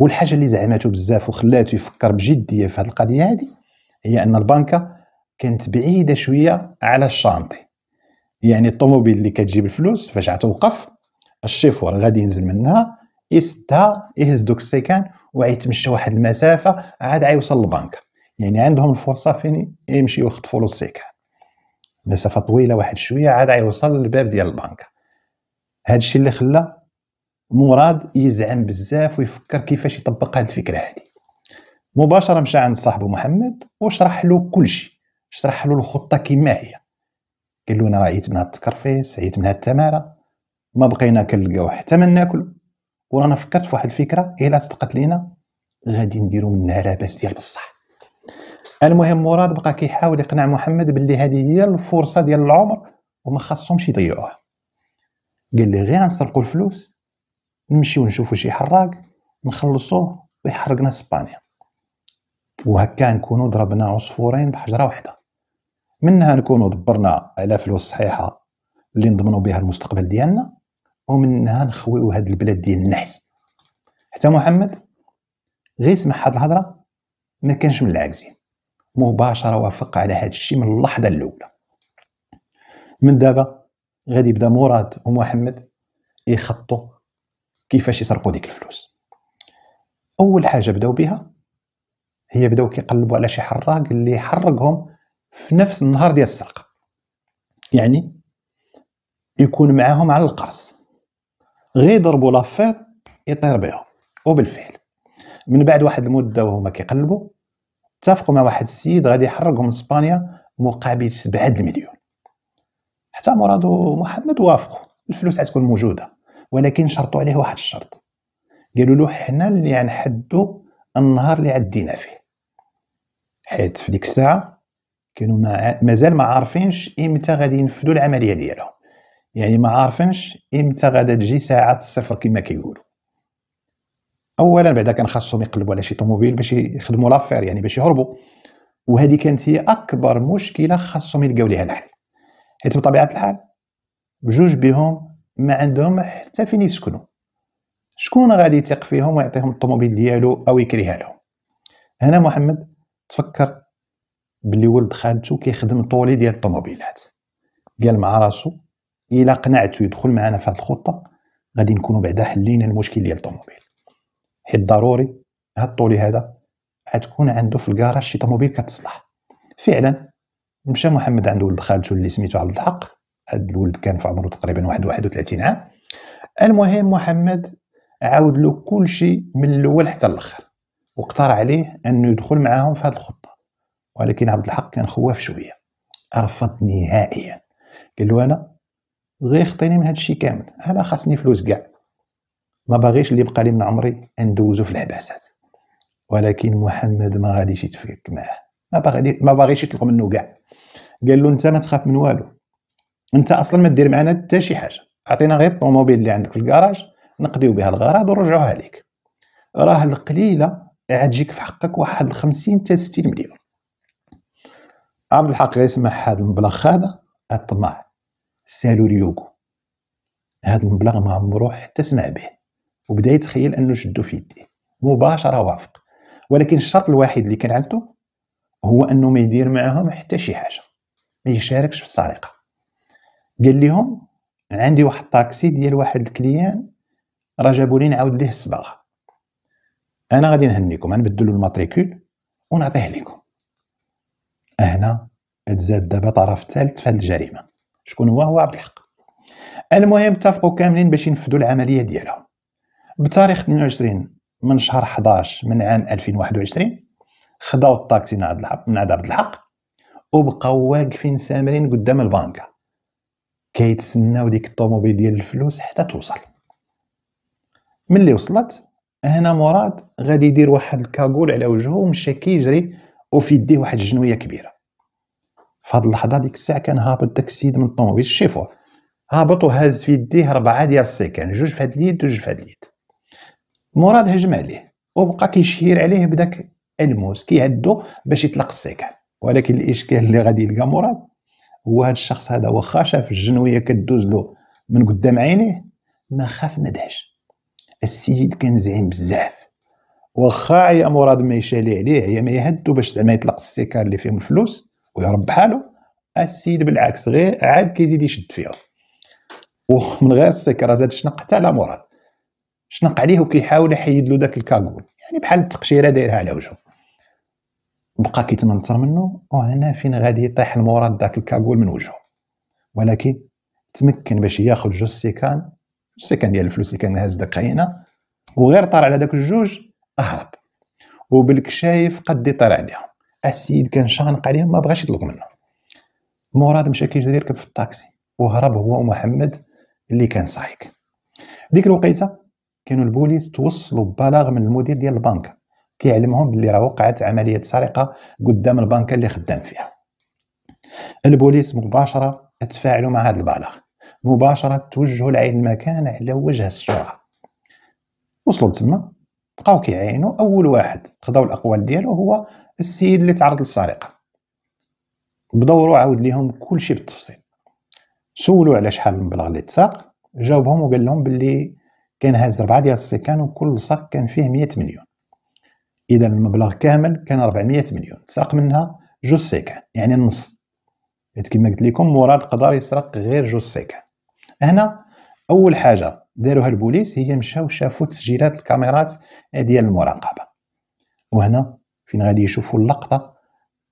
Speaker 1: والحاجه اللي زعمته بزاف وخلاته يفكر بجديه في هذه القضيه هذه هي ان البنكه كانت بعيده شويه على الشانطي يعني الطوموبيل اللي كتجيب الفلوس فاش غتوقف الشيفور غادي ينزل منها يستها يهز دوك السيكان وعيتمشى واحد المسافه عاد غيوصل للبنكه يعني عندهم الفرصه فين يمشيو يخطفوا له السيكان مسافه طويله واحد شويه عاد غيوصل للباب ديال البنكه هادشي اللي خلى مراد يزعم بزاف ويفكر كيفاش يطبق هذه الفكره هذه مباشره مشى عند صاحبه محمد وشرح له كل شيء شرح له الخطه كما هي قال له انا راه عيت من هاد التكرفيس عيت من هاد التماره ما بقينا كنلقاو حتى ما ناكل ورانا فكرت في واحد الفكره الا إيه صدقت لينا غادي نديرو منها لاباس ديال بصح المهم مراد بقى كيحاول يقنع محمد باللي هذه هي الفرصه ديال العمر وما خاصهمش يضيعوها قال لي غير نسرقوا الفلوس نمشيو نشوفو شي حراق نخلصوه ويحرقنا اسبانيا وهكا نكونو ضربنا عصفورين بحجره واحده منها نكونو دبرنا على فلوس صحيحه اللي نضمنوا بها المستقبل ديالنا ومنها نخويو هاد البلاد ديال النحس حتى محمد غير سمع هاد الهضره ما كانش من العاجزين مباشره وافق على هاد الشيء من اللحظه الاولى من دابا غادي يبدا مراد ومحمد يخطوا كيفاش يسرقوا ديك الفلوس اول حاجه بداو بها هي بداو كيقلبوا على شي حراق اللي حرقهم في نفس النهار ديال السرقه يعني يكون معاهم على القرص غير يضربوا لافير يطير بهم وبالفعل من بعد واحد المده وهما كيقلبوا اتفقوا مع واحد السيد غادي يحرقهم اسبانيا مقابل 7 المليون حتى مراد محمد وافقوا الفلوس غتكون موجوده ولكن شرطوا عليه واحد الشرط قالوا له حنا اللي غنحدوا النهار اللي عدينا فيه حيت في ديك الساعه كانوا ما مازال ما عارفينش امتى غادي ينفذوا العمليه ديالهم يعني ما عارفينش امتى غادا تجي ساعه الصفر كما كيقولوا اولا بعدا كان خاصهم يقلبوا على شي طوموبيل باش يخدموا لافير يعني باش يهربوا وهذه كانت هي اكبر مشكله خاصهم يلقاو ليها الحل حيت بطبيعه الحال بجوج بهم ما عندهم حتى فين يسكنوا شكون غادي يثق فيهم ويعطيهم الطوموبيل ديالو او يكريها لهم هنا محمد تفكر بلي ولد خالته كيخدم طولي ديال الطوموبيلات قال مع راسو الا قنعته يدخل معنا في هذه الخطه غادي نكونوا بعدا حلينا المشكل ديال الطوموبيل حيت ضروري هاد الطولي هذا غتكون عنده في الكراج شي طوموبيل كتصلح فعلا مشى محمد عند ولد خالته اللي سميتو عبد الحق هذا الولد كان في عمره تقريبا واحد وثلاثين عام المهم محمد عاود له كل شيء من الاول حتى الاخر واقترح عليه انه يدخل معاهم في هذه الخطه ولكن عبد الحق كان خواف شويه رفض نهائيا قال له انا غير خطيني من هذا الشيء كامل انا خاصني فلوس كاع ما باغيش اللي يبقى لي من عمري ندوزو في العباسات ولكن محمد ما غاديش يتفكك معاه ما باغي ما باغيش يطلق منه كاع قال له انت ما تخاف من والو انت اصلا ما دير معنا حتى شي حاجه اعطينا غير الطوموبيل اللي عندك في الكراج نقضيو بها الغراض ونرجعوها لك راه القليله غتجيك في حقك واحد 50 حتى 60 مليون عبد الحق غيسمع هاد المبلغ هذا الطمع سالو اليوغو هاد المبلغ ما عمرو حتى سمع به وبدا يتخيل انه شدو في يديه مباشره وافق ولكن الشرط الوحيد اللي كان عنده هو انه ما يدير معاهم حتى شي حاجه ما يشاركش في السرقه قال لهم عندي واحد الطاكسي ديال واحد الكليان راه جابوا لي نعاود ليه الصباغ انا غادي نهنيكم غنبدل له الماتريكول ونعطيه لكم هنا تزاد دابا طرف ثالث في الجريمه شكون هو هو عبد الحق المهم اتفقوا كاملين باش ينفذوا العمليه ديالهم بتاريخ 22 من شهر 11 من عام 2021 خداو الطاكسي من عند عبد الحق وبقاو واقفين سامرين قدام البنكه كيتسناو ديك الطوموبيل ديال الفلوس حتى توصل ملي وصلت هنا مراد غادي يدير واحد الكاغول على وجهه ومشى كيجري وفي يديه واحد الجنويه كبيره في اللحظه ديك الساعه كان هابط داك السيد من الطوموبيل الشيفور هابط وهاز في يديه ربعه ديال السيكان جوج في هاد اليد وجوج في هاد اليد مراد هجم عليه وبقى كيشير عليه بداك الموس كيهدو باش يطلق السيكان ولكن الاشكال اللي غادي يلقى مراد هو هاد الشخص هذا واخا شاف الجنويه كدوز له من قدام عينيه ما خاف ما دهش السيد كان زعيم بزاف واخا يا مراد ما يشالي عليه يا ما يهدو باش زعما يطلق السيكار اللي فيهم الفلوس ويرب بحالو السيد بالعكس غير عاد كيزيد يشد فيها ومن غير السيكار زاد شنق حتى على مراد شنق عليه وكيحاول يحيد له داك الكاغول يعني بحال التقشيره دايرها على وجهه بقى كيتنطر منه وهنا فين غادي يطيح المراد داك الكاغول من وجهه ولكن تمكن باش ياخذ جوج سيكان سيكان ديال الفلوس اللي كان هاز داك عينه وغير طار على داك الجوج اهرب وبالكشايف قد يطير عليهم السيد كان شانق عليهم ما بغاش يطلق منه مراد مشى كيجري يركب في الطاكسي وهرب هو ومحمد اللي كان سايق ديك الوقيته كانوا البوليس توصلوا بلاغ من المدير ديال البنك كيعلمهم بلي راه وقعت عمليه سرقه قدام البنكه اللي خدام فيها البوليس مباشره تفاعلوا مع هذا البلاغ مباشره توجهوا لعين المكان على وجه السرعه وصلوا تما بقاو كيعينوا اول واحد خداو الاقوال ديالو هو السيد اللي تعرض للسرقه بدوروا عاود ليهم كل شيء بالتفصيل سولوا على شحال من بلاغ اللي تساق جاوبهم وقال لهم باللي كان هاز ربعه ديال السكان وكل صك كان فيه مئة مليون إذا المبلغ كامل كان 400 مليون سرق منها جوج سيكان يعني النص حيت كما قلت لكم مراد قدر يسرق غير جوج سيكان هنا أول حاجة داروها البوليس هي مشاو شافوا تسجيلات الكاميرات ديال المراقبة وهنا فين غادي يشوفوا اللقطة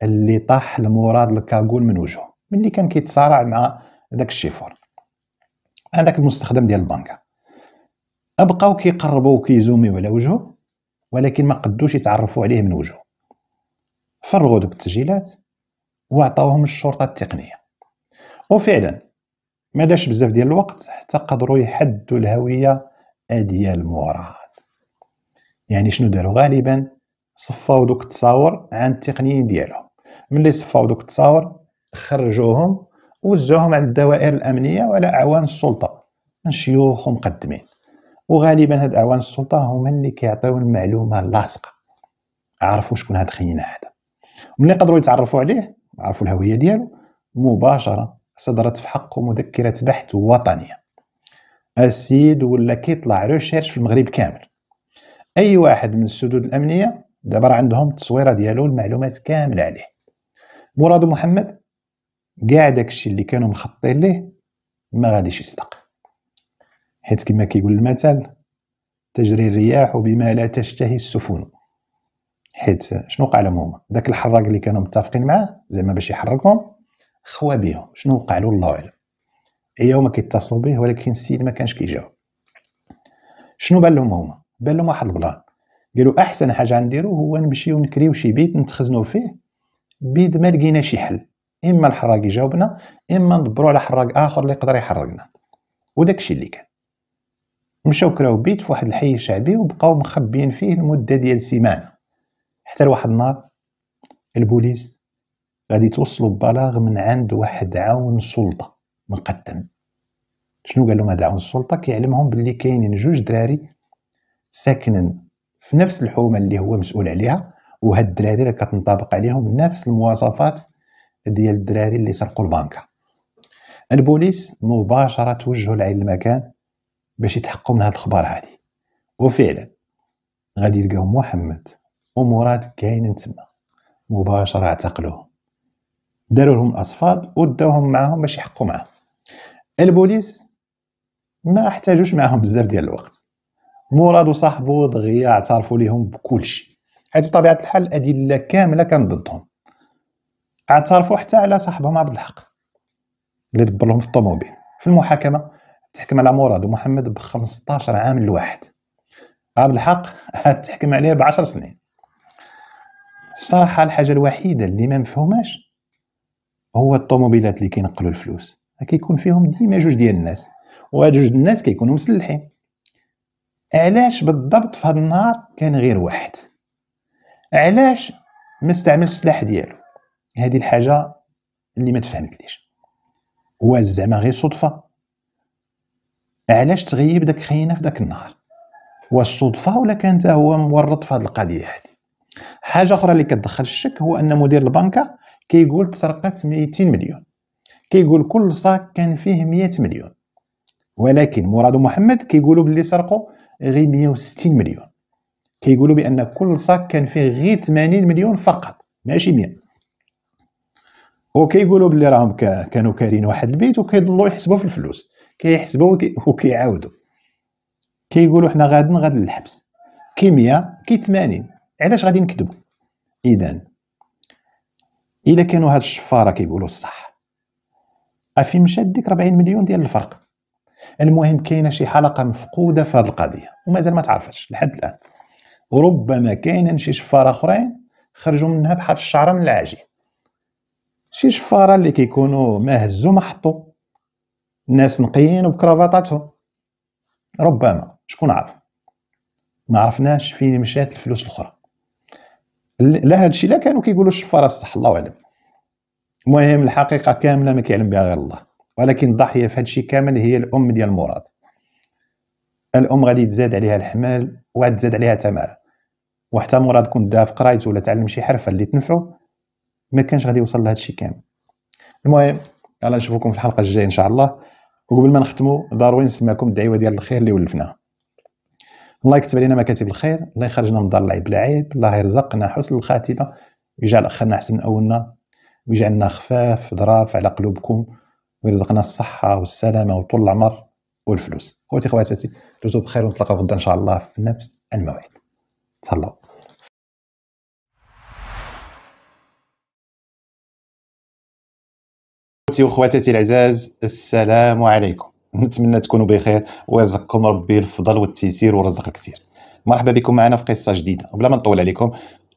Speaker 1: اللي طاح لمراد الكاغول من وجهه ملي كان كيتصارع مع داك الشيفور هذاك المستخدم ديال البنكه ابقاو كيقربوا وكيزوميو على وجهه ولكن ما قدوش يتعرفوا عليه من وجهه فرغوا دوك التسجيلات وعطاوهم الشرطه التقنيه وفعلا ما داش بزاف ديال الوقت حتى قدروا يحدوا الهويه ديال مراد يعني شنو داروا غالبا صفاو دوك التصاور عن التقنيين ديالهم ملي صفاو دوك التصاور خرجوهم وزعوهم على الدوائر الامنيه وعلى اعوان السلطه من شيوخ ومقدمين وغالبا هاد اعوان السلطه هما اللي كيعطيو المعلومه اللاصقه عرفوا شكون هاد خينا هذا ملي قدروا يتعرفوا عليه عرفوا الهويه ديالو مباشره صدرت في حقه مذكره بحث وطنيه السيد ولا كيطلع ريشيرش في المغرب كامل اي واحد من السدود الامنيه دابا راه عندهم التصويره ديالو المعلومات كامله عليه مراد محمد كاع داكشي اللي كانوا مخطين ليه ما غاديش يصدق حيت كما كيقول المثل تجري الرياح بما لا تشتهي السفن حيت شنو وقع لهم هما داك الحراق اللي كانوا متفقين معاه زعما باش يحركهم خوا بهم شنو وقع له الله اعلم اي هما كيتصلوا به ولكن السيد ما كانش كيجاوب شنو بان لهم هما بان لهم واحد البلان قالوا احسن حاجه نديرو هو نمشيو نكريو شي بيت نتخزنو فيه بيد ما لقينا شي حل اما الحراق يجاوبنا اما ندبرو على حراق اخر اللي يقدر يحرقنا وداكشي اللي كان مشاو كراو بيت في واحد الحي شعبي وبقاو مخبيين فيه لمده ديال سيمانه حتى لواحد النهار البوليس غادي توصلوا ببلاغ من عند واحد عاون سلطه مقدم شنو قال لهم هذا عاون السلطه كيعلمهم باللي كاينين جوج دراري ساكنين في نفس الحومه اللي هو مسؤول عليها وهاد الدراري راه كتنطبق عليهم نفس المواصفات ديال الدراري اللي سرقوا البنكه البوليس مباشره توجهوا لعين المكان باش يتحققوا من هاد الخبار هادي وفعلا غادي يلقاو محمد ومراد كاينين تما مباشرة اعتقلوهم داروا لهم الاصفاد وداوهم معاهم باش يحقوا معاهم البوليس ما احتاجوش معاهم بزاف ديال الوقت مراد وصاحبو دغيا اعترفوا ليهم بكلشي حيت بطبيعه الحال الادله كامله كان ضدهم اعترفوا حتى على صاحبهم عبد الحق اللي دبر لهم في الطوموبيل في المحاكمه تحكم على مراد ومحمد ب 15 عام لواحد عبد الحق عاد [LAUGHS] تحكم عليه ب 10 سنين الصراحه الحاجه الوحيده اللي ما مفهوماش هو الطوموبيلات اللي كينقلوا الفلوس كيكون فيهم ديما جوج ديال الناس وهاد جوج الناس كيكونوا مسلحين علاش بالضبط في هذا النهار كان غير واحد علاش ما استعملش السلاح ديالو هذه الحاجه اللي ما تفهمتليش هو زعما غير صدفه علاش تغيب داك خينا في داك النهار واش صدفه ولا كان حتى هو مورط في هذه القضيه هذه حاجه اخرى اللي كتدخل الشك هو ان مدير البنكه كيقول كي تسرقت 200 مليون كيقول كي كل صاك كان فيه 100 مليون ولكن مراد محمد كيقولوا كي باللي سرقوا غير 160 مليون كيقولوا كي بان كل صاك كان فيه غير 80 مليون فقط ماشي 100 وكيقولوا باللي راهم كانوا كارين واحد البيت وكيضلوا يحسبوا في الفلوس كيحسبوا وكيعاودوا كيقولوا حنا غادين غاد للحبس كي كي 80 علاش غادي نكذبوا اذا الا كانوا هاد الشفاره كيقولوا الصح افي مشات ديك 40 مليون ديال الفرق المهم كاينه شي حلقه مفقوده في هاد القضيه ومازال ما تعرفتش لحد الان وربما كاينه شي شفاره اخرين خرجوا منها بحال الشعره من العاجي شي شفاره اللي كيكونوا ما هزوا ما حطوا الناس نقيين وبكرافاتاتهم ربما شكون عارف ما عرفناش فين مشات الفلوس الاخرى لا هذا الشيء لا كانوا كيقولوا الشفاره الصح الله اعلم المهم الحقيقه كامله ما كيعلم بها غير الله ولكن الضحيه في هذا الشيء كامل هي الام ديال المراد الام غادي تزاد عليها الحمال تزاد عليها تماره وحتى مراد كون داها في قرايته ولا تعلم شي حرفه اللي تنفعو ما كانش غادي يوصل لهذا الشيء كامل المهم يلا نشوفكم في الحلقه الجايه ان شاء الله وقبل ما نختموا ضروري نسمعكم الدعوه ديال الخير اللي ولفناها الله يكتب علينا مكاتب الخير الله يخرجنا من دار العيب لا عيب الله يرزقنا حسن الخاتمه ويجعل اخرنا احسن من اولنا ويجعلنا خفاف ظراف على قلوبكم ويرزقنا الصحه والسلامه وطول العمر والفلوس خواتي خواتاتي دوزو بخير ونتلاقاو غدا ان شاء الله في نفس الموعد تهلاو اخوتي واخواتاتي العزاز السلام عليكم نتمنى تكونوا بخير ويرزقكم ربي الفضل والتيسير والرزق الكثير مرحبا بكم معنا في قصه جديده قبل ما نطول عليكم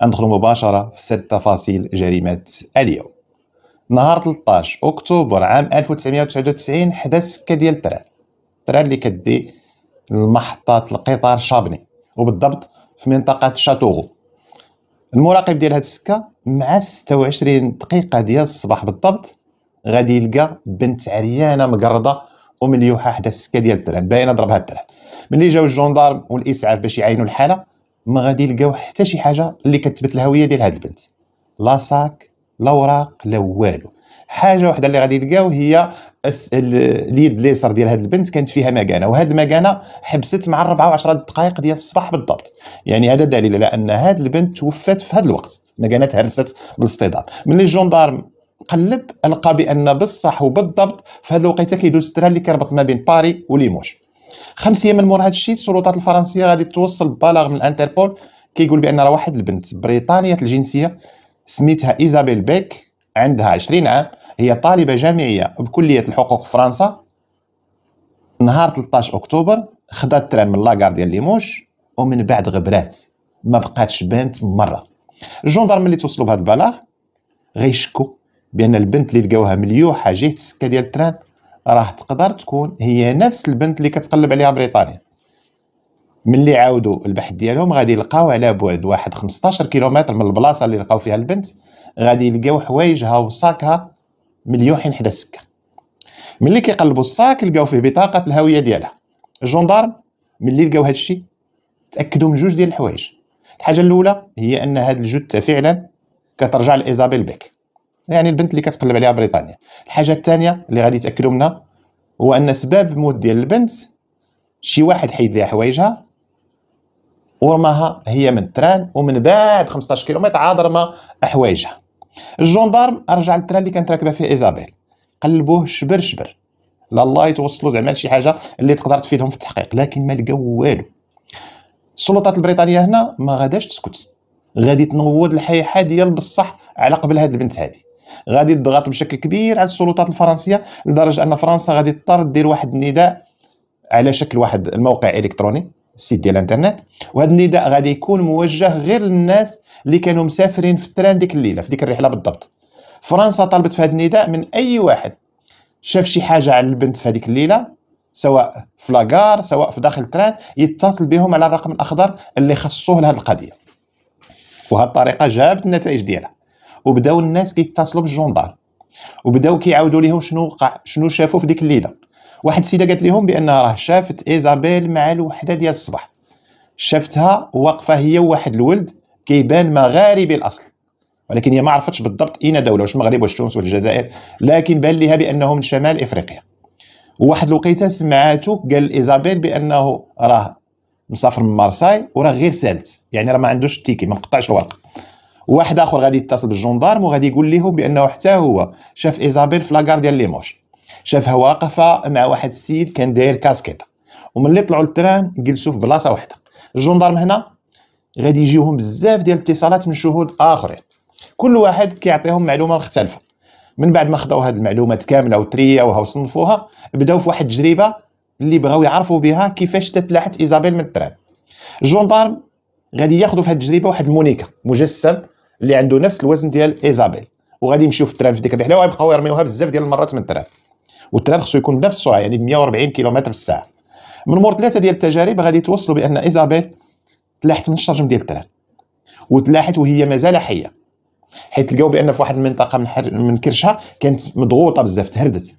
Speaker 1: ندخلوا مباشره في سرد تفاصيل جريمه اليوم نهار 13 اكتوبر عام 1999 حدا السكه ديال التران التران اللي كدي لمحطه القطار شابني وبالضبط في منطقه شاتوغو المراقب ديال هاد السكه مع 26 دقيقه ديال الصباح بالضبط غادي يلقى بنت عريانه مقرضه ومليوحه حدا السكه ديال الدرهم باينه ضربها الدرهم ملي جاو الجندارم والاسعاف باش يعينوا الحاله ما غادي يلقاو حتى شي حاجه اللي كتثبت الهويه ديال هاد البنت لا ساك لا اوراق لا والو حاجه واحده اللي غادي يلقاو هي اليد اليسر ديال هاد البنت كانت فيها مكانه وهاد المكانه حبست مع 14 دقائق ديال الصباح بالضبط يعني هذا دليل على ان هاد البنت توفات في هاد الوقت مكانه تهرست بالاصطدام ملي الجندارم قلب لقى بان بصح وبالضبط في هذا الوقيته كيدوز التران اللي كيربط ما بين باري وليموج خمس ايام من مور هذا الشيء السلطات الفرنسيه غادي توصل بلاغ من الانتربول كيقول بان راه واحد البنت بريطانيه الجنسيه سميتها ايزابيل بيك عندها 20 عام هي طالبه جامعيه بكليه الحقوق في فرنسا نهار 13 اكتوبر خدات التران من لاكار ديال ليموش ومن بعد غبرات ما بقاتش بانت مره الجندرم اللي توصلوا بهذا البلاغ غيشكوا بان البنت اللي لقاوها مليوحه جهه السكه ديال التران راه تقدر تكون هي نفس البنت اللي كتقلب عليها بريطانيا ملي عاودوا البحث ديالهم غادي يلقاو على بعد واحد 15 كيلومتر من البلاصه اللي لقاو فيها البنت غادي يلقاو حوايجها وصاكها مليوحين حدا السكه ملي كيقلبوا الصاك لقاو فيه بطاقه الهويه ديالها الجندارم ملي لقاو هذا الشيء تاكدوا من جوج ديال الحوايج الحاجه الاولى هي ان هذا الجثه فعلا كترجع لايزابيل بيك يعني البنت اللي كتقلب عليها بريطانيا الحاجه الثانيه اللي غادي يتاكدوا منها هو ان سبب الموت ديال البنت شي واحد حيد ليها حوايجها ورماها هي من التران ومن بعد 15 كيلومتر عاد رمى حوايجها الجندارم رجع للتران اللي كانت راكبه فيه ايزابيل قلبوه شبر شبر لا الله يتوصلوا زعما لشي حاجه اللي تقدر تفيدهم في التحقيق لكن ما لقاو والو السلطات البريطانيه هنا ما غاداش تسكت غادي تنوض الحيحه ديال بصح على قبل هاد البنت هادي غادي تضغط بشكل كبير على السلطات الفرنسيه لدرجه ان فرنسا غادي تضطر دير واحد النداء على شكل واحد الموقع الكتروني السيت ديال الانترنت وهذا النداء غادي يكون موجه غير للناس اللي كانوا مسافرين في التران ديك الليله في ديك الرحله بالضبط فرنسا طلبت في هذا النداء من اي واحد شاف شي حاجه على البنت في هذيك الليله سواء في لاكار سواء في داخل التران يتصل بهم على الرقم الاخضر اللي خصوه لهذه القضيه وهذه الطريقه جابت النتائج ديالها وبداو الناس كيتصلوا بالجندار وبداو كيعاودوا ليهم شنو وقع شنو شافوا في ديك الليله واحد السيده قالت لهم بانها راه شافت ايزابيل مع الوحده ديال الصباح شافتها واقفه هي وواحد الولد كيبان مغاربي الاصل ولكن هي ما عرفتش بالضبط اين دوله واش المغرب واش تونس ولا الجزائر لكن بان لها بانه من شمال افريقيا وواحد الوقيته سمعاتو قال ايزابيل بانه راه مسافر من مارساي وراه غير سالت يعني راه ما عندوش التيكي ما مقطعش الورقه واحد اخر غادي يتصل بالجندارم وغادي يقول لهم بانه حتى هو شاف ايزابيل في لاكار ديال ليموش شافها واقفه مع واحد السيد كان داير كاسكيطه وملي طلعوا للتران جلسوا في بلاصه واحده الجندارم هنا غادي يجيوهم بزاف ديال الاتصالات من شهود اخرين كل واحد كيعطيهم معلومه مختلفه من بعد ما خداو هاد المعلومات كامله وترياوها وصنفوها بداو في واحد التجربه اللي بغاو يعرفوا بها كيفاش تتلاحت ايزابيل من التران الجندارم غادي ياخذوا في هاد التجربه واحد المونيكا مجسم اللي عنده نفس الوزن ديال ايزابيل وغادي يمشيو في التران في ديك الرحله وغيبقاو يرميوها بزاف ديال المرات من التران والتران خصو يكون بنفس السرعه يعني 140 كيلومتر في الساعه من مور ثلاثه ديال التجارب غادي توصلوا بان ايزابيل تلاحت من الشرجم ديال التران وتلاحت وهي مازال حيه حيت لقاو بان في واحد المنطقه من, حر... من كرشها كانت مضغوطه بزاف تهردت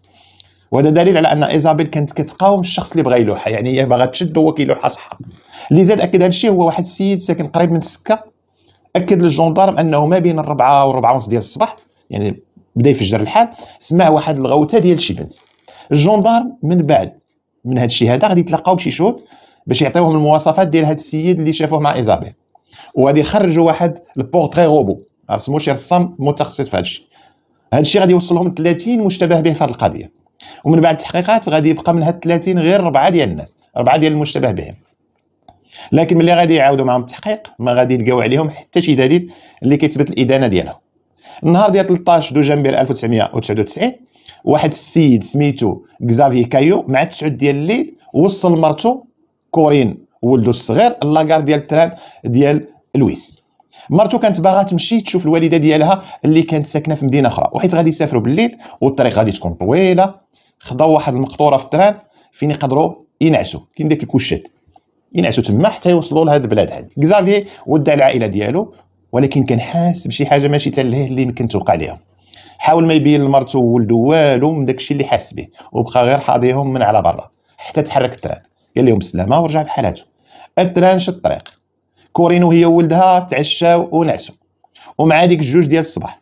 Speaker 1: وهذا دليل على ان ايزابيل كانت كتقاوم الشخص اللي بغى يلوحها يعني هي باغا تشد هو كيلوحها صحه اللي زاد اكد هذا الشيء هو واحد السيد ساكن قريب من السكه اكد للجندارم انه ما بين الربعه وربعه ونص ديال الصباح يعني بدا يفجر الحال سمع واحد الغوته ديال شي بنت الجندارم من بعد من هاد الشيء هذا غادي يتلاقاو بشي شهود باش يعطيوهم المواصفات ديال هذا السيد اللي شافوه مع ايزابيل وغادي يخرجوا واحد البورتري روبو رسمو شي رسام متخصص في هاد الشيء هاد الشيء غادي يوصلهم 30 مشتبه به في هذه القضيه ومن بعد التحقيقات غادي يبقى من هاد 30 غير ربعه ديال الناس ربعه ديال المشتبه بهم لكن ملي غادي يعاودوا معاهم التحقيق ما غادي يلقاو عليهم حتى شي دليل اللي كيثبت الادانه ديالهم النهار ديال 13 دو 1999 واحد السيد سميتو كزافي كايو مع 9 ديال الليل وصل مرته كورين ولدو الصغير لاكار ديال التران ديال لويس مرته كانت باغا تمشي تشوف الوالده ديالها اللي كانت ساكنه في مدينه اخرى وحيت غادي يسافروا بالليل والطريق غادي تكون طويله خضوا واحد المقطوره في التران فين يقدروا ينعسوا كاين داك الكوشات ينعسوا تما حتى يوصلوا لهذ البلاد هذه كزافي ودع العائله ديالو ولكن كان حاس بشي حاجه ماشي تا اللي يمكن توقع ليها حاول ما يبين لمرته وولدو والو من داكشي اللي حاس به وبقى غير حاضيهم من على برا حتى تحرك التران قال لهم بالسلامه ورجع بحالاته التران شد الطريق كورين وهي وولدها تعشاو ونعسوا ومع ديك الجوج ديال الصباح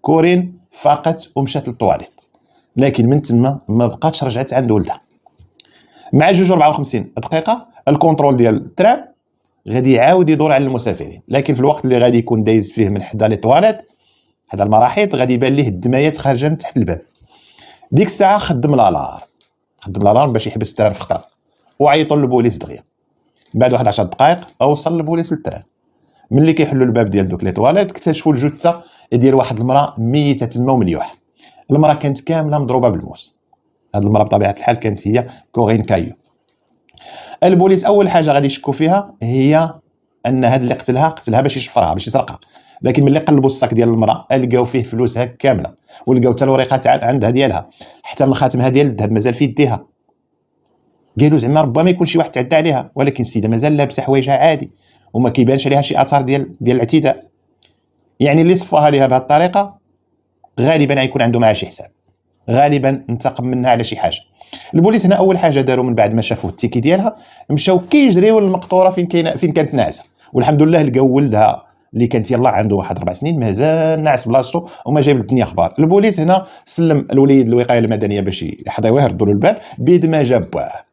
Speaker 1: كورين فاقت ومشات للطواليط لكن من تما ما بقاتش رجعت عند ولدها مع جوج وربعة وخمسين دقيقه الكونترول ديال التراب غادي يعاود يدور على المسافرين لكن في الوقت اللي غادي يكون دايز فيه من حدا لي طواليت حدا المراحيض غادي يبان ليه الدمايات خارجه من تحت الباب ديك الساعه خدم لار خدم لار باش يحبس التران في خطره وعيطوا للبوليس دغيا بعد واحد 10 دقائق اوصل البوليس للتران ملي كيحلوا الباب ديال دوك لي طواليت اكتشفوا الجثه ديال واحد المراه ميته تما ومليوحه المراه كانت كامله مضروبه بالموس هاد المراه بطبيعه الحال كانت هي كوغين كايو البوليس اول حاجه غادي يشكوا فيها هي ان هذا اللي قتلها قتلها باش يشفرها باش يسرقها لكن ملي قلبوا الصاك ديال المراه لقاو فيه فلوسها كامله ولقاو حتى الوريقات عندها ديالها حتى الخاتمها ديال الذهب مازال في يديها قالوا زعما ربما يكون شي واحد تعدى عليها ولكن السيده مازال لابسه حوايجها عادي وما كيبانش عليها شي اثار ديال ديال الاعتداء يعني اللي صفاها لها بهذه الطريقه غالبا غيكون عنده معها شي حساب غالبا انتقم منها على شي حاجه البوليس هنا اول حاجه داروا من بعد ما شافوا التيكي ديالها مشاو كيجريو للمقطوره فين كاين فين كانت ناعسه والحمد لله لقاو ولدها اللي كانت يلا عنده واحد ربع سنين مازال ناعس بلاصتو وما جايب للدنيا اخبار البوليس هنا سلم الوليد الوقايه المدنيه باش يحضيوه يردوا له البال بيد ما جاب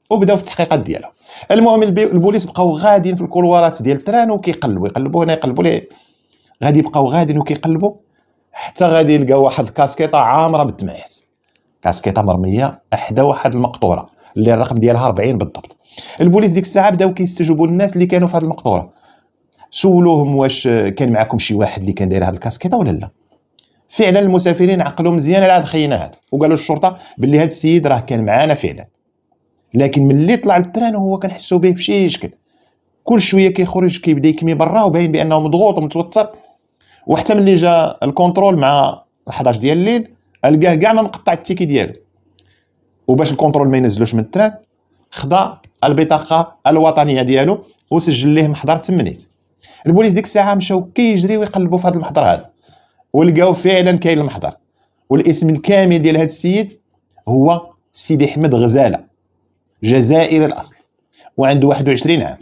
Speaker 1: وبداو في التحقيقات ديالها المهم البوليس بقاو غاديين في الكولوارات ديال التران وكيقلبوا يقلبوا هنا يقلبوا ليه غادي يبقاو غاديين وكيقلبوا حتى غادي يلقاو واحد الكاسكيطه عامره بالدمايات كاسكيطه مرميه احدى واحد المقطوره اللي الرقم ديالها 40 بالضبط البوليس ديك الساعه بداو كيستجوبوا الناس اللي كانوا في هذه المقطوره سولوهم واش كان معكم شي واحد اللي كان داير هذه الكاسكيطه ولا لا فعلا المسافرين عقلوا مزيان على هذا خينا هذا وقالوا للشرطه باللي هذا السيد راه كان معانا فعلا لكن ملي طلع للتران وهو كنحسوا به شي شكل كل شويه كيخرج كيبدا يكمي برا وباين بانه مضغوط ومتوتر وحتى ملي جا الكونترول مع 11 ديال الليل القاه كاع ما مقطع التيكي ديالو وباش الكونترول ما ينزلوش من التران خدا البطاقه الوطنيه ديالو وسجل ليه محضر تمنيت البوليس ديك الساعه مشاو كيجريو يقلبوا في هذا المحضر هذا ولقاو فعلا كاين المحضر والاسم الكامل ديال هذا السيد هو سيدي احمد غزاله جزائري الاصل وعنده 21 عام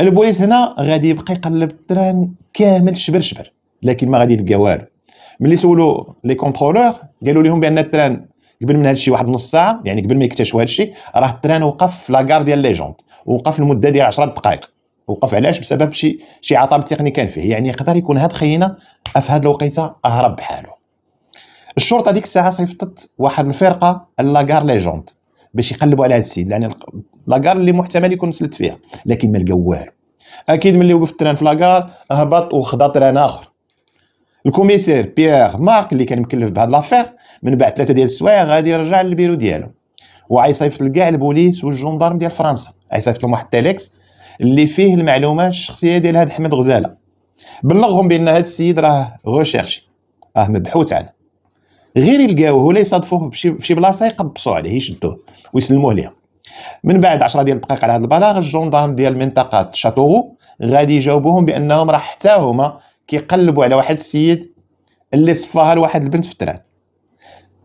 Speaker 1: البوليس هنا غادي يبقى يقلب التران كامل شبر شبر لكن ما غادي يلقى والو ملي سولوا لي كونترولور قالوا لهم بان التران قبل من هادشي واحد نص ساعه يعني قبل ما يكتشفوا هادشي راه التران وقف في لاكار ديال ليجوند وقف المده ديال 10 دقائق وقف علاش بسبب شي شي عطب تقني كان فيه يعني يقدر يكون هاد خينا في هاد الوقيته اهرب بحالو الشرطه ديك الساعه صيفطت واحد الفرقه لاكار ليجوند باش يقلبوا على هاد السيد لان لاكار اللي محتمل يكون مسلت فيها لكن ما لقاو والو اكيد ملي وقف التران في لاكار هبط وخدا تران اخر الكوميسير بيير مارك اللي كان مكلف بهاد لافير من بعد ثلاثه ديال السوايع غادي يرجع للبيرو ديالو وعيصيفط لكاع البوليس والجندارم ديال فرنسا عيصيفط لهم واحد التيليكس اللي فيه المعلومات الشخصيه ديال هاد احمد غزاله بلغهم بان هاد السيد راه غوشيرشي راه مبحوث عنه غير يلقاوه ولا يصادفوه في شي بلاصه يقبصوا عليه يشدوه ويسلموه ليهم من بعد 10 ديال الدقائق على هذا البلاغ الجندارم ديال منطقه شاتوغو غادي يجاوبوهم بانهم راه حتى هما كيقلبوا على واحد السيد اللي صفاها لواحد البنت في التران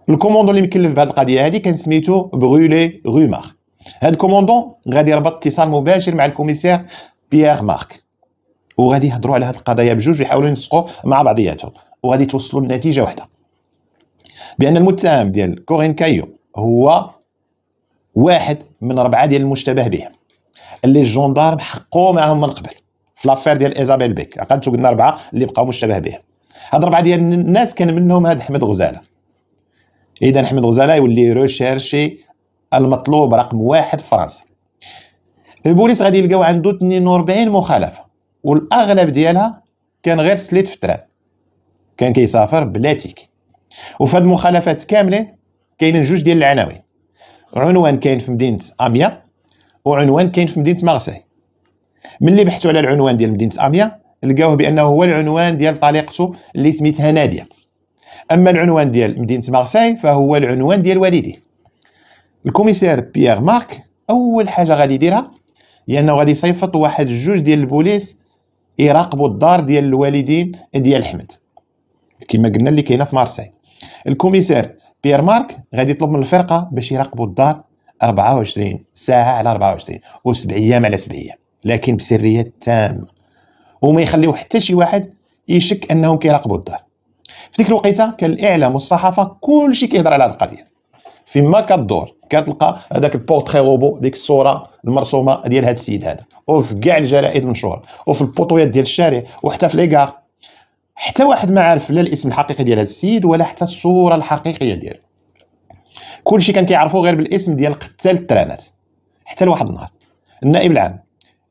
Speaker 1: الكوموندون اللي مكلف بهذه القضيه هذه كان سميتو بغولي غومار هذا الكوموندون غادي يربط اتصال مباشر مع الكوميسير بيير مارك وغادي يهضروا على هذه القضايا بجوج ويحاولوا ينسقوا مع بعضياتهم وغادي توصلوا لنتيجه واحده بان المتهم ديال كورين كايو هو واحد من ربعه ديال المشتبه بهم اللي الجندار حقوا معهم من قبل في لافير ديال ايزابيل بيك عقدتو قلنا اربعه اللي بقاو مشتبه به هاد اربعه ديال الناس كان منهم هاد احمد غزاله اذا احمد غزاله يولي ريشيرشي المطلوب رقم واحد في فرنسا البوليس غادي يلقاو عنده 42 مخالفه والاغلب ديالها كان غير سليت في التراب كان كيسافر بلا تيك وفي هاد المخالفات كاملين كاينين جوج ديال العناوين عنوان كاين في مدينه اميا وعنوان كاين في مدينه مارسي ملي بحثوا على العنوان ديال مدينه اميان لقاوه بانه هو العنوان ديال طليقته اللي سميتها ناديه اما العنوان ديال مدينه مارساي فهو العنوان ديال والديه الكوميسير بيير مارك اول حاجه غادي يديرها هي انه غادي يصيفط واحد جوج ديال البوليس يراقبوا الدار ديال الوالدين ديال احمد كما قلنا اللي كاينه في مارساي الكوميسير بيير مارك غادي يطلب من الفرقه باش يراقبوا الدار 24 ساعه على 24 وسبع ايام على سبع ايام لكن بسريه تامه وما يخليو حتى شي واحد يشك انهم كيراقبوا الدار في ديك الوقيته كان الاعلام والصحافه كلشي كيهضر على هذه القضيه فيما كدور كتلقى هذاك البورتري روبو ديك الصوره المرسومه ديال هذا السيد هذا وفي كاع الجرائد المنشوره وفي البوطويات ديال الشارع وحتى في ليكار حتى واحد ما عارف لا الاسم الحقيقي ديال هذا السيد ولا حتى الصوره الحقيقيه ديالو كلشي كان كيعرفو غير بالاسم ديال قتال الترانات حتى لواحد النهار النائب العام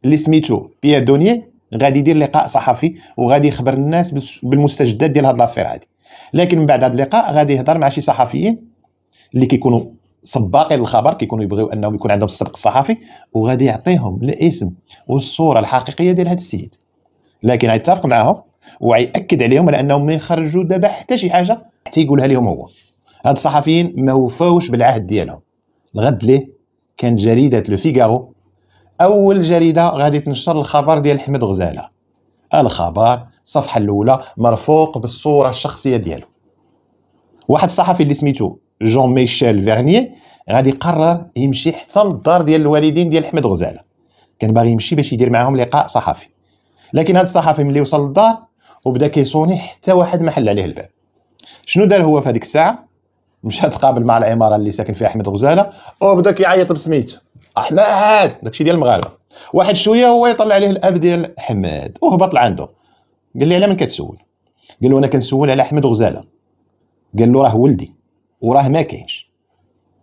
Speaker 1: اللي سميتو بيير دونيي غادي يدير لقاء صحفي وغادي يخبر الناس بالمستجدات ديال هاد لافير هادي لكن من بعد هاد اللقاء غادي يهضر مع شي صحفيين اللي كيكونوا سباقين للخبر كيكونوا يبغيو انهم يكون عندهم السبق الصحفي وغادي يعطيهم الاسم والصوره الحقيقيه ديال هذا السيد لكن غيتفق معاهم ويأكد عليهم على انهم ما يخرجوا دابا حتى شي حاجه حتى يقولها لهم هو هاد الصحفيين ما وفاوش بالعهد ديالهم الغد ليه كانت جريده لو فيغارو اول جريده غادي تنشر الخبر ديال احمد غزاله الخبر الصفحه الاولى مرفوق بالصوره الشخصيه ديالو واحد الصحفي اللي سميتو جون ميشيل فيرني غادي قرر يمشي حتى للدار ديال الوالدين ديال احمد غزاله كان باغي يمشي باش يدير معاهم لقاء صحفي لكن هذا الصحفي ملي وصل للدار وبدا كيصوني حتى واحد ما حل عليه الباب شنو دار هو في هذيك الساعه مشى تقابل مع العماره اللي ساكن فيها احمد غزاله وبدا كيعيط بسميتو احنا هاد داكشي ديال المغاربه واحد شويه هو يطلع عليه الاب ديال حماد وهبط لعنده قال لي على من كتسول قال له انا كنسول على احمد غزاله قال له راه ولدي وراه ما كاينش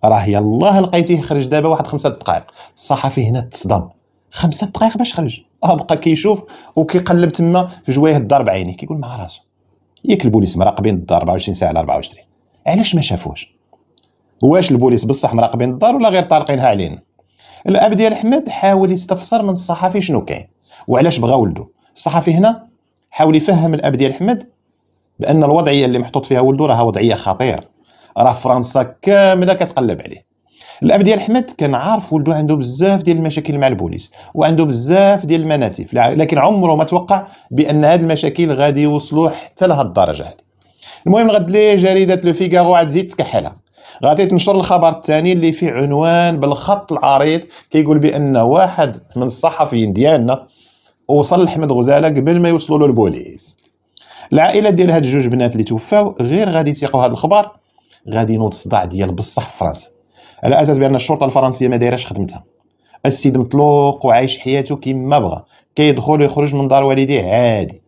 Speaker 1: راه يلاه لقيتيه خرج دابا واحد خمسة دقائق الصحفي هنا تصدم خمسة دقائق باش خرج اه بقى كيشوف وكيقلب تما في جوايه الدار بعينيه كيقول مع راسو ياك البوليس مراقبين الدار 24 ساعه على 24 علاش ما شافوش واش البوليس بصح مراقبين الدار ولا غير طالقينها علينا الاب ديال احمد حاول يستفسر من الصحفي شنو كاين وعلاش بغا ولده الصحفي هنا حاول يفهم الاب ديال احمد بان الوضعيه اللي محطوط فيها ولده راها وضعيه خطير راه فرنسا كامله كتقلب عليه الاب ديال احمد كان عارف ولده عنده بزاف ديال المشاكل مع البوليس وعنده بزاف ديال المناتف لكن عمره ما توقع بان هاد المشاكل غادي يوصلوا حتى لهاد الدرجه هادي المهم غد ليه جريده لو فيغارو عاد تزيد تكحلها غادي تنشر الخبر الثاني اللي فيه عنوان بالخط العريض كيقول بان واحد من الصحفيين ديالنا وصل لحمد غزاله قبل ما يوصلوا له البوليس العائله ديال هاد جوج بنات اللي توفاو غير غادي يثيقوا هاد الخبر غادي ينوض الصداع ديال بصح في فرنسا على اساس بان الشرطه الفرنسيه ما دايرهش خدمتها السيد مطلوق وعايش حياته كما بغى كيدخل ويخرج من دار والديه عادي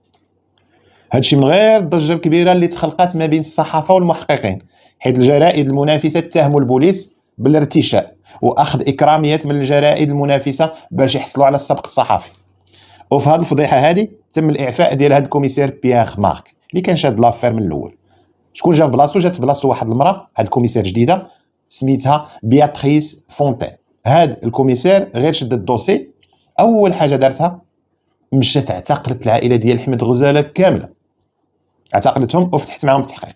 Speaker 1: هادشي من غير الضجه الكبيره اللي تخلقات ما بين الصحافه والمحققين حيث الجرائد المنافسه اتهموا البوليس بالارتشاء واخذ اكراميات من الجرائد المنافسه باش يحصلوا على السبق الصحفي وفي هذه الفضيحه هذه تم الاعفاء ديال هذا الكوميسير بيير مارك اللي كان شاد لافير من الاول شكون جا في بلاصتو جات في بلاصتو واحد المراه هاد الكوميسير جديده سميتها بياتريس فونتين هاد الكوميسير غير شد الدوسي اول حاجه دارتها مشات اعتقلت العائله ديال حمد غزاله كامله اعتقلتهم وفتحت معاهم التحقيق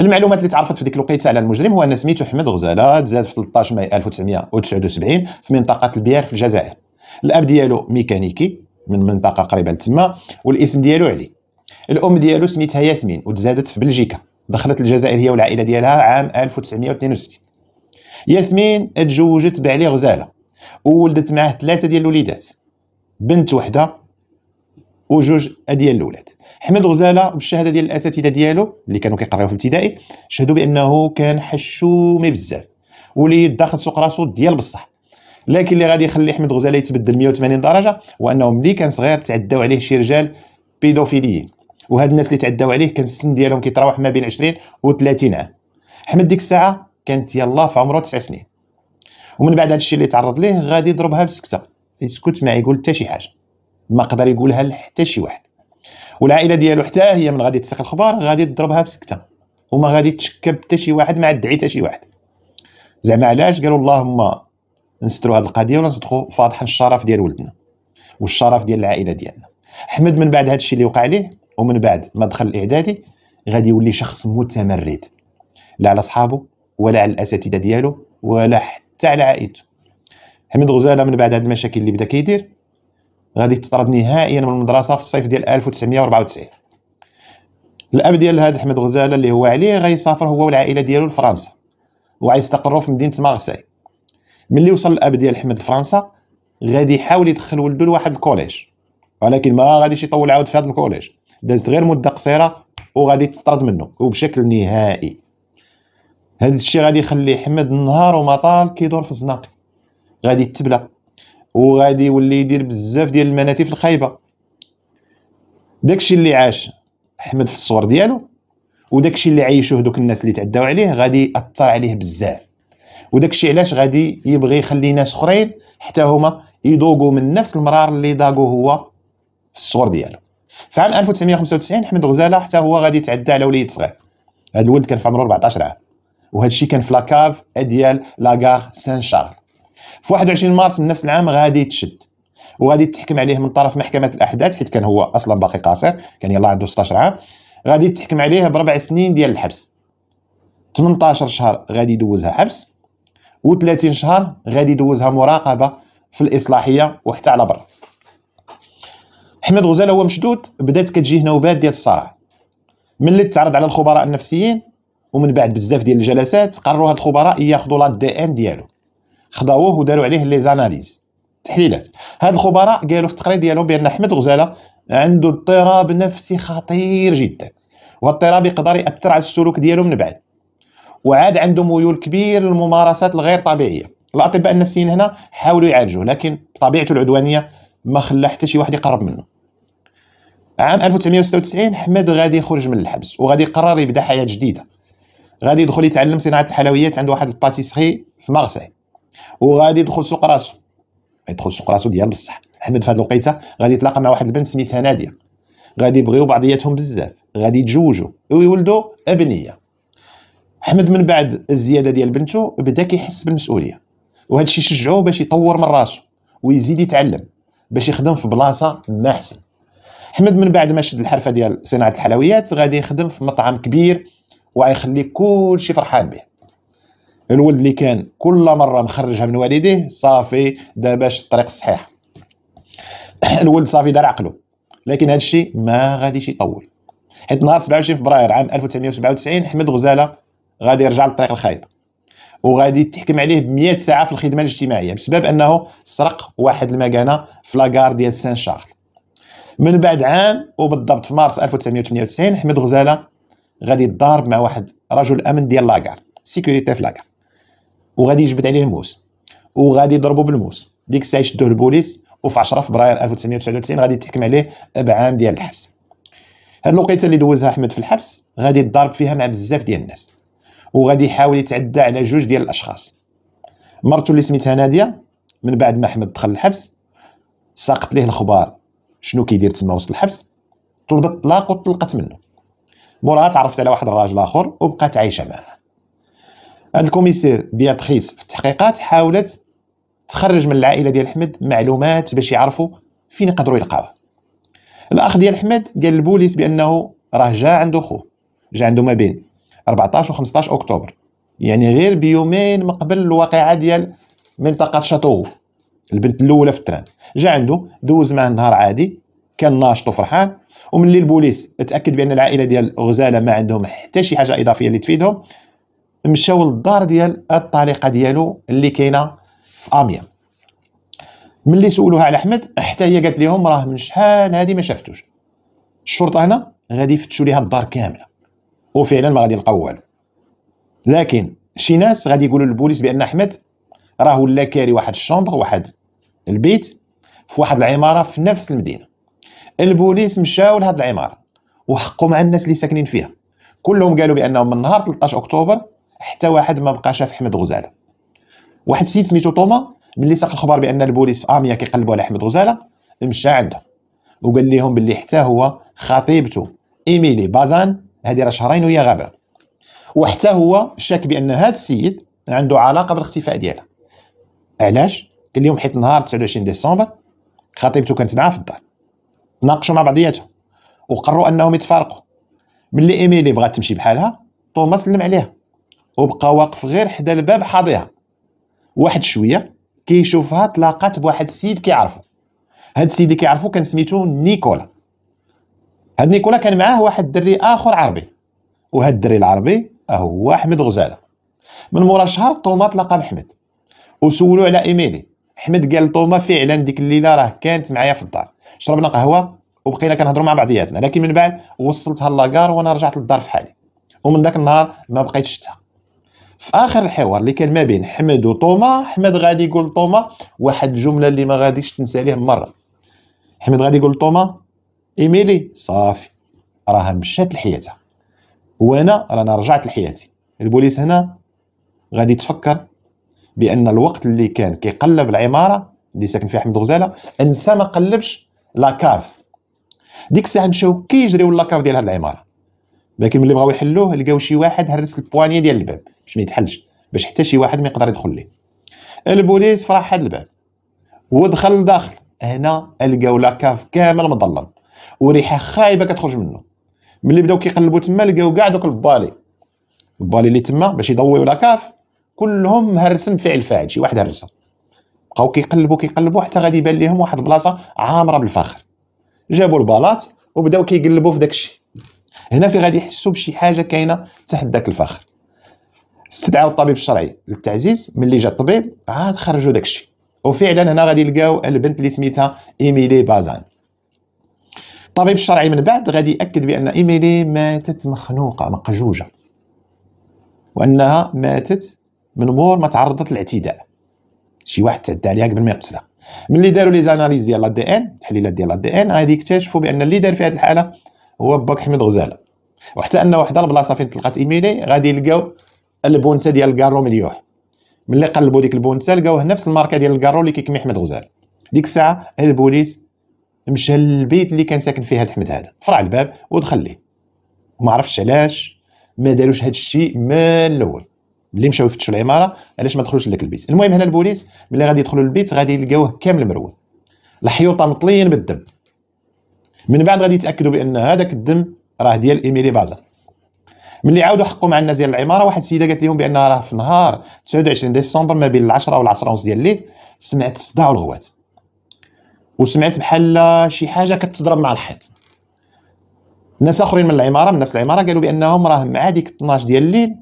Speaker 1: المعلومات اللي تعرفت في ديك الوقيته على المجرم هو ان سميتو احمد غزاله تزاد في 13 ماي 1979 في منطقه البيار في الجزائر الاب ديالو ميكانيكي من منطقه قريبه لتما والاسم ديالو علي الام ديالو سميتها ياسمين وتزادت في بلجيكا دخلت الجزائر هي والعائله ديالها عام 1962 ياسمين تزوجت بعلي غزاله وولدت معاه ثلاثه ديال الوليدات بنت وحده وجوج ديال الاولاد احمد غزاله بالشهاده ديال الاساتذه ديالو اللي كانوا كيقراو في الابتدائي شهدوا بانه كان حشومي بزاف ولي داخل سوق راسو ديال بصح لكن اللي غادي يخلي احمد غزاله يتبدل 180 درجه هو انه ملي كان صغير تعداو عليه شي رجال بيدوفيليين وهاد الناس اللي تعداو عليه كان السن ديالهم كيتراوح ما بين 20 و 30 عام احمد ديك الساعه كانت يلا في عمره 9 سنين ومن بعد هادشي اللي تعرض ليه غادي يضربها بسكته يسكت ما يقول حتى شي حاجه ما قدر يقولها لحتى شي واحد والعائله ديالو حتى هي من غادي تسيق الخبار غادي تضربها بسكته وما غادي تشكى حتى شي واحد ما عاد حتى شي واحد زعما علاش قالوا اللهم نستروا هذه القضيه ولا نصدقوا فاضحا الشرف ديال ولدنا والشرف ديال العائله ديالنا حمد من بعد هذا الشيء اللي وقع ليه ومن بعد ما دخل الاعدادي غادي يولي شخص متمرد لا على صحابه ولا على الاساتذه ديالو ولا حتى على عائلته حمد غزاله من بعد هاد المشاكل اللي بدا كيدير غادي تطرد نهائيا من المدرسه في الصيف ديال 1994 الاب ديال هذا احمد غزاله اللي هو عليه غيسافر هو والعائله ديالو لفرنسا وغيستقروا في مدينه مارسي ملي وصل الاب ديال احمد لفرنسا غادي يحاول يدخل ولدو لواحد الكوليج ولكن ما غاديش يطول عاود في هذا الكوليج دازت غير مده قصيره وغادي تطرد منه وبشكل نهائي هذا الشيء غادي يخلي احمد نهار وما طال كيدور في الزناقي غادي يتبلى وغادي يولي يدير بزاف ديال المناتيف الخايبه داكشي اللي عاش احمد في الصور ديالو وداكشي اللي عايشوه دوك الناس اللي تعداو عليه غادي ياثر عليه بزاف وداكشي علاش غادي يبغي يخلي ناس اخرين حتى هما يدوقوا من نفس المرار اللي داقو هو في الصور ديالو في عام 1995 احمد غزاله حتى هو غادي يتعدى على وليد صغير هذا الولد كان في عمره 14 عام وهذا الشيء كان في لاكاف ديال لاكار سان شارل في 21 مارس من نفس العام غادي يتشد وغادي تحكم عليه من طرف محكمه الاحداث حيت كان هو اصلا باقي قاصر كان يلاه عنده 16 عام غادي تحكم عليه بربع سنين ديال الحبس 18 شهر غادي يدوزها حبس و30 شهر غادي يدوزها مراقبه في الاصلاحيه وحتى على برا احمد غزال هو مشدود بدات كتجيه نوبات ديال الصرع من اللي تعرض على الخبراء النفسيين ومن بعد بزاف ديال الجلسات قرروا هاد الخبراء ياخذوا لا دي ان ديالو خضاوه وداروا عليه لي زاناليز تحليلات هاد الخبراء قالوا في التقرير ديالهم بان احمد غزاله عنده اضطراب نفسي خطير جدا والاضطراب يقدر ياثر على السلوك ديالو من بعد وعاد عنده ميول كبير للممارسات الغير طبيعيه الاطباء النفسيين هنا حاولوا يعالجوه لكن طبيعته العدوانيه ما خلى حتى شي واحد يقرب منه عام 1996 حمد غادي يخرج من الحبس وغادي يقرر يبدا حياه جديده غادي يدخل يتعلم صناعه الحلويات عند واحد الباتيسري في مارسي وغادي يدخل سوق راسو يدخل سوق راسو ديال بصح احمد في هذه الوقيته غادي يتلاقى مع واحد البنت سميتها ناديه غادي يبغيو بعضياتهم بزاف غادي يتزوجوا ويولدوا ابنيه احمد من بعد الزياده ديال بنته بدا كيحس بالمسؤوليه وهذا الشيء شجعوه باش يطور من راسو ويزيد يتعلم باش يخدم في بلاصه ما احسن احمد من بعد ما شد الحرفه ديال صناعه الحلويات غادي يخدم في مطعم كبير وغيخلي كلشي فرحان به الولد اللي كان كل مره مخرجها من والديه صافي داباش الطريق الصحيح [COUGHS] الولد صافي دار عقله لكن هذا الشيء ما غاديش يطول حيت نهار 27 فبراير عام 1997 احمد غزاله غادي يرجع للطريق الخايب وغادي تحكم عليه ب 100 ساعه في الخدمه الاجتماعيه بسبب انه سرق واحد المكانه في لاكار ديال سان شارل من بعد عام وبالضبط في مارس 1998 احمد غزاله غادي يتضارب مع واحد رجل امن ديال لاكار سيكوريتي في لاكار وغادي يجبد عليه الموس وغادي يضربو بالموس ديك الساعه يشدوه البوليس وفي 10 فبراير 1999 غادي يتحكم عليه بعام ديال الحبس هاد الوقيته اللي دوزها احمد في الحبس غادي يتضارب فيها مع بزاف ديال الناس وغادي يحاول يتعدى على جوج ديال الاشخاص مرته اللي سميتها ناديه من بعد ما احمد دخل الحبس ساقط ليه الخبار شنو كيدير تما وسط الحبس طلبت الطلاق وطلقت منه موراها تعرفت على واحد الراجل اخر وبقات عايشه معاه عند الكوميسير بياتريس في التحقيقات حاولت تخرج من العائله ديال احمد معلومات باش يعرفوا فين يقدروا يلقاوه الاخ ديال احمد قال البوليس بانه راه جا عند خوه جا عنده ما بين 14 و 15 اكتوبر يعني غير بيومين من قبل الواقعه ديال منطقه شاتو البنت الاولى في التران جا عنده دوز معاه نهار عادي كان ناشط وفرحان وملي البوليس تاكد بان العائله ديال غزاله ما عندهم حتى شي حاجه اضافيه اللي تفيدهم مشاو للدار ديال الطليقه ديالو اللي كاينه في اميا ملي سولوها على احمد حتى هي قالت لهم راه من شحال هذه ما شافتوش الشرطه هنا غادي يفتشوا ليها الدار كامله وفعلا ما غادي يلقاو والو لكن شي ناس غادي يقولوا للبوليس بان احمد راه ولا كاري واحد الشومبر واحد البيت في واحد العماره في نفس المدينه البوليس مشاو لهاد العماره وحقوا مع الناس اللي ساكنين فيها كلهم قالوا بانهم من نهار 13 اكتوبر حتى واحد ما بقى شاف حمد غزاله واحد السيد سميتو طوما ملي ساق الخبر بان البوليس في اميا كيقلبوا على حمد غزاله مشى عنده وقال لهم باللي حتى هو خطيبته ايميلي بازان هذه راه شهرين وهي غابره وحتى هو شاك بان هذا السيد عنده علاقه بالاختفاء ديالها علاش قال لهم حيت نهار 29 ديسمبر خطيبته كانت معاه في الدار ناقشوا مع بعضياتهم وقرروا انهم يتفارقوا ملي ايميلي بغات تمشي بحالها توما سلم عليها وبقى واقف غير حدا الباب حاضيها واحد شويه كيشوفها تلاقات بواحد السيد كيعرفو هاد السيد اللي كيعرفو كان سميتو نيكولا هاد نيكولا كان معاه واحد الدري اخر عربي وهاد الدري العربي اه هو احمد غزاله من مورا شهر طوما تلاقى بحمد وسولو على ايميلي احمد قال لطوما فعلا ديك الليله راه كانت معايا في الدار شربنا قهوه وبقينا كنهضروا مع بعضياتنا لكن من بعد وصلتها لاكار وانا رجعت للدار في حالي ومن داك النهار ما بقيتش شفتها في اخر الحوار اللي كان ما بين حمد وطوما حمد غادي يقول طوما واحد الجمله اللي ما غاديش تنسى ليه مره حمد غادي يقول طوما ايميلي صافي راها مشات لحياتها وانا رانا رجعت لحياتي البوليس هنا غادي تفكر بان الوقت اللي كان كيقلب العماره اللي ساكن فيها حمد غزاله انسى ما قلبش لاكاف ديك الساعه مشاو كيجريو لاكاف ديال هاد العماره لكن ملي بغاو يحلوه لقاو شي واحد هرس البوانيه ديال الباب باش ما يتحلش باش حتى شي واحد ما يقدر يدخل ليه البوليس فرح هاد الباب ودخل لداخل هنا لقاو لاكاف كامل مظلم وريحه خايبه كتخرج منه ملي بداو كيقلبوا تما لقاو كاع دوك البالي البالي اللي تما باش يضويو لاكاف كلهم هرسن بفعل فاعل شي واحد هرسها بقاو كيقلبوا كيقلبوا حتى غادي يبان لهم واحد البلاصه عامره بالفخر جابوا البلاط وبداو كيقلبوا في داكشي هنا في غادي يحسوا بشي حاجه كاينه تحت ذاك الفخر استدعاو الطبيب الشرعي للتعزيز ملي جا الطبيب عاد خرجوا داكشي وفعلا هنا غادي يلقاو البنت اللي سميتها ايميلي بازان الطبيب الشرعي من بعد غادي ياكد بان ايميلي ماتت مخنوقه مقجوجه وانها ماتت من مور ما تعرضت للاعتداء شي واحد تعدى عليها قبل ما يقتلها ملي داروا لي زاناليز ديال الدي ان تحليلات ديال الدي ان غادي يكتشفوا بان اللي دار في هذه الحاله هو باك حميد غزاله وحتى ان واحد البلاصه فين طلقات ايميلي غادي يلقاو البونته ديال الكارو مليوح ملي قلبوا ديك البونته لقاوه نفس الماركه ديال الكارو اللي كيكمي حميد غزاله ديك الساعه البوليس مشى للبيت اللي كان ساكن فيه هاد حميد هذا فرع الباب ودخل ليه وما عرفش علاش ما داروش هاد الشيء من الاول ملي مشاو يفتشوا العماره علاش ما دخلوش لذاك البيت المهم هنا البوليس ملي غادي يدخلوا للبيت غادي يلقاوه كامل مرون الحيوطه مطليين بالدم من بعد غادي يتاكدوا بان هذاك الدم راه ديال ايميلي بازان ملي عاودوا حقوا مع الناس ديال العماره واحد السيده قالت لهم بان راه في نهار 29 ديسمبر ما بين العشرة 10 ونص ديال الليل سمعت الصداع والغوات وسمعت بحال شي حاجه كتضرب مع الحيط ناس اخرين من العماره من نفس العماره قالوا بانهم راه مع ديك 12 ديال الليل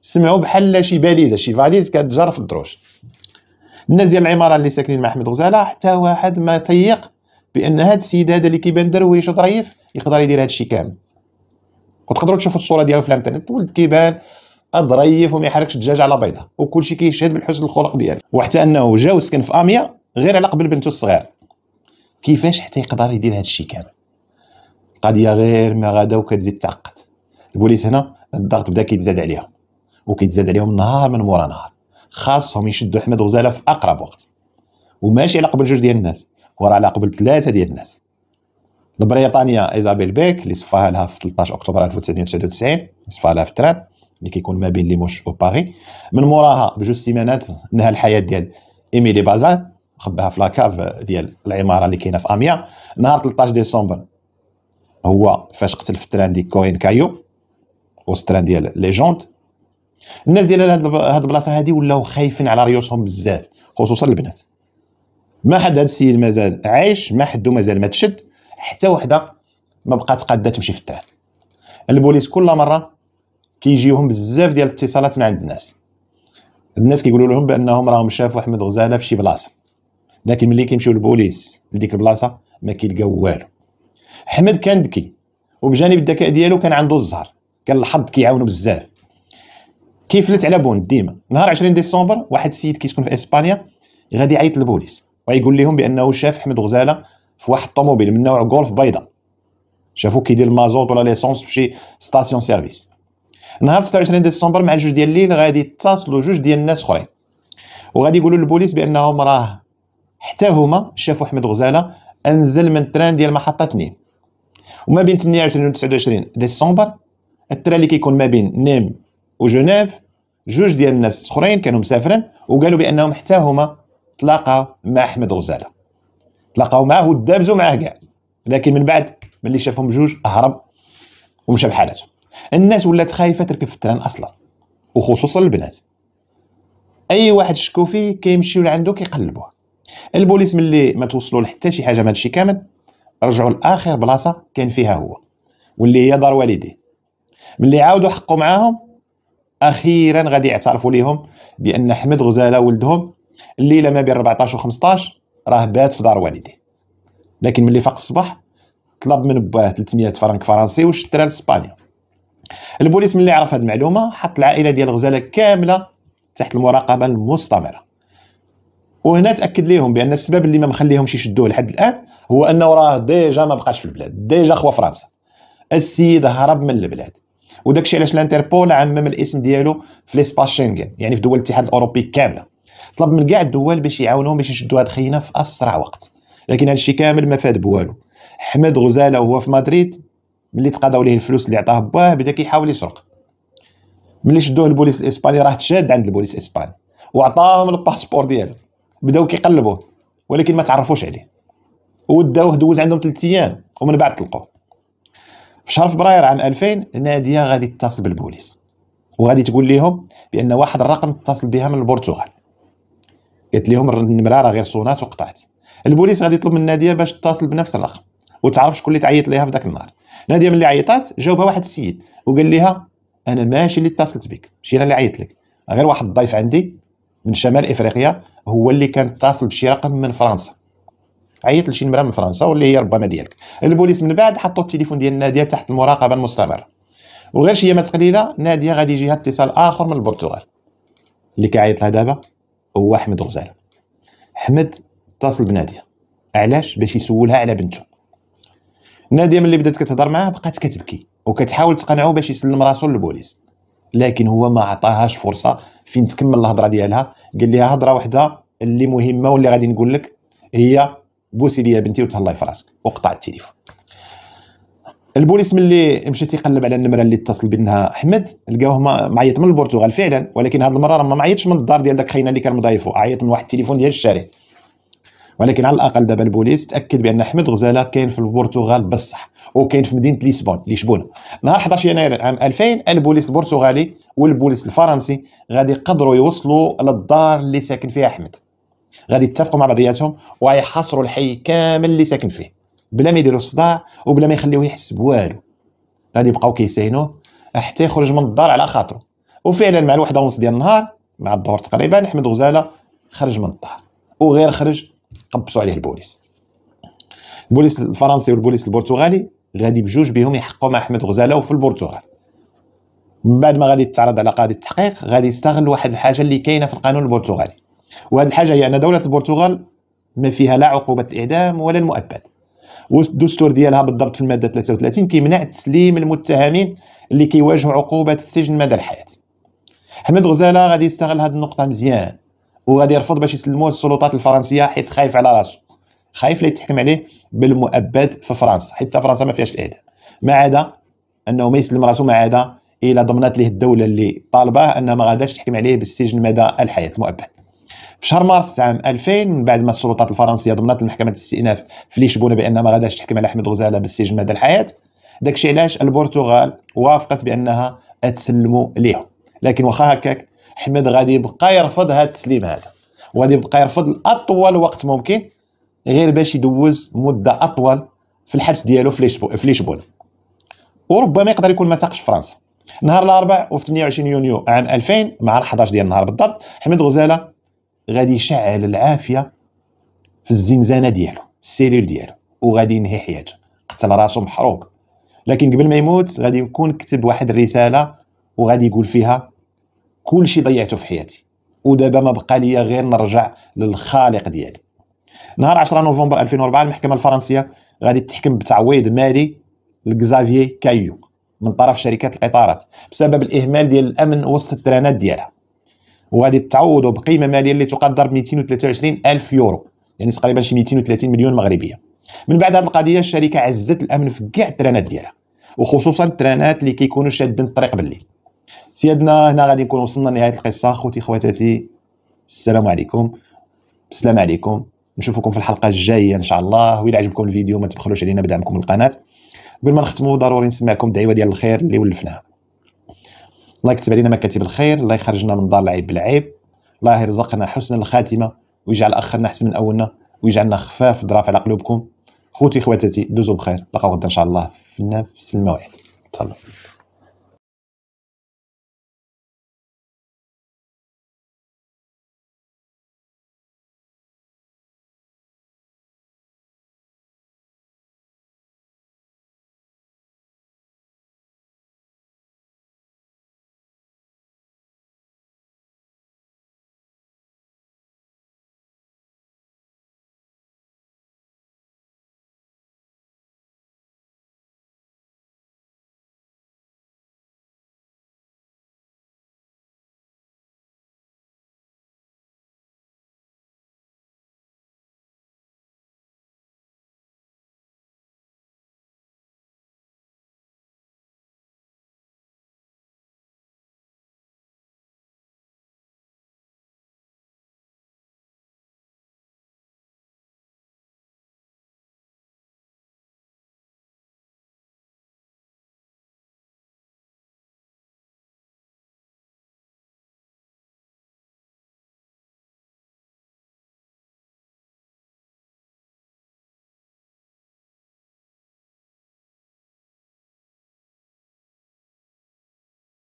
Speaker 1: سمعوا بحال شي باليزه شي فاليز كتجر في الدروج الناس ديال العماره اللي ساكنين مع احمد غزاله حتى واحد ما تيق بان هاد السيد هذا اللي كيبان درويش وظريف يقدر يدير هاد الشيء كامل وتقدروا تشوفوا الصوره ديالو في الانترنت ولد كيبان ظريف وما يحركش الدجاج على بيضه وكل شيء كيشهد بالحسن الخلق ديالو وحتى انه جا وسكن في اميا غير على قبل بنته الصغير كيفاش حتى يقدر يدير هاد الشيء كامل قضيه غير ما غدا وكتزيد تعقد البوليس هنا الضغط بدا كيتزاد عليهم وكيتزاد عليهم نهار من مورا نهار خاصهم يشدوا احمد غزاله في اقرب وقت وماشي على قبل جوج ديال الناس وراه على قبل ثلاثه ديال الناس البريطانيه ايزابيل بيك اللي صفاها لها في 13 اكتوبر 1999 صفاها لها في التراب اللي كيكون ما بين ليموش وباغي من موراها بجوج سيمانات نهى الحياه ديال ايميلي بازان خباها في لاكاف ديال العماره اللي كاينه في اميا نهار 13 ديسمبر هو فاش قتل في التران ديال كوين كايو وسط التران ديال ليجوند الناس ديال هاد البلاصه هادي ولاو خايفين على ريوسهم بزاف خصوصا البنات ما حد هذا السيد مازال عايش ما حدو مازال ما تشد حتى وحده ما بقات قاده تمشي في التران البوليس كل مره كيجيوهم بزاف ديال الاتصالات من عند الناس الناس كيقولوا لهم بانهم راهم شافوا احمد غزاله في شي بلاصه لكن ملي كيمشيو البوليس لديك البلاصه ما كيلقاو والو احمد كان ذكي وبجانب الذكاء ديالو كان عنده الزهر كان الحظ كيعاونو بزاف كيفلت على بوند ديما نهار 20 ديسمبر واحد السيد كيسكن في اسبانيا غادي يعيط للبوليس ويقول لهم بانه شاف حمد غزاله في واحد الطوموبيل من نوع جولف بيضاء شافوه كيدير المازوت ولا ليسونس فشي ستاسيون سيرفيس نهار 26 ديسمبر مع جوج ديال الليل غادي يتصلوا جوج ديال الناس اخرين وغادي يقولوا للبوليس بانهم راه حتى هما شافوا حمد غزاله انزل من التران ديال محطه نيم وما بين 28 و 29 ديسمبر التران اللي كيكون ما بين نيم وجنيف جوج ديال الناس اخرين كانوا مسافرين وقالوا بانهم حتى هما تلاقى مع احمد غزاله تلاقاو معاه ودابزو معاه كاع لكن من بعد ملي شافهم بجوج هرب ومشى بحالته الناس ولات خايفه تركب في التران اصلا وخصوصا البنات اي واحد شكو فيه كيمشيو لعندو كيقلبوه البوليس ملي ما توصلوا لحتى شي حاجه من هادشي كامل رجعوا لاخر بلاصه كان فيها هو واللي هي دار والديه ملي عاودوا حقوا معاهم اخيرا غادي يعترفوا ليهم بان احمد غزاله ولدهم الليله ما بين 14 و15 راه بات في دار والديه لكن ملي فاق الصباح طلب من باه 300 فرنك فرنسي وشترى لاسبانيا البوليس ملي عرف هذه المعلومه حط العائله ديال غزاله كامله تحت المراقبه المستمره وهنا تاكد ليهم بان السبب اللي ما مخليهمش يشدوه لحد الان هو انه راه ديجا ما بقاش في البلاد ديجا خوا فرنسا السيد هرب من البلاد وداكشي علاش الانتربول عمم الاسم ديالو في ليسباس شنغن يعني في دول الاتحاد الاوروبي كامله طلب من كاع الدول باش يعاونوهم باش يشدوا هاد الخينه في اسرع وقت لكن هادشي كامل ما فاد بوالو حمد غزاله وهو في مدريد ملي تقاضاو ليه الفلوس اللي عطاه باه بدا كيحاول يسرق ملي شدوه البوليس الاسباني راه تشاد عند البوليس الاسباني وعطاهم الباسبور ديالو بداو كيقلبوه ولكن ما تعرفوش عليه وداوه دوز عندهم 3 ايام ومن بعد طلقوه في شهر فبراير عام 2000 ناديه غادي تتصل بالبوليس وغادي تقول لهم بان واحد الرقم اتصل بها من البرتغال قالت لهم النمره راه غير صونات وقطعت البوليس غادي يطلب من ناديه باش تتصل بنفس الرقم وتعرف شكون اللي تعيط ليها في ذاك النهار ناديه من اللي عيطات جاوبها واحد السيد وقال لها انا ماشي اللي اتصلت بك ماشي انا اللي عيط لك غير واحد الضيف عندي من شمال افريقيا هو اللي كان اتصل بشي رقم من فرنسا عيط لشي نمره من فرنسا واللي هي ربما ديالك البوليس من بعد حطوا التليفون ديال ناديه تحت المراقبه المستمره وغير شي ما قليله ناديه غادي يجيها اتصال اخر من البرتغال اللي كيعيط لها دابا هو احمد غزال احمد اتصل بناديه علاش باش يسولها على بنته ناديه ملي بدات كتهضر معاه بقات كتبكي وكتحاول تقنعه باش يسلم راسو للبوليس لكن هو ما عطاهاش فرصه فين تكمل الهضره ديالها قال لها هضره واحده اللي مهمه واللي غادي نقول لك هي بوسي ليا بنتي وتهلاي في راسك وقطع التليفون البوليس ملي مشى تيقلب على النمره اللي اتصل بانها احمد لقاوه معيط من البرتغال فعلا ولكن هذه المره راه ما معيطش من الدار ديال داك خينا اللي كان مضايفو عيط من واحد التليفون ديال الشارع ولكن على الاقل دابا البوليس تاكد بان احمد غزاله كاين في البرتغال بصح وكاين في مدينه ليسبون ليشبون نهار 11 يناير عام 2000 البوليس البرتغالي والبوليس الفرنسي غادي يقدروا يوصلوا للدار اللي ساكن فيها احمد غادي يتفقوا مع بعضياتهم ويحاصروا الحي كامل اللي ساكن فيه بلا ما يديروا صداع وبلا ما يخليوه يحس بوالو غادي يبقاو كيساينوه حتى يخرج من الدار على خاطره وفعلا مع الوحده ونص ديال النهار مع الظهر تقريبا احمد غزاله خرج من الدار وغير خرج قبصوا عليه البوليس البوليس الفرنسي والبوليس البرتغالي غادي بجوج بهم يحقوا مع احمد غزاله وفي البرتغال من بعد ما غادي يتعرض على قاضي التحقيق غادي يستغل واحد الحاجه اللي كاينه في القانون البرتغالي وهذه الحاجه هي يعني ان دوله البرتغال ما فيها لا عقوبه الاعدام ولا المؤبد والدستور ديالها بالضبط في الماده 33 كيمنع تسليم المتهمين اللي كيواجهوا عقوبه السجن مدى الحياه احمد غزاله غادي يستغل هذه النقطه مزيان وغادي يرفض باش يسلموه للسلطات الفرنسيه حيت خايف على راسو خايف لا يتحكم عليه بالمؤبد في فرنسا حتى فرنسا ما فيهاش الاعدام ما عدا انه ما يسلم راسو ما عدا الى ضمنت له الدوله اللي طالباه ان ما غاداش تحكم عليه بالسجن مدى الحياه المؤبد في شهر مارس عام 2000 من بعد ما السلطات الفرنسيه ضمنت لمحكمه الاستئناف في لشبونه بان ما غاداش تحكم على حميد غزاله بالسجن مدى الحياه داكشي علاش البرتغال وافقت بانها تسلموا ليه لكن واخا هكاك حميد غادي يبقى يرفض هذا التسليم هذا وغادي يبقى يرفض لاطول وقت ممكن غير باش يدوز مده اطول في الحبس ديالو في ليشبونة وربما يقدر يكون ما تاقش فرنسا نهار الاربعاء وفي 28 يونيو عام 2000 مع 11 ديال النهار بالضبط حميد غزاله غادي يشعل العافيه في الزنزانه ديالو السيلول ديالو وغادي ينهي حياته قتل راسو محروق لكن قبل ما يموت غادي يكون كتب واحد الرساله وغادي يقول فيها كل شيء ضيعته في حياتي ودابا ما بقى لي غير نرجع للخالق ديالي نهار 10 نوفمبر 2004 المحكمه الفرنسيه غادي تحكم بتعويض مالي لكزافيي كايو من طرف شركات القطارات بسبب الاهمال ديال الامن وسط الترانات ديالها وغادي تعوضوا بقيمه ماليه اللي تقدر ب 223 الف يورو يعني تقريبا شي 230 مليون مغربيه من بعد هذه القضيه الشركه عزت الامن في كاع الترانات ديالها وخصوصا الترانات اللي كيكونوا شادين الطريق بالليل سيادنا هنا غادي نكون وصلنا لنهايه القصه خوتي خواتاتي السلام عليكم السلام عليكم نشوفكم في الحلقه الجايه ان شاء الله واذا عجبكم الفيديو ما تبخلوش علينا بدعمكم القناه قبل ما نختموا ضروري نسمعكم دعوه ديال الخير اللي ولفناها الله يكتب علينا مكاتب الخير الله يخرجنا من دار العيب بالعيب الله يرزقنا حسن الخاتمه ويجعل اخرنا احسن من اولنا ويجعلنا خفاف ضرافع على قلوبكم خوتي خواتاتي دوزوا بخير نلقاو غدا ان شاء الله في نفس الموعد تهلاو